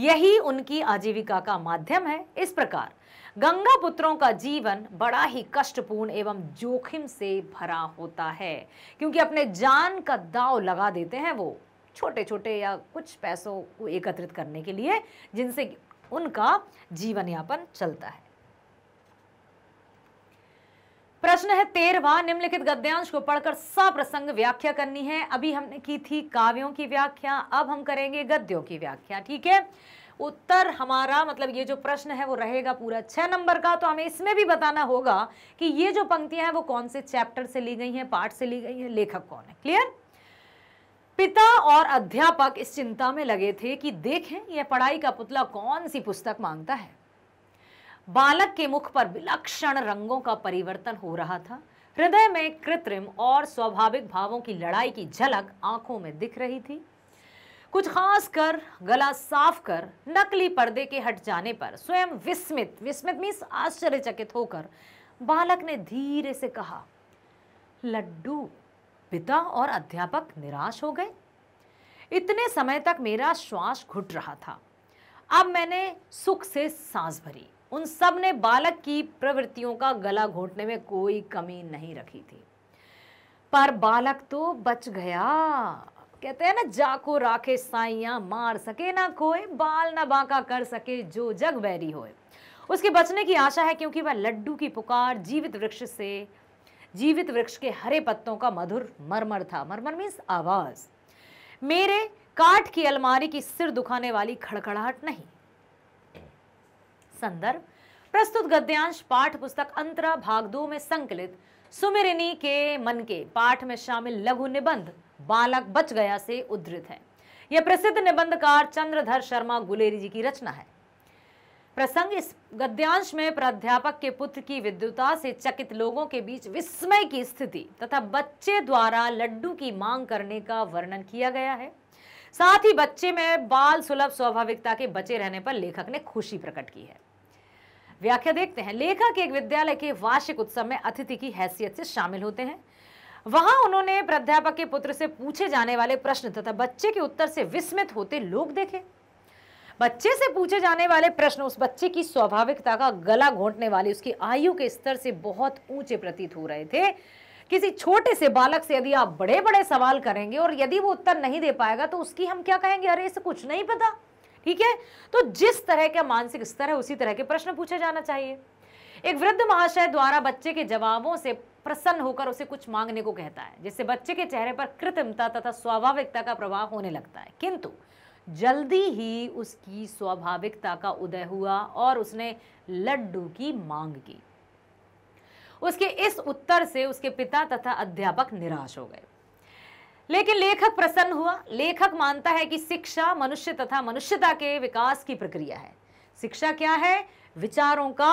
यही उनकी आजीविका का माध्यम है इस प्रकार गंगा पुत्रों का जीवन बड़ा ही कष्टपूर्ण एवं जोखिम से भरा होता है क्योंकि अपने जान का दाव लगा देते हैं वो छोटे छोटे या कुछ पैसों को एकत्रित करने के लिए जिनसे उनका जीवन यापन चलता है प्रश्न है तेरवा निम्नलिखित गद्यांश को पढ़कर प्रसंग व्याख्या करनी है अभी हमने की थी काव्यों की व्याख्या अब हम करेंगे गद्यों की व्याख्या ठीक है उत्तर हमारा मतलब ये जो प्रश्न है वो रहेगा पूरा छह नंबर का तो हमें इसमें भी बताना होगा कि ये जो पंक्तियां हैं वो कौन से चैप्टर से ली गई हैं पाठ से ली गई हैं लेखक कौन है क्लियर पिता और अध्यापक इस चिंता में लगे थे कि देखें यह पढ़ाई का पुतला कौन सी पुस्तक मांगता है बालक के मुख पर विलक्षण रंगों का परिवर्तन हो रहा था हृदय में कृत्रिम और स्वाभाविक भावों की लड़ाई की झलक आंखों में दिख रही थी कुछ खास कर गला साफ कर नकली पर्दे के हट जाने पर स्वयं विस्मित विस्मित मीस आश्चर्यचकित होकर बालक ने धीरे से कहा लड्डू पिता और अध्यापक निराश हो गए इतने समय तक मेरा श्वास घुट रहा था अब मैंने सुख से सांस भरी उन सब ने बालक की प्रवृत्तियों का गला घोटने में कोई कमी नहीं रखी थी पर बालक तो बच गया कहते हैं ना जाको राखे साइया मार सके ना कोई बाल ना बांका कर सके जो जग बैरी होए उसके बचने की आशा है क्योंकि वह लड्डू की पुकार जीवित वृक्ष से जीवित वृक्ष के हरे पत्तों का मधुर मरमर था मरमर मीन्स आवाज मेरे काठ की अलमारी की सिर दुखाने वाली खड़खड़ाहट नहीं संदर्भ प्रस्तुत गद्यांश पाठ पुस्तक अंतरा भाग दो में संकलित सुमिरिनी के मन के पाठ में शामिल लघु निबंध बालक बच गया से उद्धृत है यह प्रसिद्ध निबंधकार चंद्रधर शर्मा गुलेरी जी की रचना है प्रसंग इस गद्यांश में प्राध्यापक के पुत्र की विद्युता से चकित लोगों के बीच विस्मय की स्थिति तथा बच्चे द्वारा लड्डू की मांग करने का वर्णन किया गया है साथ ही बच्चे में बाल सुलभ स्वाभाविकता के बचे रहने पर लेखक ने खुशी प्रकट की है व्याख्या देखते हैं लेखक एक विद्यालय के वार्षिक उत्सव में अतिथि की हैसियत से शामिल होते हैं वहां उन्होंने प्राध्यापक के पुत्र से पूछे जाने वाले प्रश्न तथा बच्चे के उत्तर से विस्मित होते लोग देखे बच्चे से पूछे जाने वाले प्रश्न उस बच्चे की स्वाभाविकता का गला घोंटने वाली उसकी आयु के स्तर से बहुत ऊंचे प्रतीत हो रहे थे किसी छोटे से बालक से यदि आप बड़े बड़े सवाल करेंगे और यदि वो उत्तर नहीं दे पाएगा तो उसकी हम क्या कहेंगे अरे इसे कुछ नहीं पता ठीक है तो जिस तरह का मानसिक स्तर है उसी तरह के प्रश्न पूछे जाना चाहिए एक वृद्ध महाशय द्वारा बच्चे के जवाबों से प्रसन्न होकर उसे कुछ मांगने को कहता है जिससे बच्चे के चेहरे पर कृत्रिमता तथा स्वाभाविकता का प्रभाव होने लगता है किंतु जल्दी ही उसकी स्वाभाविकता का उदय हुआ और उसने लड्डू की मांग की उसके इस उत्तर से उसके पिता तथा अध्यापक निराश हो गए लेकिन लेखक प्रसन्न हुआ लेखक मानता है कि शिक्षा मनुष्य तथा मनुष्यता के विकास की प्रक्रिया है शिक्षा क्या है विचारों का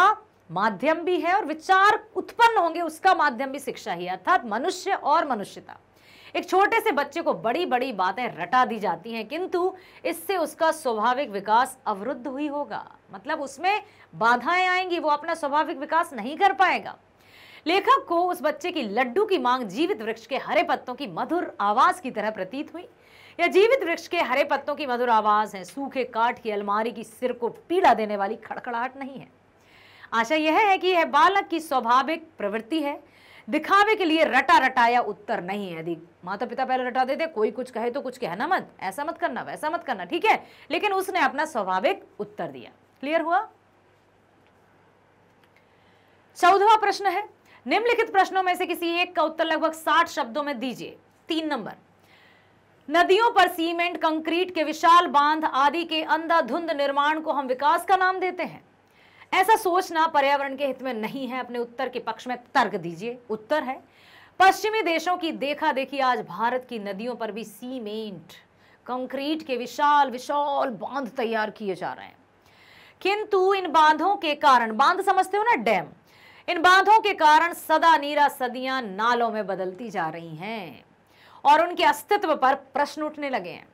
माध्यम भी है और विचार उत्पन्न होंगे उसका माध्यम भी शिक्षा ही अर्थात मनुष्य और मनुष्यता एक छोटे से बच्चे को बड़ी बड़ी बातें रटा दी जाती हैं किंतु इससे उसका स्वाभाविक विकास अवरुद्ध हुई होगा मतलब उसमें बाधाएं आएंगी वो अपना स्वाभाविक विकास नहीं कर पाएगा लेखक को उस बच्चे की लड्डू की मांग जीवित वृक्ष के हरे पत्तों की मधुर आवाज की तरह प्रतीत हुई यह जीवित वृक्ष के हरे पत्तों की मधुर आवाज है सूखे काठ की अलमारी की सिर को पीड़ा देने वाली खड़खड़ाहट नहीं है आशा यह है कि यह बालक की स्वाभाविक प्रवृत्ति है दिखावे के लिए रटा रटाया उत्तर नहीं है यदि माता पिता पहले रटा देते कोई कुछ कहे तो कुछ कहना मत ऐसा मत करना वैसा मत करना ठीक है लेकिन उसने अपना स्वाभाविक उत्तर दिया क्लियर हुआ चौदवा प्रश्न है निम्नलिखित प्रश्नों में से किसी एक का उत्तर लगभग साठ शब्दों में दीजिए तीन नंबर नदियों पर सीमेंट कंक्रीट के विशाल बांध आदि के अंधाधुंध निर्माण को हम विकास का नाम देते हैं ऐसा सोचना पर्यावरण के हित में नहीं है अपने उत्तर के पक्ष में तर्क दीजिए उत्तर है पश्चिमी देशों की देखा देखी आज भारत की नदियों पर भी सीमेंट कंक्रीट के विशाल विशाल बांध तैयार किए जा रहे हैं किंतु इन बांधों के कारण बांध समझते हो ना डैम इन बांधों के कारण सदा नीरा सदियां नालों में बदलती जा रही हैं और उनके अस्तित्व पर प्रश्न उठने लगे हैं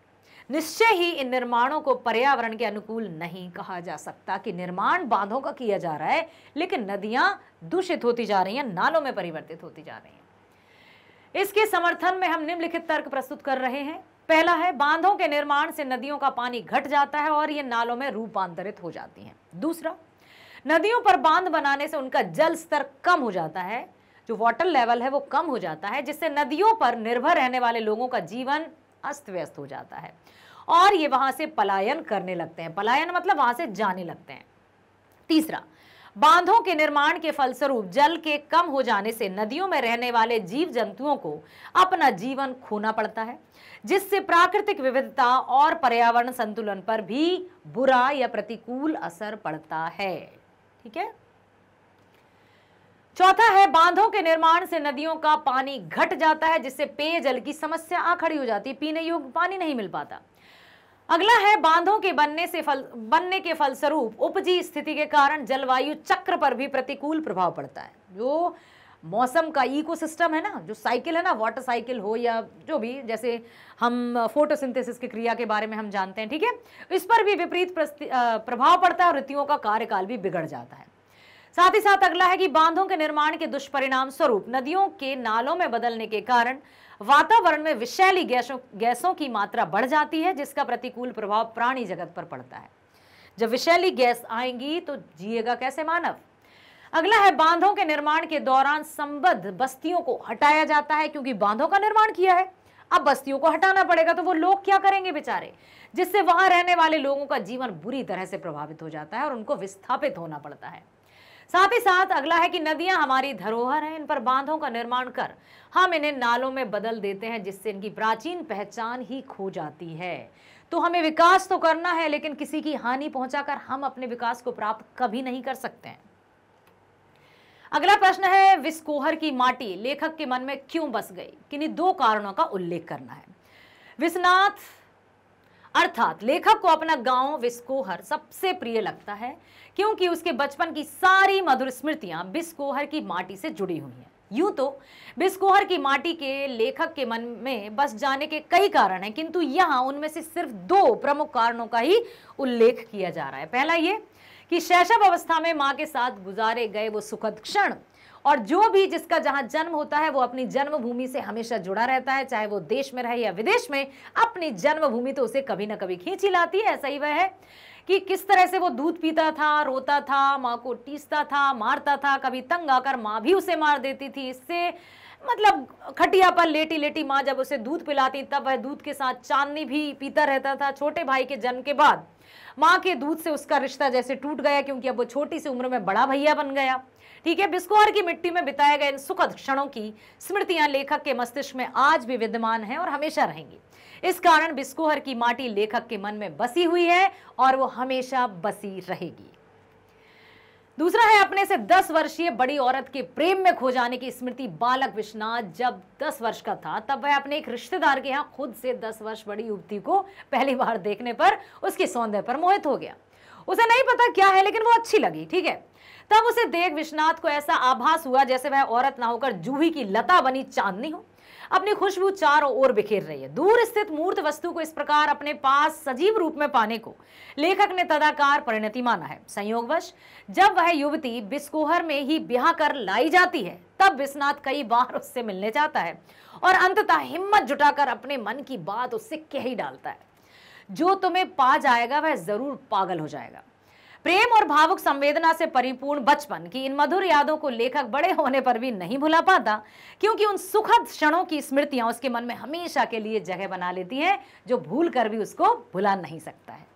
निश्चय ही इन निर्माणों को पर्यावरण के अनुकूल नहीं कहा जा सकता कि निर्माण बांधों का किया जा रहा है लेकिन नदियां दूषित होती जा रही हैं नालों में परिवर्तित होती जा रही हैं इसके समर्थन में हम निम्नलिखित तर्क प्रस्तुत कर रहे हैं पहला है बांधों के निर्माण से नदियों का पानी घट जाता है और ये नालों में रूपांतरित हो जाती हैं दूसरा नदियों पर बांध बनाने से उनका जल स्तर कम हो जाता है जो वाटर लेवल है वो कम हो जाता है जिससे नदियों पर निर्भर रहने वाले लोगों का जीवन अस्त व्यस्त हो जाता है और ये वहां से पलायन करने लगते हैं पलायन मतलब वहां से जाने लगते हैं तीसरा बांधों के निर्माण के फलस्वरूप जल के कम हो जाने से नदियों में रहने वाले जीव जंतुओं को अपना जीवन खोना पड़ता है जिससे प्राकृतिक विविधता और पर्यावरण संतुलन पर भी बुरा या प्रतिकूल असर पड़ता है ठीक है चौथा है बांधों के निर्माण से नदियों का पानी घट जाता है जिससे पेयजल की समस्या आ खड़ी हो जाती है पीने योग्य पानी नहीं मिल पाता अगला है बांधों के बनने से फल बनने के फलस्वरूप उपजी स्थिति के कारण जलवायु चक्र पर भी प्रतिकूल प्रभाव पड़ता है जो मौसम का इकोसिस्टम है ना जो साइकिल है ना वाटर साइकिल हो या जो भी जैसे हम फोटोसिंथेसिस की क्रिया के बारे में हम जानते हैं ठीक है इस पर भी विपरीत प्रभाव पड़ता है और ऋतुओं का कार्यकाल भी बिगड़ जाता है साथ ही साथ अगला है कि बांधों के निर्माण के दुष्परिणाम स्वरूप नदियों के नालों में बदलने के कारण वातावरण में विषैली गैसों गैसों की मात्रा बढ़ जाती है जिसका प्रतिकूल प्रभाव प्राणी जगत पर पड़ता है जब विषैली गैस आएंगी तो जिएगा कैसे मानव अगला है बांधों के निर्माण के दौरान संबद्ध बस्तियों को हटाया जाता है क्योंकि बांधों का निर्माण किया है अब बस्तियों को हटाना पड़ेगा तो वो लोग क्या करेंगे बेचारे जिससे वहां रहने वाले लोगों का जीवन बुरी तरह से प्रभावित हो जाता है और उनको विस्थापित होना पड़ता है साथ ही साथ अगला है कि नदियां हमारी धरोहर हैं इन पर बांधों का निर्माण कर हम इन्हें नालों में बदल देते हैं जिससे इनकी प्राचीन पहचान ही खो जाती है तो हमें विकास तो करना है लेकिन किसी की हानि पहुंचाकर हम अपने विकास को प्राप्त कभी नहीं कर सकते हैं अगला प्रश्न है विस्कोहर की माटी लेखक के मन में क्यों बस गई किन्हीं दो कारणों का उल्लेख करना है विश्वनाथ अर्थात लेखक को अपना गांव विस्कोहर सबसे प्रिय लगता है क्योंकि उसके बचपन की सारी मधुर स्मृतियां बिस्कोहर की माटी से जुड़ी हुई हैं यूं तो बिस्कोहर की माटी के लेखक के मन में बस जाने के कई कारण हैं किंतु यहां उनमें से सिर्फ दो प्रमुख कारणों का ही उल्लेख किया जा रहा है पहला ये कि शैशव अवस्था में माँ के साथ गुजारे गए वो सुखद क्षण और जो भी जिसका जहां जन्म होता है वो अपनी जन्मभूमि से हमेशा जुड़ा रहता है चाहे वो देश में रहे या विदेश में अपनी जन्मभूमि तो उसे कभी ना कभी खींची लाती है ऐसा ही वह है कि किस तरह से वो दूध पीता था रोता था माँ को टीसता था मारता था कभी तंग आकर माँ भी उसे मार देती थी इससे मतलब खटिया पर लेटी लेटी माँ जब उसे दूध पिलाती तब वह दूध के साथ चांदनी भी पीता रहता था छोटे भाई के जन्म के बाद माँ के दूध से उसका रिश्ता जैसे टूट गया क्योंकि अब वो छोटी सी उम्र में बड़ा भैया बन गया ठीक है बिस्कोर की मिट्टी में बिताए गए इन सुखद क्षणों की स्मृतियां लेखक के मस्तिष्क में आज भी विद्यमान हैं और हमेशा रहेंगी इस कारण बिस्कोहर की माटी लेखक के मन में बसी हुई है और वो हमेशा बसी रहेगी दूसरा है अपने से 10 वर्षीय बड़ी औरत के प्रेम में खो जाने की स्मृति बालक विश्वनाथ जब 10 वर्ष का था तब वह अपने एक रिश्तेदार के यहाँ खुद से 10 वर्ष बड़ी युवती को पहली बार देखने पर उसके सौंदर्य पर मोहित हो गया उसे नहीं पता क्या है लेकिन वो अच्छी लगी ठीक है तब उसे देख विश्वनाथ को ऐसा आभास हुआ जैसे वह औरत ना होकर जूही की लता बनी चांदनी हो अपनी खुशबू चारों ओर बिखेर रही है दूर स्थित मूर्त वस्तु को इस प्रकार अपने पास सजीव रूप में पाने को लेखक ने तदाकार परिणति माना है संयोगवश जब वह युवती बिस्कोहर में ही ब्याह कर लाई जाती है तब विश्वनाथ कई बार उससे मिलने जाता है और अंततः हिम्मत जुटाकर अपने मन की बात उससे कह ही डालता है जो तुम्हें पा जाएगा वह जरूर पागल हो जाएगा प्रेम और भावुक संवेदना से परिपूर्ण बचपन की इन मधुर यादों को लेखक बड़े होने पर भी नहीं भुला पाता क्योंकि उन सुखद क्षणों की स्मृतियां उसके मन में हमेशा के लिए जगह बना लेती हैं जो भूल कर भी उसको भुला नहीं सकता है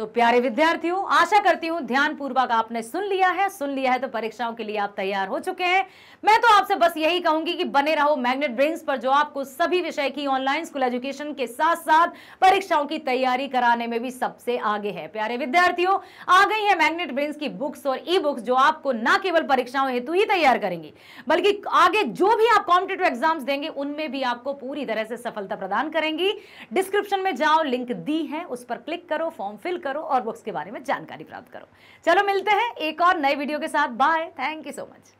तो प्यारे विद्यार्थियों आशा करती ध्यान ध्यानपूर्वक आपने सुन लिया है सुन लिया है तो परीक्षाओं के लिए आप तैयार हो चुके हैं मैं तो आपसे बस यही कहूंगी कि बने रहो मैग्नेट ब्रेन्स पर जो आपको सभी विषय की ऑनलाइन स्कूल एजुकेशन के साथ साथ परीक्षाओं की तैयारी कराने में भी सबसे आगे है प्यारे विद्यार्थियों आ गई है मैग्नेट ब्रेन्स की बुक्स और ई बुक्स जो आपको ना केवल परीक्षाओं हेतु ही तैयार करेंगी बल्कि आगे जो भी आप कॉम्पिटेटिव एग्जाम्स देंगे उनमें भी आपको पूरी तरह से सफलता प्रदान करेंगी डिस्क्रिप्शन में जाओ लिंक दी है उस पर क्लिक करो फॉर्म फिल करो करो और बुक्स के बारे में जानकारी प्राप्त करो चलो मिलते हैं एक और नए वीडियो के साथ bye thank you so much